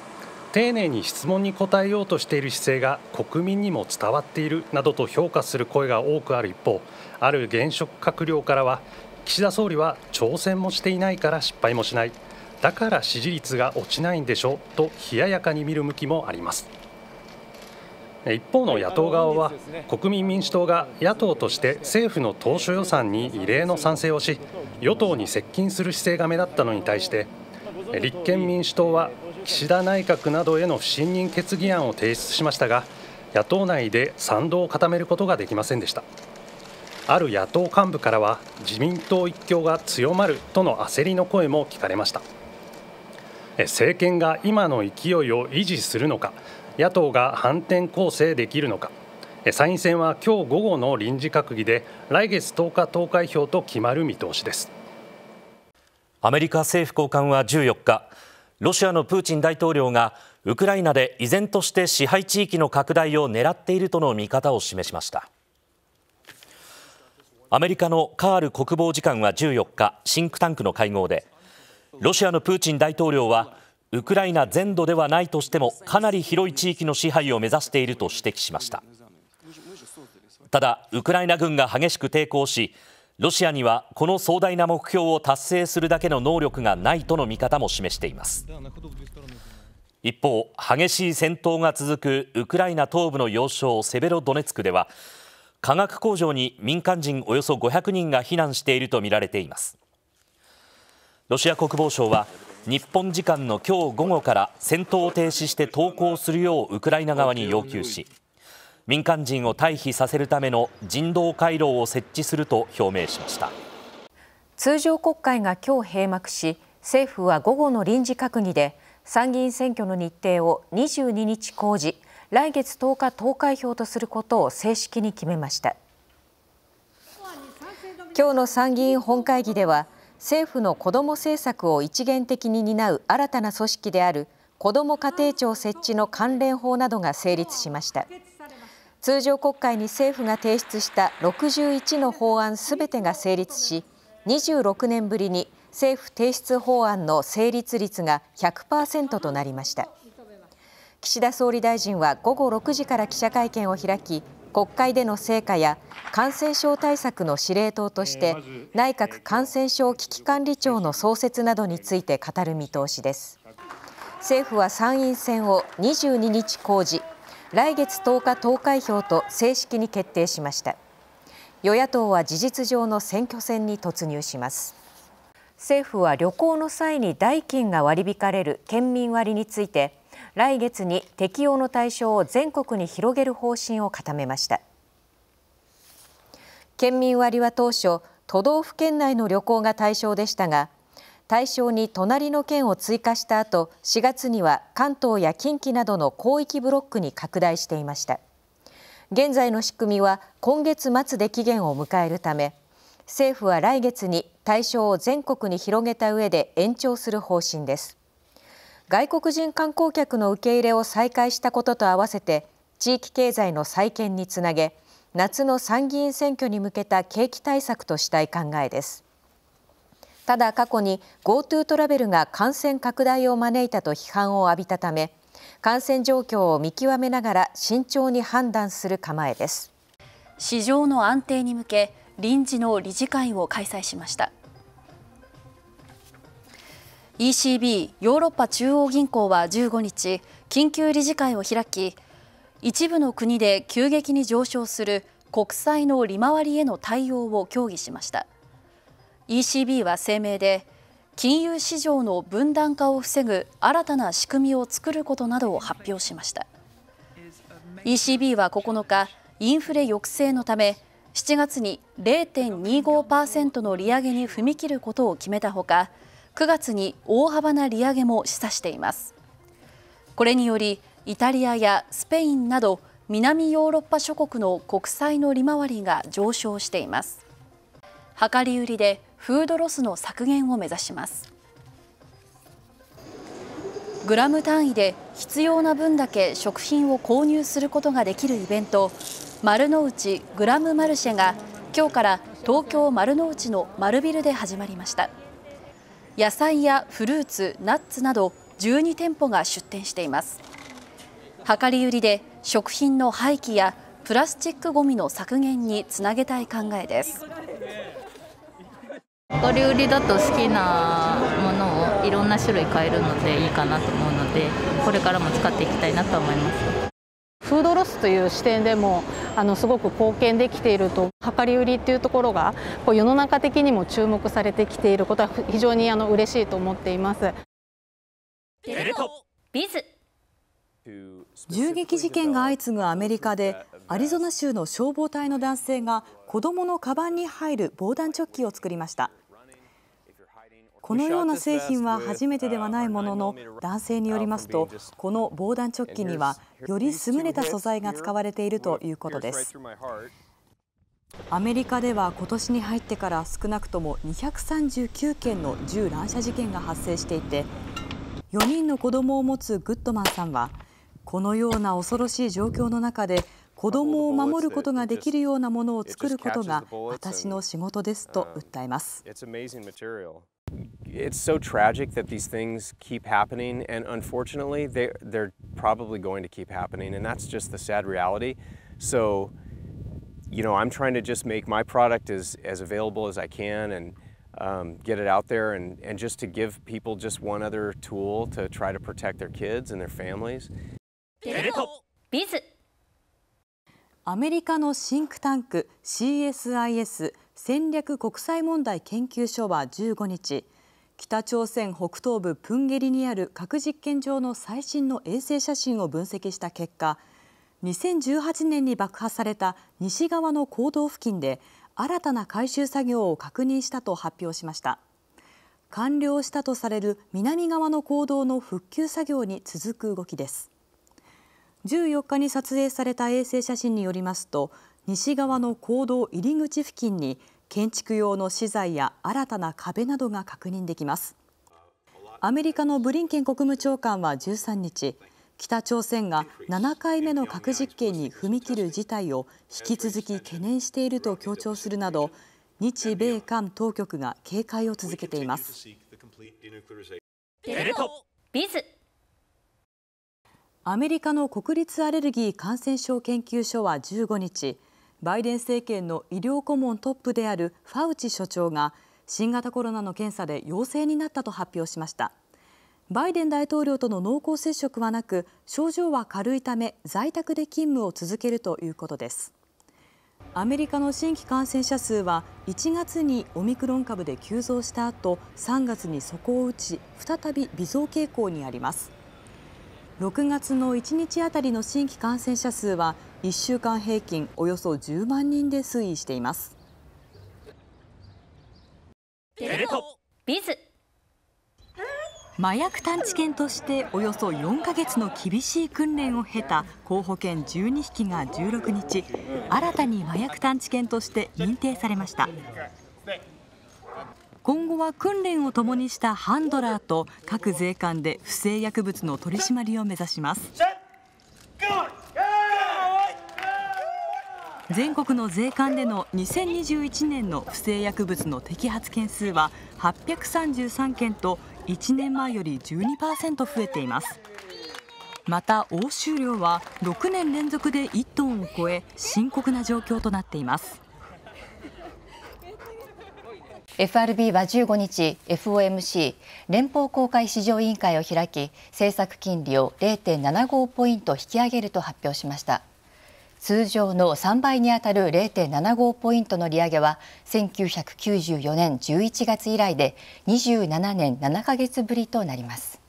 丁寧に質問に答えようとしている姿勢が国民にも伝わっているなどと評価する声が多くある一方ある現職閣僚からは岸田総理は挑戦もしていないから失敗もしないだから支持率が落ちないんでしょと冷ややかに見る向きもあります一方の野党側は国民民主党が野党として政府の当初予算に異例の賛成をし与党に接近する姿勢が目立ったのに対して立憲民主党は岸田内閣などへの不信任決議案を提出しましたが野党内で賛同を固めることができませんでしたある野党幹部からは自民党一強が強まるとの焦りの声も聞かれました政権が今の勢いを維持するのか野党が反転攻勢できるのか参院選は今日午後の臨時閣議で来月10日投開票と決まる見通しですアメリカ政府高官は14日ロシアのプーチン大統領がウクライナで依然として支配地域の拡大を狙っているとの見方を示しましたアメリカのカール国防次官は14日シンクタンクの会合でロシアのプーチン大統領はウクライナ全土ではないとしてもかなり広い地域の支配を目指していると指摘しましたただウクライナ軍が激しく抵抗しロシアにはこの壮大な目標を達成するだけの能力がないとの見方も示しています一方激しい戦闘が続くウクライナ東部の要衝セベロドネツクでは化学工場に民間人およそ500人が避難しているとみられていますロシア国防省は日本時間の今日午後から戦闘を停止して投降するようウクライナ側に要求し民間人を退避させるための人道回廊を設置すると表明しました通常国会が今日閉幕し政府は午後の臨時閣議で参議院選挙の日程を22日公示来月10日投開票とすることを正式に決めました今日の参議院本会議では政府の子ども政策を一元的に担う新たな組織である子ども家庭庁設置の関連法などが成立しました。通常国会に政府が提出した61の法案すべてが成立し26年ぶりに政府提出法案の成立率が100%となりました岸田総理大臣は午後6時から記者会見を開き国会での成果や感染症対策の司令塔として内閣感染症危機管理庁の創設などについて語る見通しです政府は参院選を22日公示来月10日投開票と正式に決定しました与野党は事実上の選挙戦に突入します政府は旅行の際に代金が割り引かれる県民割について来月に適用の対象を全国に広げる方針を固めました県民割は当初都道府県内の旅行が対象でしたが対象に隣の県を追加した後、4月には関東や近畿などの広域ブロックに拡大していました。現在の仕組みは今月末で期限を迎えるため、政府は来月に対象を全国に広げた上で延長する方針です。外国人観光客の受け入れを再開したことと合わせて、地域経済の再建につなげ、夏の参議院選挙に向けた景気対策としたい考えです。ただ過去に GoTo トラベルが感染拡大を招いたと批判を浴びたため感染状況を見極めながら慎重に判断する構えです市場の安定に向け臨時の理事会を開催しました ECB= ヨーロッパ中央銀行は15日緊急理事会を開き一部の国で急激に上昇する国債の利回りへの対応を協議しました ECB は声明で金融市場の分断化を防ぐ新たな仕組みを作ることなどを発表しました ECB は9日インフレ抑制のため7月に0.25%の利上げに踏み切ることを決めたほか9月に大幅な利上げも示唆していますこれによりイタリアやスペインなど南ヨーロッパ諸国の国債の利回りが上昇しています量り売りでフードロスの削減を目指しますグラム単位で必要な分だけ食品を購入することができるイベント丸の内グラムマルシェが今日から東京丸の内の丸ビルで始まりました野菜やフルーツ、ナッツなど12店舗が出店しています量り売りで食品の廃棄やプラスチックごみの削減につなげたい考えです量り売りだと好きなものをいろんな種類買えるのでいいかなと思うのでこれからも使っていきたいなと思いますフードロスという視点でもあのすごく貢献できていると量り売りっていうところがこう世の中的にも注目されてきていることは非常にあの嬉しいと思っていますビズ銃撃事件が相次ぐアメリカでアリゾナ州の消防隊の男性が子どものカバンに入る防弾チョッキを作りましたこのような製品は初めてではないものの男性によりますとこの防弾チョッキにはより優れた素材が使われているということですアメリカでは今年に入ってから少なくとも239件の銃乱射事件が発生していて4人の子供を持つグッドマンさんはこのような恐ろしい状況の中で子供を守ることができるようなものを作ることが私の仕事ですと訴えます。it's so tragic that these things keep happening and unfortunately they they're probably going to keep happening and that's just the sad reality so you know i'm trying to just make my product as as available as i can and um, get it out there and and just to give people just one other tool to try to protect their kids and their families ビズアメリカのシンクタンク CSIS 戦略国際問題研究所は15日北朝鮮北東部プンゲリにある核実験場の最新の衛星写真を分析した結果2018年に爆破された西側の坑道付近で新たな回収作業を確認したと発表しました完了したとされる南側の坑道の復旧作業に続く動きです14日に撮影された衛星写真によりますと西側の坑道入り口付近に建築用の資材や新たな壁などが確認できますアメリカのブリンケン国務長官は13日北朝鮮が7回目の核実験に踏み切る事態を引き続き懸念していると強調するなど日米韓当局が警戒を続けていますアメリカの国立アレルギー感染症研究所は15日バイデン政権の医療顧問トップであるファウチ所長が新型コロナの検査で陽性になったと発表しましたバイデン大統領との濃厚接触はなく症状は軽いため在宅で勤務を続けるということですアメリカの新規感染者数は1月にオミクロン株で急増した後3月に底を打ち再び微増傾向にあります6月の1日あたりの新規感染者数は1週間平均およそ10万人で推移しています麻薬探知犬としておよそ4か月の厳しい訓練を経た候補犬12匹が16日新たに麻薬探知犬として認定されました今後は訓練を共にしたハンドラーと各税関で不正薬物の取り締まりを目指します全国の税関での2021年の不正薬物の摘発件数は833件と1年前より12%増えていますまた押収量は6年連続で1トンを超え深刻な状況となっています FRB は15日 FOMC 連邦公開市場委員会を開き政策金利を0.75ポイント引き上げると発表しました通常の3倍にあたる0.75ポイントの利上げは1994年11月以来で27年7ヶ月ぶりとなります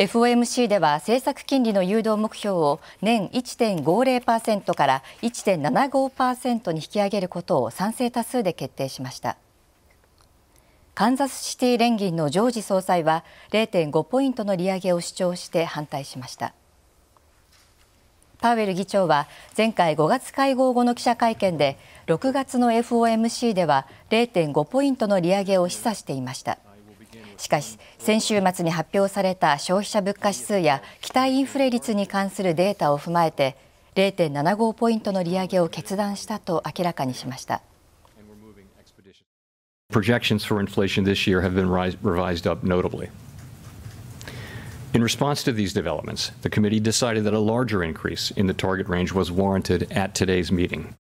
FOMC では政策金利の誘導目標を年1.50%から1.75%に引き上げることを賛成多数で決定しました。カンザスシティ連銀のジョージ総裁は0.5ポイントの利上げを主張して反対しました。パウエル議長は前回5月会合後の記者会見で6月の FOMC では0.5ポイントの利上げを示唆していました。しかし、先週末に発表された消費者物価指数や期待インフレ率に関するデータを踏まえて、0.75ポイントの利上げを決断したと明らかにしました。Projections for inflation this year have been revised up notably. In response to these developments, the committee decided that a larger increase in the target range was warranted at today's meeting.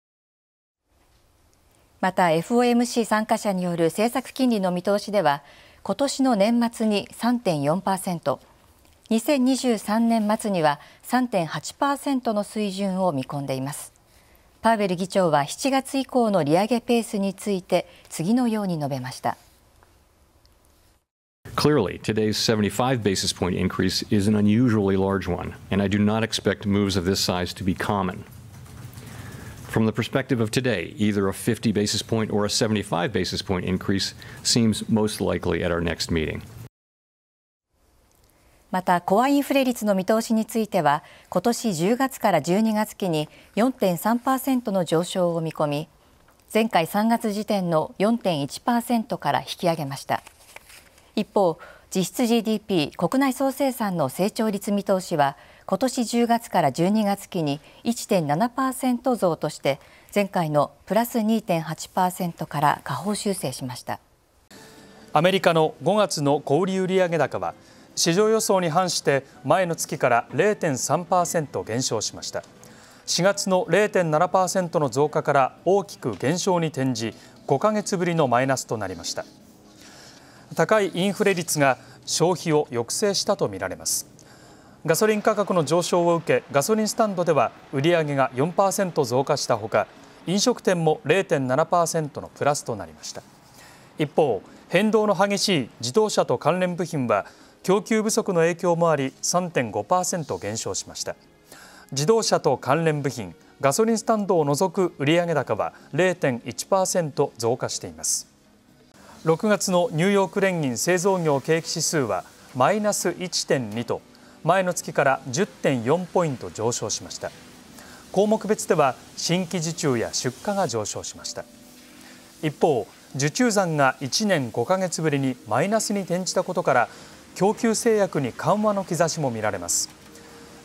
また FOMC 参加者による政策金利の見通しでは今年の年末に3.4%、2023年末には3.8%の水準を見込んでいます。パウエル議長は7月以降の利上げペースについて次のように述べました。Clearly, today's 75 basis point increase is an unusually large one, and I do not expect moves of this size to be common. from the perspective of today, either a 50 basis point or a 75 basis point increase seems most likely at our next meeting. また、コアインフレ率の見通しについては、今年10月から12月期に4.3%の上昇を見込み、前回3月時点の4.1%から引き上げました。一方、実質 GDP 国内総生産の成長率見通しは今年10月から12月期に1.7%増として前回のプラス2.8%から下方修正しましたアメリカの5月の小売売上高は市場予想に反して前の月から0.3%減少しました4月の0.7%の増加から大きく減少に転じ5ヶ月ぶりのマイナスとなりました高いインフレ率が消費を抑制したとみられますガソリン価格の上昇を受けガソリンスタンドでは売り上げが4%増加したほか飲食店も0.7%のプラスとなりました一方変動の激しい自動車と関連部品は供給不足の影響もあり3.5%減少しました自動車と関連部品ガソリンスタンドを除く売上高は0.1%増加しています6月のニューヨーク連銀製造業景気指数はマイナス1.2と前の月から10.4ポイント上昇しました項目別では新規受注や出荷が上昇しました一方受注残が1年5ヶ月ぶりにマイナスに転じたことから供給制約に緩和の兆しも見られます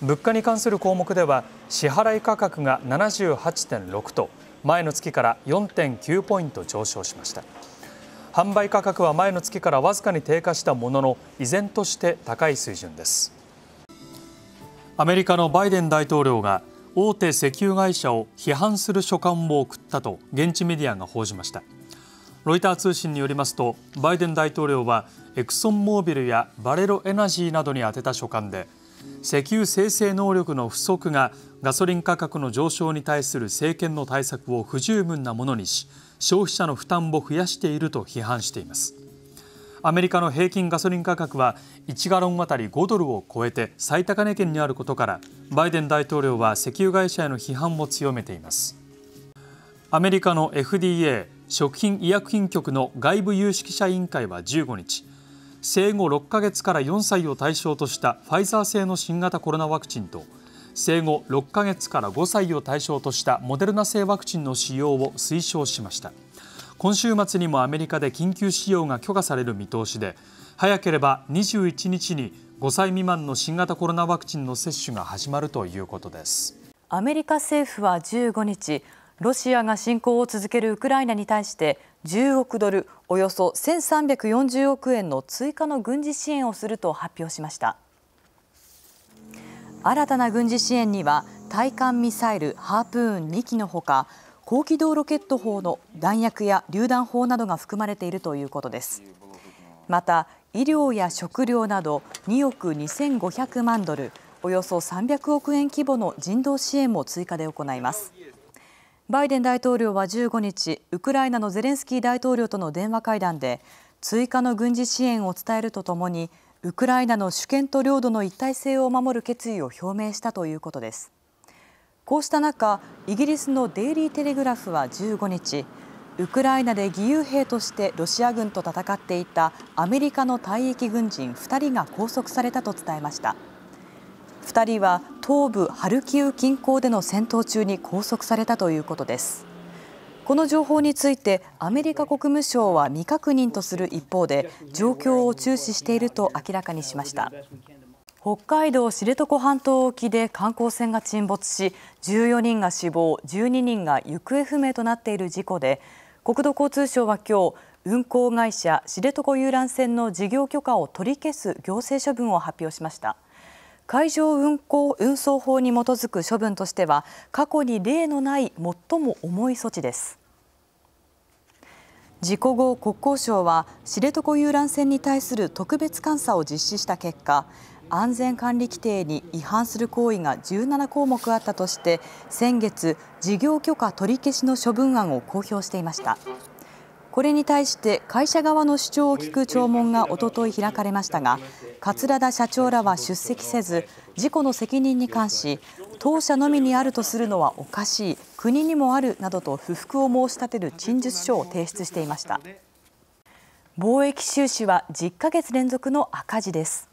物価に関する項目では支払い価格が78.6と前の月から4.9ポイント上昇しました販売価格は前の月からわずかに低下したものの依然として高い水準ですアメリカのバイデン大統領が大手石油会社を批判する書簡を送ったと現地メディアが報じましたロイター通信によりますとバイデン大統領はエクソンモービルやバレロエナジーなどに宛てた書簡で石油生成能力の不足がガソリン価格の上昇に対する政権の対策を不十分なものにし消費者の負担を増やしていると批判していますアメリカの平均ガソリン価格は1ガロンあたり5ドルを超えて最高値圏にあることからバイデン大統領は石油会社への批判も強めていますアメリカの FDA 食品医薬品局の外部有識者委員会は15日生後6ヶ月から4歳を対象としたファイザー製の新型コロナワクチンと生後6ヶ月から5歳を対象としたモデルナ製ワクチンの使用を推奨しました。今週末にもアメリカで緊急使用が許可される見通しで早ければ21日に5歳未満の新型コロナワクチンの接種が始まるということですアメリカ政府は15日ロシアが侵攻を続けるウクライナに対して10億ドルおよそ1340億円の追加の軍事支援をすると発表しました新たな軍事支援には対艦ミサイルハープーン2機のほか高機動ロケット砲の弾薬や榴弾砲などが含まれているということです。また医療や食料など2億2500万ドル、およそ300億円規模の人道支援も追加で行います。バイデン大統領は15日、ウクライナのゼレンスキー大統領との電話会談で、追加の軍事支援を伝えるとともに、ウクライナの主権と領土の一体性を守る決意を表明したということです。こうした中イギリスのデイリー・テレグラフは15日ウクライナで義勇兵としてロシア軍と戦っていたアメリカの退役軍人2人が拘束されたと伝えました2人は東部ハルキウ近郊での戦闘中に拘束されたということですこの情報についてアメリカ国務省は未確認とする一方で状況を注視していると明らかにしました北海道知床半島沖で観光船が沈没し14人が死亡12人が行方不明となっている事故で国土交通省は今日運航会社知床遊覧船の事業許可を取り消す行政処分を発表しました海上運航運送法に基づく処分としては過去に例のない最も重い措置です事故後国交省は知床遊覧船に対する特別監査を実施した結果安全管理規定に違反する行為が17項目あったとして先月、事業許可取り消しの処分案を公表していましたこれに対して会社側の主張を聞く聴聞がおととい開かれましたが桂田社長らは出席せず事故の責任に関し当社のみにあるとするのはおかしい国にもあるなどと不服を申し立てる陳述書を提出していました貿易収支は10ヶ月連続の赤字です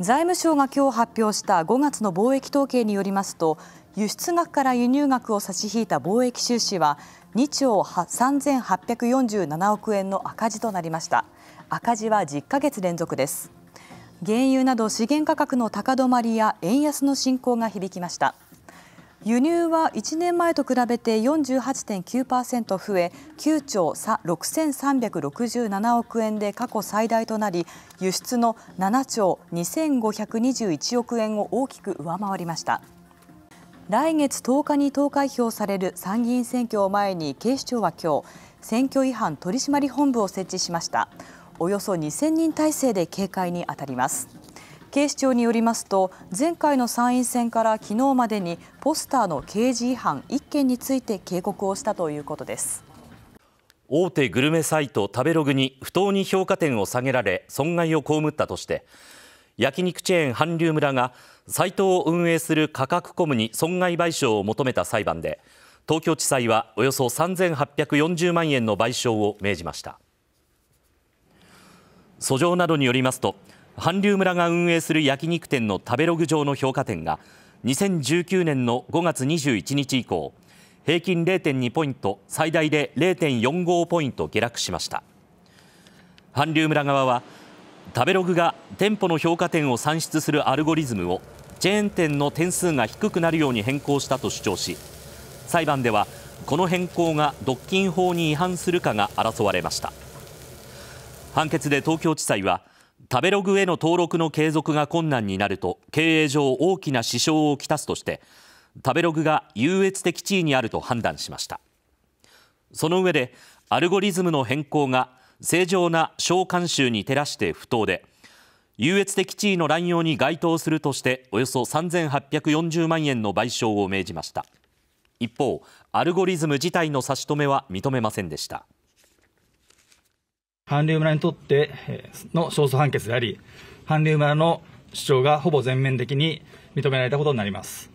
財務省が今日発表した5月の貿易統計によりますと輸出額から輸入額を差し引いた貿易収支は2兆3847億円の赤字となりました赤字は10ヶ月連続です原油など資源価格の高止まりや円安の進行が響きました輸入は1年前と比べて48.9%増え9兆6367億円で過去最大となり輸出の7兆2521億円を大きく上回りました来月10日に投開票される参議院選挙を前に警視庁は今日選挙違反取締本部を設置しましたおよそ2000人体制で警戒に当たります警視庁によりますと前回の参院選から昨日までにポスターの刑事違反1件について警告をしたということです大手グルメサイト食べログに不当に評価点を下げられ損害を被ったとして焼肉チェーン韓流村がサイトを運営するカカクコムに損害賠償を求めた裁判で東京地裁はおよそ3840万円の賠償を命じました訴状などによりますと韓流村が運営する焼肉店の食べログ上の評価点が2019年の5月21日以降平均0.2ポイント最大で0.45ポイント下落しました韓流村側は食べログが店舗の評価点を算出するアルゴリズムをチェーン店の点数が低くなるように変更したと主張し裁判ではこの変更が独禁法に違反するかが争われました判決で東京地裁は食べログへの登録の継続が困難になると経営上大きな支障をきたすとして食べログが優越的地位にあると判断しましたその上でアルゴリズムの変更が正常な小慣習に照らして不当で優越的地位の乱用に該当するとしておよそ3840万円の賠償を命じました一方アルゴリズム自体の差し止めは認めませんでした韓流村にとっての勝訴判決であり、韓流村の主張がほぼ全面的に認められたことになります。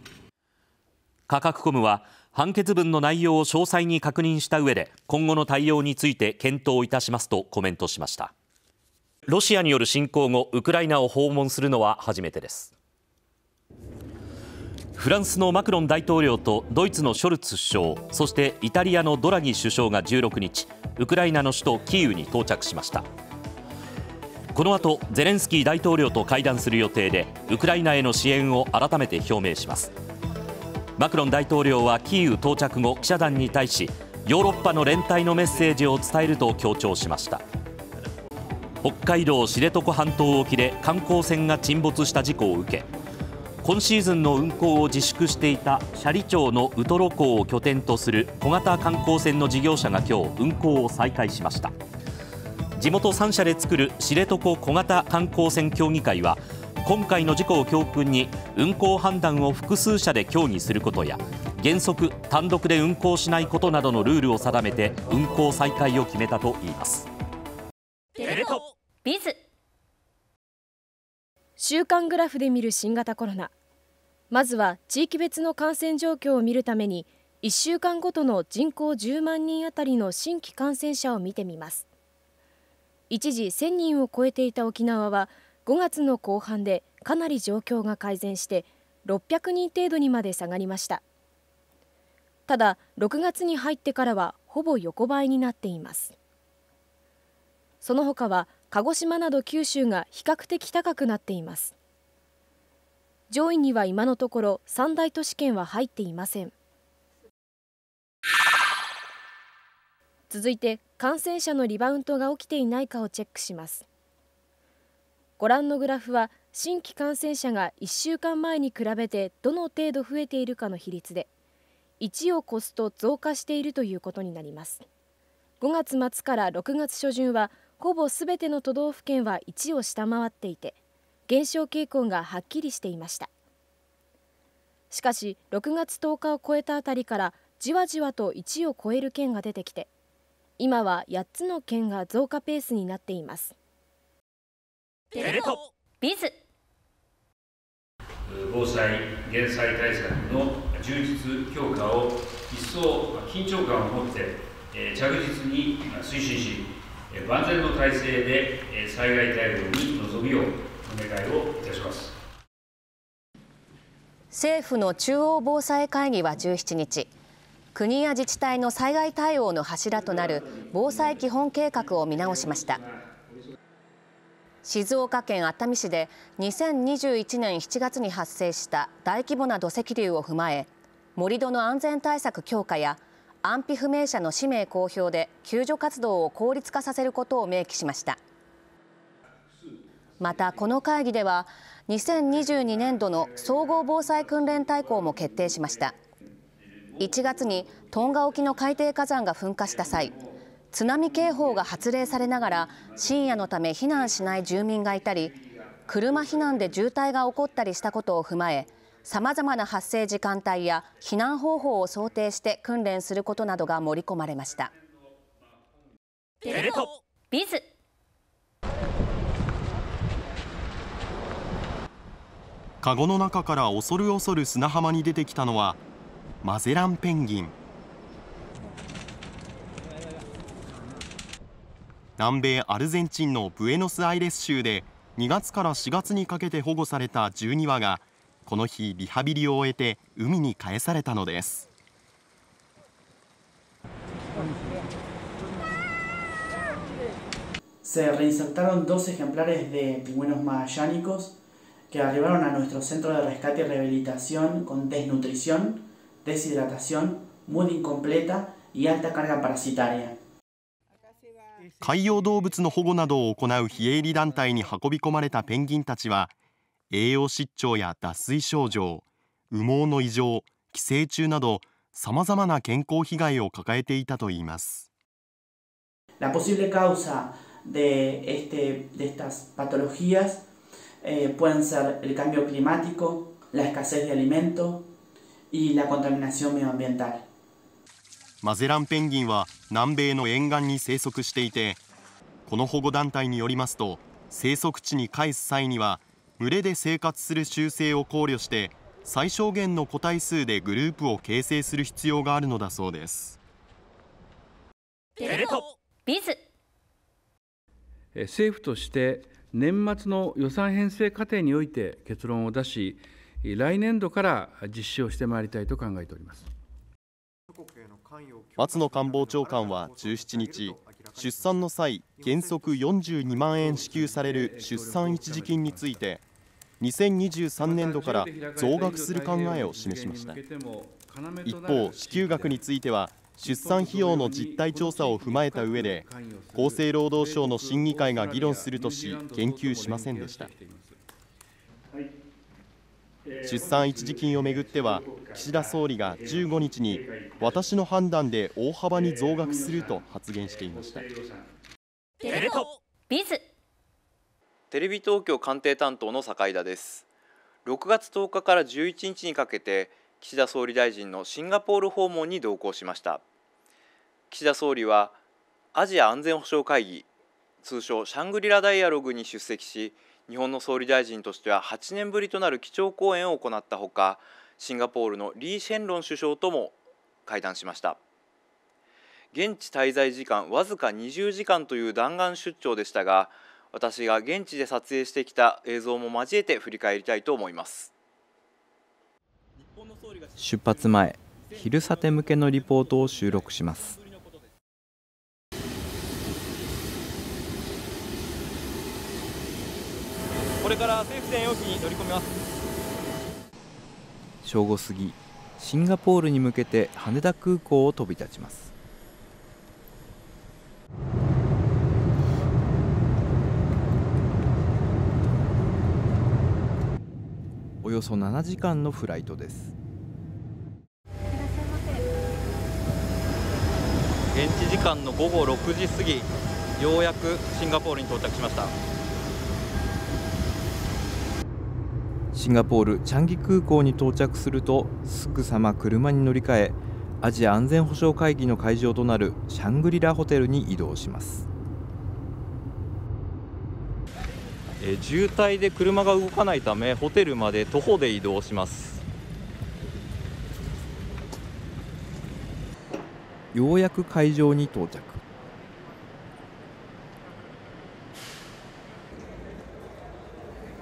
価格コムは判決文の内容を詳細に確認した上で今後の対応について検討いたしますとコメントしましたロシアによる侵攻後ウクライナを訪問するのは初めてですフランスのマクロン大統領とドイツのショルツ首相そしてイタリアのドラギ首相が16日ウクライナの首都キーウに到着しましたこの後ゼレンスキー大統領と会談する予定でウクライナへの支援を改めて表明しますマクロン大統領はキーウ到着後記者団に対しヨーロッパの連帯のメッセージを伝えると強調しました北海道知床半島沖で観光船が沈没した事故を受け今シーズンの運航を自粛していた斜里町のウトロ港を拠点とする小型観光船の事業者が今日運航を再開しました地元3社で作る知床小型観光船協議会は今回の事故を教訓に運航判断を複数社で協議することや原則単独で運航しないことなどのルールを定めて運航再開を決めたといいます週間グラフで見る新型コロナまずは地域別の感染状況を見るために1週間ごとの人口10万人あたりの新規感染者を見てみます一時1000人を超えていた沖縄は5月の後半でかなり状況が改善して600人程度にまで下がりましたただ6月に入ってからはほぼ横ばいになっていますその他は鹿児島など九州が比較的高くなっています上位には今のところ三大都市圏は入っていません続いて感染者のリバウンドが起きていないかをチェックしますご覧のグラフは新規感染者が1週間前に比べてどの程度増えているかの比率で1を超すと増加しているということになります5月末から6月初旬はほぼすべての都道府県は1を下回っていて減少傾向がはっきりしていましたしかし6月10日を超えたあたりからじわじわと1を超える県が出てきて今は8つの県が増加ペースになっていますテレトビズ防災・減災対策の充実強化を一層緊張感を持って着実に推進し万全の体制で災害対応に臨むようお願いをいたします政府の中央防災会議は17日国や自治体の災害対応の柱となる防災基本計画を見直しました静岡県熱海市で2021年7月に発生した大規模な土石流を踏まえ盛土の安全対策強化や安否不明者の氏名公表で救助活動を効率化させることを明記しましたまたこの会議では2022年度の総合防災訓練大綱も決定しました1月にトンガ沖の海底火山が噴火した際津波警報が発令されながら深夜のため避難しない住民がいたり車避難で渋滞が起こったりしたことを踏まえさまざまな発生時間帯や避難方法を想定して訓練することなどが盛り込まれました。ビズカゴの中から恐る恐る砂浜に出てきたのはマゼランペンギン南米アルゼンチンのブエノスアイレス州で2月から4月にかけて保護された12羽がこの日リハビリを終えて海に返されたのです que arribaron a nuestro centro de rescate y rehabilitación con desnutrición, deshidratación, muy incompleta y alta carga parasitaria. 海洋動物の保護などを行う非営利団体に運び込まれたペンギンたちは栄養失調や脱水症状羽毛の異常寄生虫などさまざまな健康被害を抱えていたといいます。La posible causa de, este, de estas patologías eh, pueden ser el cambio climático, la escasez de alimento y la contaminación medioambiental. マゼランペンギンは南米の沿岸に生息していてこの保護団体によりますと生息地に返す際には群れで生活する習性を考慮して最小限の個体数でグループを形成する必要があるのだそうですテビズ政府として年末の予算編成過程において結論を出し、来年度から実施をしてまいりたいと考えております松野官房長官は17日、出産の際、原則42万円支給される出産一時金について、2023年度から増額する考えを示しました一方支給額については出産費用の実態調査を踏まえた上で厚生労働省の審議会が議論するとし言及しませんでした出産一時金をめぐっては岸田総理が15日に私の判断で大幅に増額すると発言していましたテレビズテレビ東京官邸担当の坂井田です6月10日から11日にかけて岸田総理大臣のシンガポール訪問に同行しました岸田総理はアジア安全保障会議通称シャングリラダイアログに出席し日本の総理大臣としては8年ぶりとなる基調講演を行ったほかシンガポールのリー・シェンロン首相とも会談しました現地滞在時間わずか20時間という弾丸出張でしたが私が現地で撮影してきた映像も交えて振り返りたいと思います出発前昼サテ向けのリポートを収録しますこれから政府専用機に乗り込みます正午過ぎシンガポールに向けて羽田空港を飛び立ちますおよそ7時間のフライトです現地時間の午後6時過ぎようやくシンガポールに到着しましたシンガポールチャンギ空港に到着するとすぐさま車に乗り換えアジア安全保障会議の会場となるシャングリラホテルに移動します、え渋滞で車が動かないためホテルまで徒歩で移動しますようやく会場に到着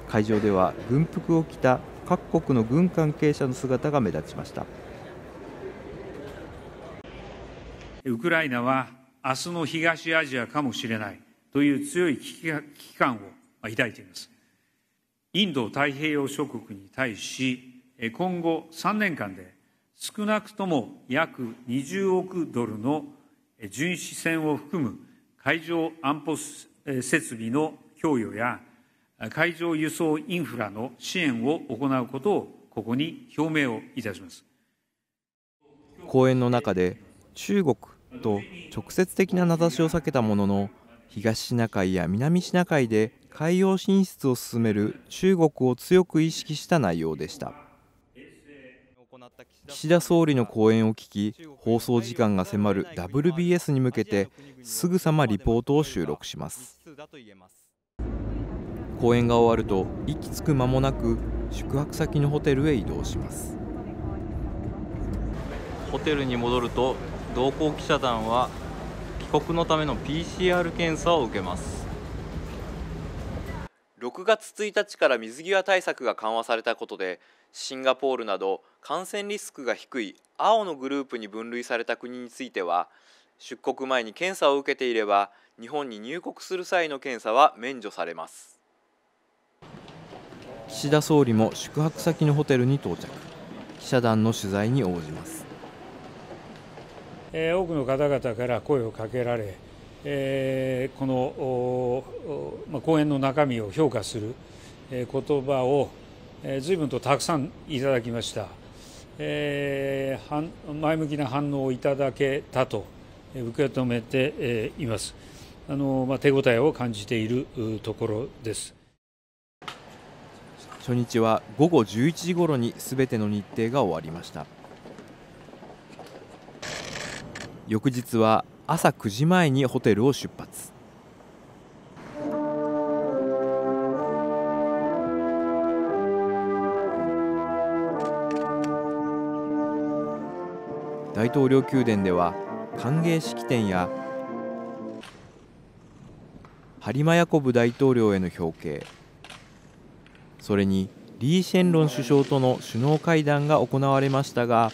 会場では軍服を着た各国の軍関係者の姿が目立ちましたウクライナは明日の東アジアかもしれないという強い危機感を抱いていますインド太平洋諸国に対し今後3年間で少なくとも約20億ドルの巡視船を含む海上安保設備の供与や海上輸送インフラの支援を行うことをここに表明をいたします講演の中で中国と直接的な名指しを避けたものの東シナ海や南シナ海で海洋進出を進める中国を強く意識した内容でした岸田総理の講演を聞き放送時間が迫る WBS に向けてすぐさまリポートを収録します公演が終わると息つく間もなく宿泊先のホテルへ移動しますホテルに戻ると同行記者団は帰国のための PCR 検査を受けます6月1日から水際対策が緩和されたことでシンガポールなど感染リスクが低い青のグループに分類された国については出国前に検査を受けていれば日本に入国する際の検査は免除されます岸田総理も宿泊先のホテルに到着記者団の取材に応じますえ多くの方々から声をかけられ、えー、この、まあ、講演の中身を評価するえ言葉をえ随分とたくさんいただきました、えー、前向きな反応をいただけたと受け止めていますあの、まあ、手応えを感じているところです初日は午後11時ごろにすべての日程が終わりました翌日は朝9時前にホテルを出発大統領宮殿では歓迎式典やハリマヤコブ大統領への表敬それにリー・シェンロン首相との首脳会談が行われましたが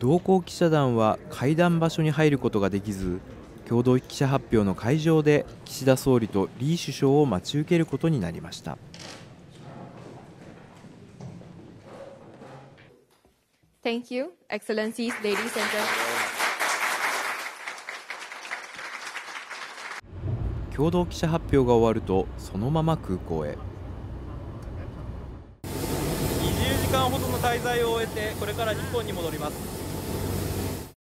同行記者団は会談場所に入ることができず共同記者発表の会場で岸田総理とリー首相を待ち受けることになりました共同記者発表が終わるとそのまま空港へ20時間ほどの滞在を終えてこれから日本に戻ります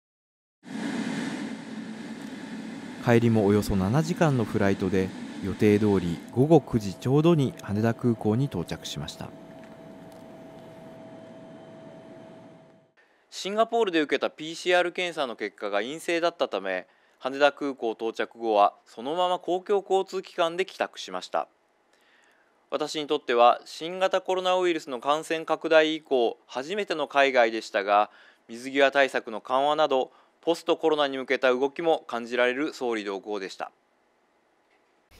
帰りもおよそ7時間のフライトで予定通り午後9時ちょうどに羽田空港に到着しましたシンガポールで受けた PCR 検査の結果が陰性だったため羽田空港到着後はそのまま公共交通機関で帰宅しました私にとっては新型コロナウイルスの感染拡大以降初めての海外でしたが水際対策の緩和などポストコロナに向けた動きも感じられる総理同行でした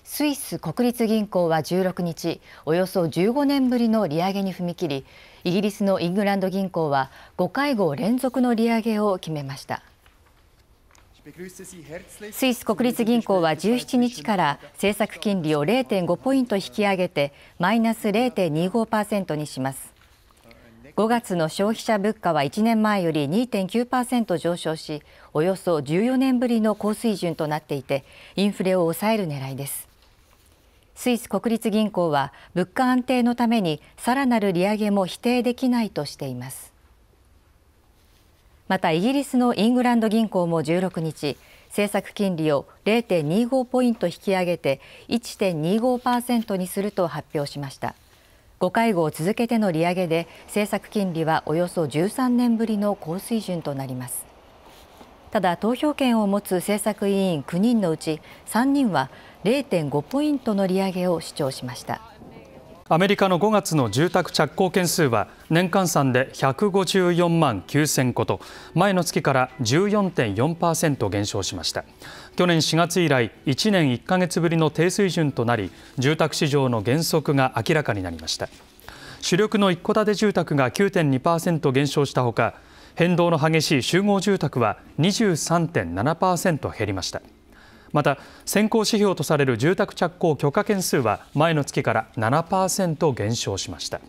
スイス国立銀行は16日およそ15年ぶりの利上げに踏み切りイギリスのイングランド銀行は5会合連続の利上げを決めました。スイス国立銀行は17日から政策金利を0.5ポイント引き上げてマイナス0.25%にします5月の消費者物価は1年前より2.9%上昇しおよそ14年ぶりの高水準となっていてインフレを抑える狙いですスイス国立銀行は物価安定のためにさらなる利上げも否定できないとしていますまたイギリスのイングランド銀行も16日政策金利を0.25ポイント引き上げて1.25%にすると発表しました5会合続けての利上げで政策金利はおよそ13年ぶりの高水準となりますただ投票権を持つ政策委員9人のうち3人は0.5ポイントの利上げを主張しましたアメリカの5月の住宅着工件数は年換算で154万9000戸と前の月から14.4%減少しました去年4月以来1年1ヶ月ぶりの低水準となり住宅市場の減速が明らかになりました主力の一戸建て住宅が9.2%減少したほか変動の激しい集合住宅は23.7%減りましたまた先行指標とされる住宅着工許可件数は前の月から7%減少しました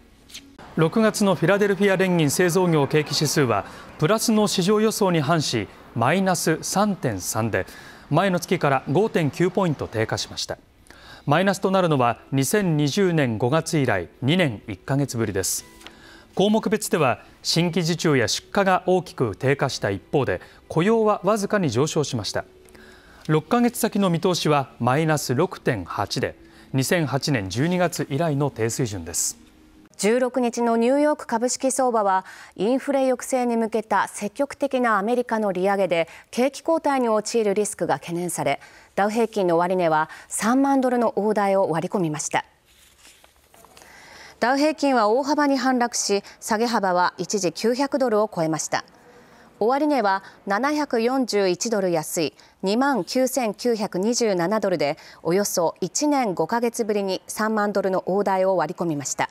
6月のフィラデルフィア連銀製造業景気指数はプラスの市場予想に反しマイナス3.3で前の月から5.9ポイント低下しましたマイナスとなるのは2020年5月以来2年1ヶ月ぶりです項目別では新規受注や出荷が大きく低下した一方で雇用はわずかに上昇しました6か月先の見通しはマイナス6.8で2008年12月以来の低水準です16日のニューヨーク株式相場はインフレ抑制に向けた積極的なアメリカの利上げで景気後退に陥るリスクが懸念されダウ平均の終値は3万ドルの大台を割り込みましたダウ平均は大幅に反落し下げ幅は一時900ドルを超えました終値は741ドル安い2万9927ドルでおよそ1年5か月ぶりに3万ドルの大台を割り込みました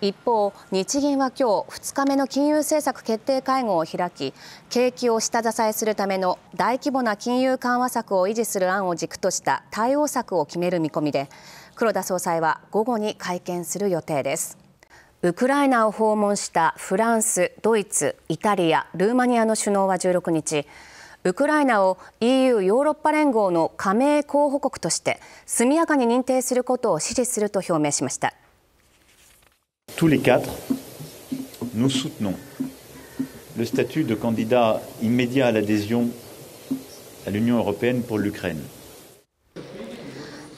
一方日銀は今日2日目の金融政策決定会合を開き景気を下支えするための大規模な金融緩和策を維持する案を軸とした対応策を決める見込みで黒田総裁は午後に会見する予定です。ウクライナを訪問したフランス、ドイツ、イタリア、ルーマニアの首脳は16日、ウクライナを EU・ ヨーロッパ連合の加盟候補国として速やかに認定することを支持すると表明しました。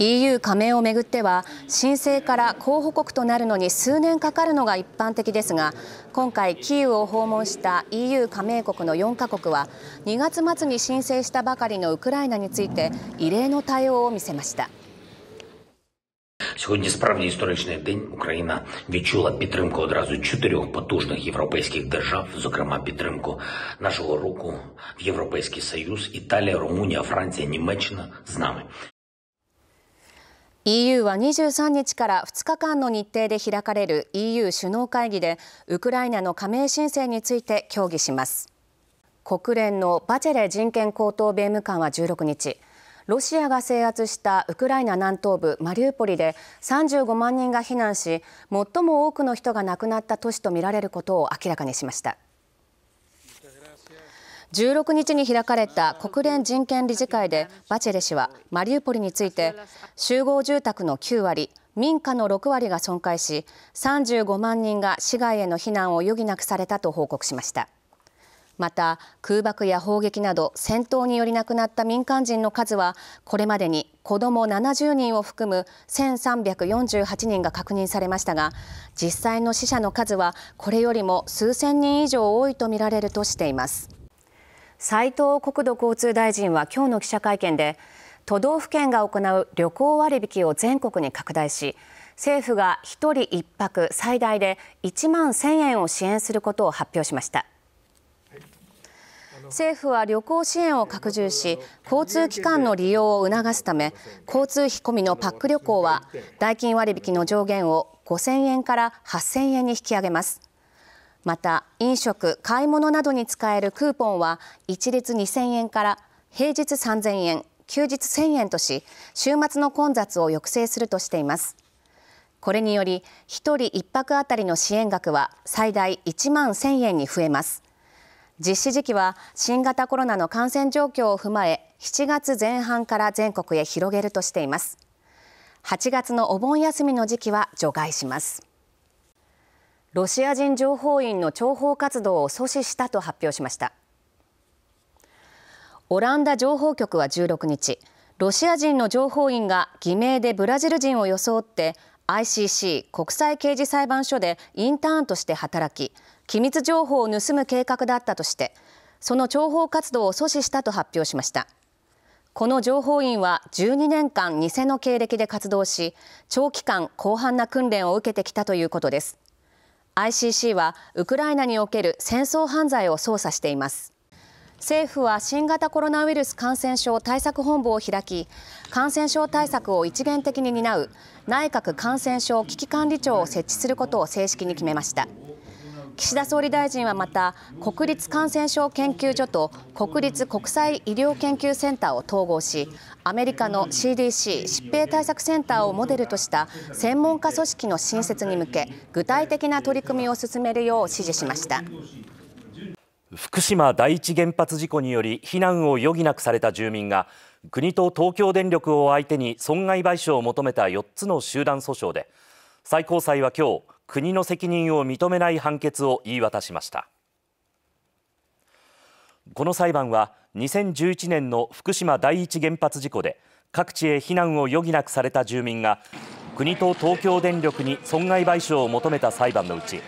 EU 加盟をめぐっては申請から候補国となるのに数年かかるのが一般的ですが今回キーウを訪問した EU 加盟国の4カ国は2月末に申請したばかりのウクライナについて異例の対応を見せました。Сьогодні справді історичний день Україна відчула підтримку одразу чотирьох потужних європейських держав, зокрема підтримку нашого руку в Європейський Союз, Італія, Румунія, Франція, Німеччина з нами. EU は23日から2日間の日程で開かれる EU 首脳会議でウクライナの加盟申請について協議します国連のバチェレ人権高等弁務官は16日ロシアが制圧したウクライナ南東部マリウポリで35万人が避難し最も多くの人が亡くなった都市とみられることを明らかにしました16日に開かれた国連人権理事会でバチェレ氏はマリウポリについて集合住宅の9割民家の6割が損壊し35万人が市外への避難を余儀なくされたと報告しましたまた空爆や砲撃など戦闘により亡くなった民間人の数はこれまでに子ども70人を含む1348人が確認されましたが実際の死者の数はこれよりも数千人以上多いとみられるとしています。斉藤国土交通大臣は今日の記者会見で都道府県が行う旅行割引を全国に拡大し政府が1人1泊最大で1万1000円を支援することを発表しました政府は旅行支援を拡充し交通機関の利用を促すため交通費込みのパック旅行は代金割引の上限を5000円から8000円に引き上げますまた飲食買い物などに使えるクーポンは一律2000円から平日3000円休日1000円とし週末の混雑を抑制するとしていますこれにより1人1泊あたりの支援額は最大1万1000円に増えます実施時期は新型コロナの感染状況を踏まえ7月前半から全国へ広げるとしています8月のお盆休みの時期は除外しますロシア人情報員の諜報活動を阻止したと発表しましたオランダ情報局は16日ロシア人の情報員が偽名でブラジル人を装って ICC 国際刑事裁判所でインターンとして働き機密情報を盗む計画だったとしてその諜報活動を阻止したと発表しましたこの情報員は12年間偽の経歴で活動し長期間広範な訓練を受けてきたということです ICC はウクライナにおける戦争犯罪を捜査しています政府は新型コロナウイルス感染症対策本部を開き感染症対策を一元的に担う内閣感染症危機管理庁を設置することを正式に決めました岸田総理大臣はまた国立感染症研究所と国立国際医療研究センターを統合しアメリカの CDC 疾病対策センターをモデルとした専門家組織の新設に向け具体的な取り組みを進めるよう指示しました福島第一原発事故により避難を余儀なくされた住民が国と東京電力を相手に損害賠償を求めた4つの集団訴訟で最高裁は今日国の責任を認めない判決を言い渡しましたこの裁判は2011年の福島第一原発事故で各地へ避難を余儀なくされた住民が国と東京電力に損害賠償を求めた裁判のうち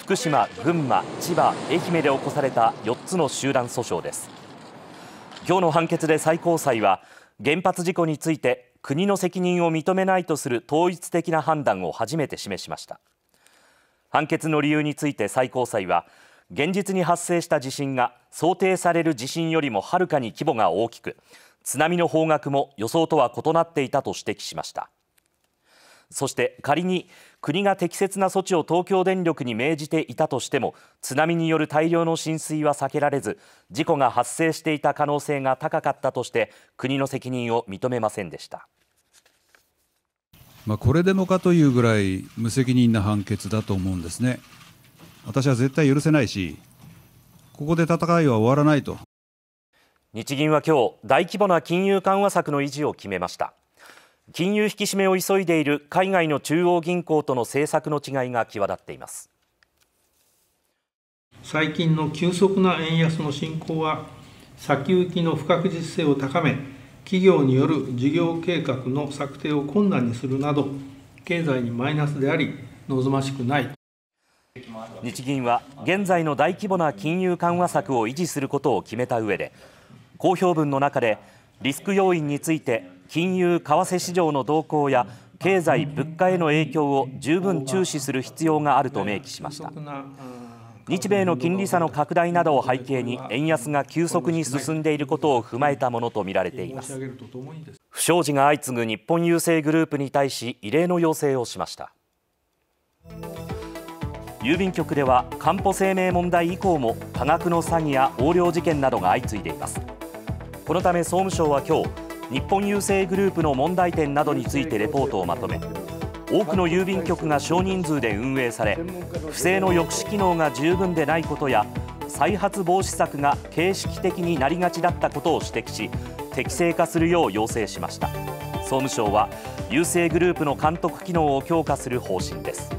福島、群馬、千葉、愛媛で起こされた4つの集団訴訟です今日の判決で最高裁は原発事故について国の責任を認めないとする統一的な判断を初めて示しました。判決の理由について最高裁は現実に発生した地震が想定される地震よりもはるかに規模が大きく津波の方角も予想とは異なっていたと指摘しましたそして仮に国が適切な措置を東京電力に命じていたとしても津波による大量の浸水は避けられず事故が発生していた可能性が高かったとして国の責任を認めませんでした。まあ、これでもかというぐらい無責任な判決だと思うんですね。私は絶対許せないし、ここで戦いは終わらないと。日銀は今日大規模な金融緩和策の維持を決めました。金融引き締めを急いでいる海外の中央銀行との政策の違いが際立っています。最近の急速な円安の進行は先行きの不確実性を高め企業による事業計画の策定を困難にするなど経済にマイナスであり望ましくない日銀は現在の大規模な金融緩和策を維持することを決めた上で公表文の中でリスク要因について金融為替市場の動向や経済物価への影響を十分注視する必要があると明記しました。日米の金利差の拡大などを背景に円安が急速に進んでいることを踏まえたものとみられています不祥事が相次ぐ日本郵政グループに対し異例の要請をしました郵便局ではか保生命問題以降も多額の詐欺や横領事件などが相次いでいますこのため総務省は今日日本郵政グループの問題点などについてレポートをまとめ多くの郵便局が少人数で運営され不正の抑止機能が十分でないことや再発防止策が形式的になりがちだったことを指摘し適正化するよう要請しました総務省は郵政グループの監督機能を強化する方針です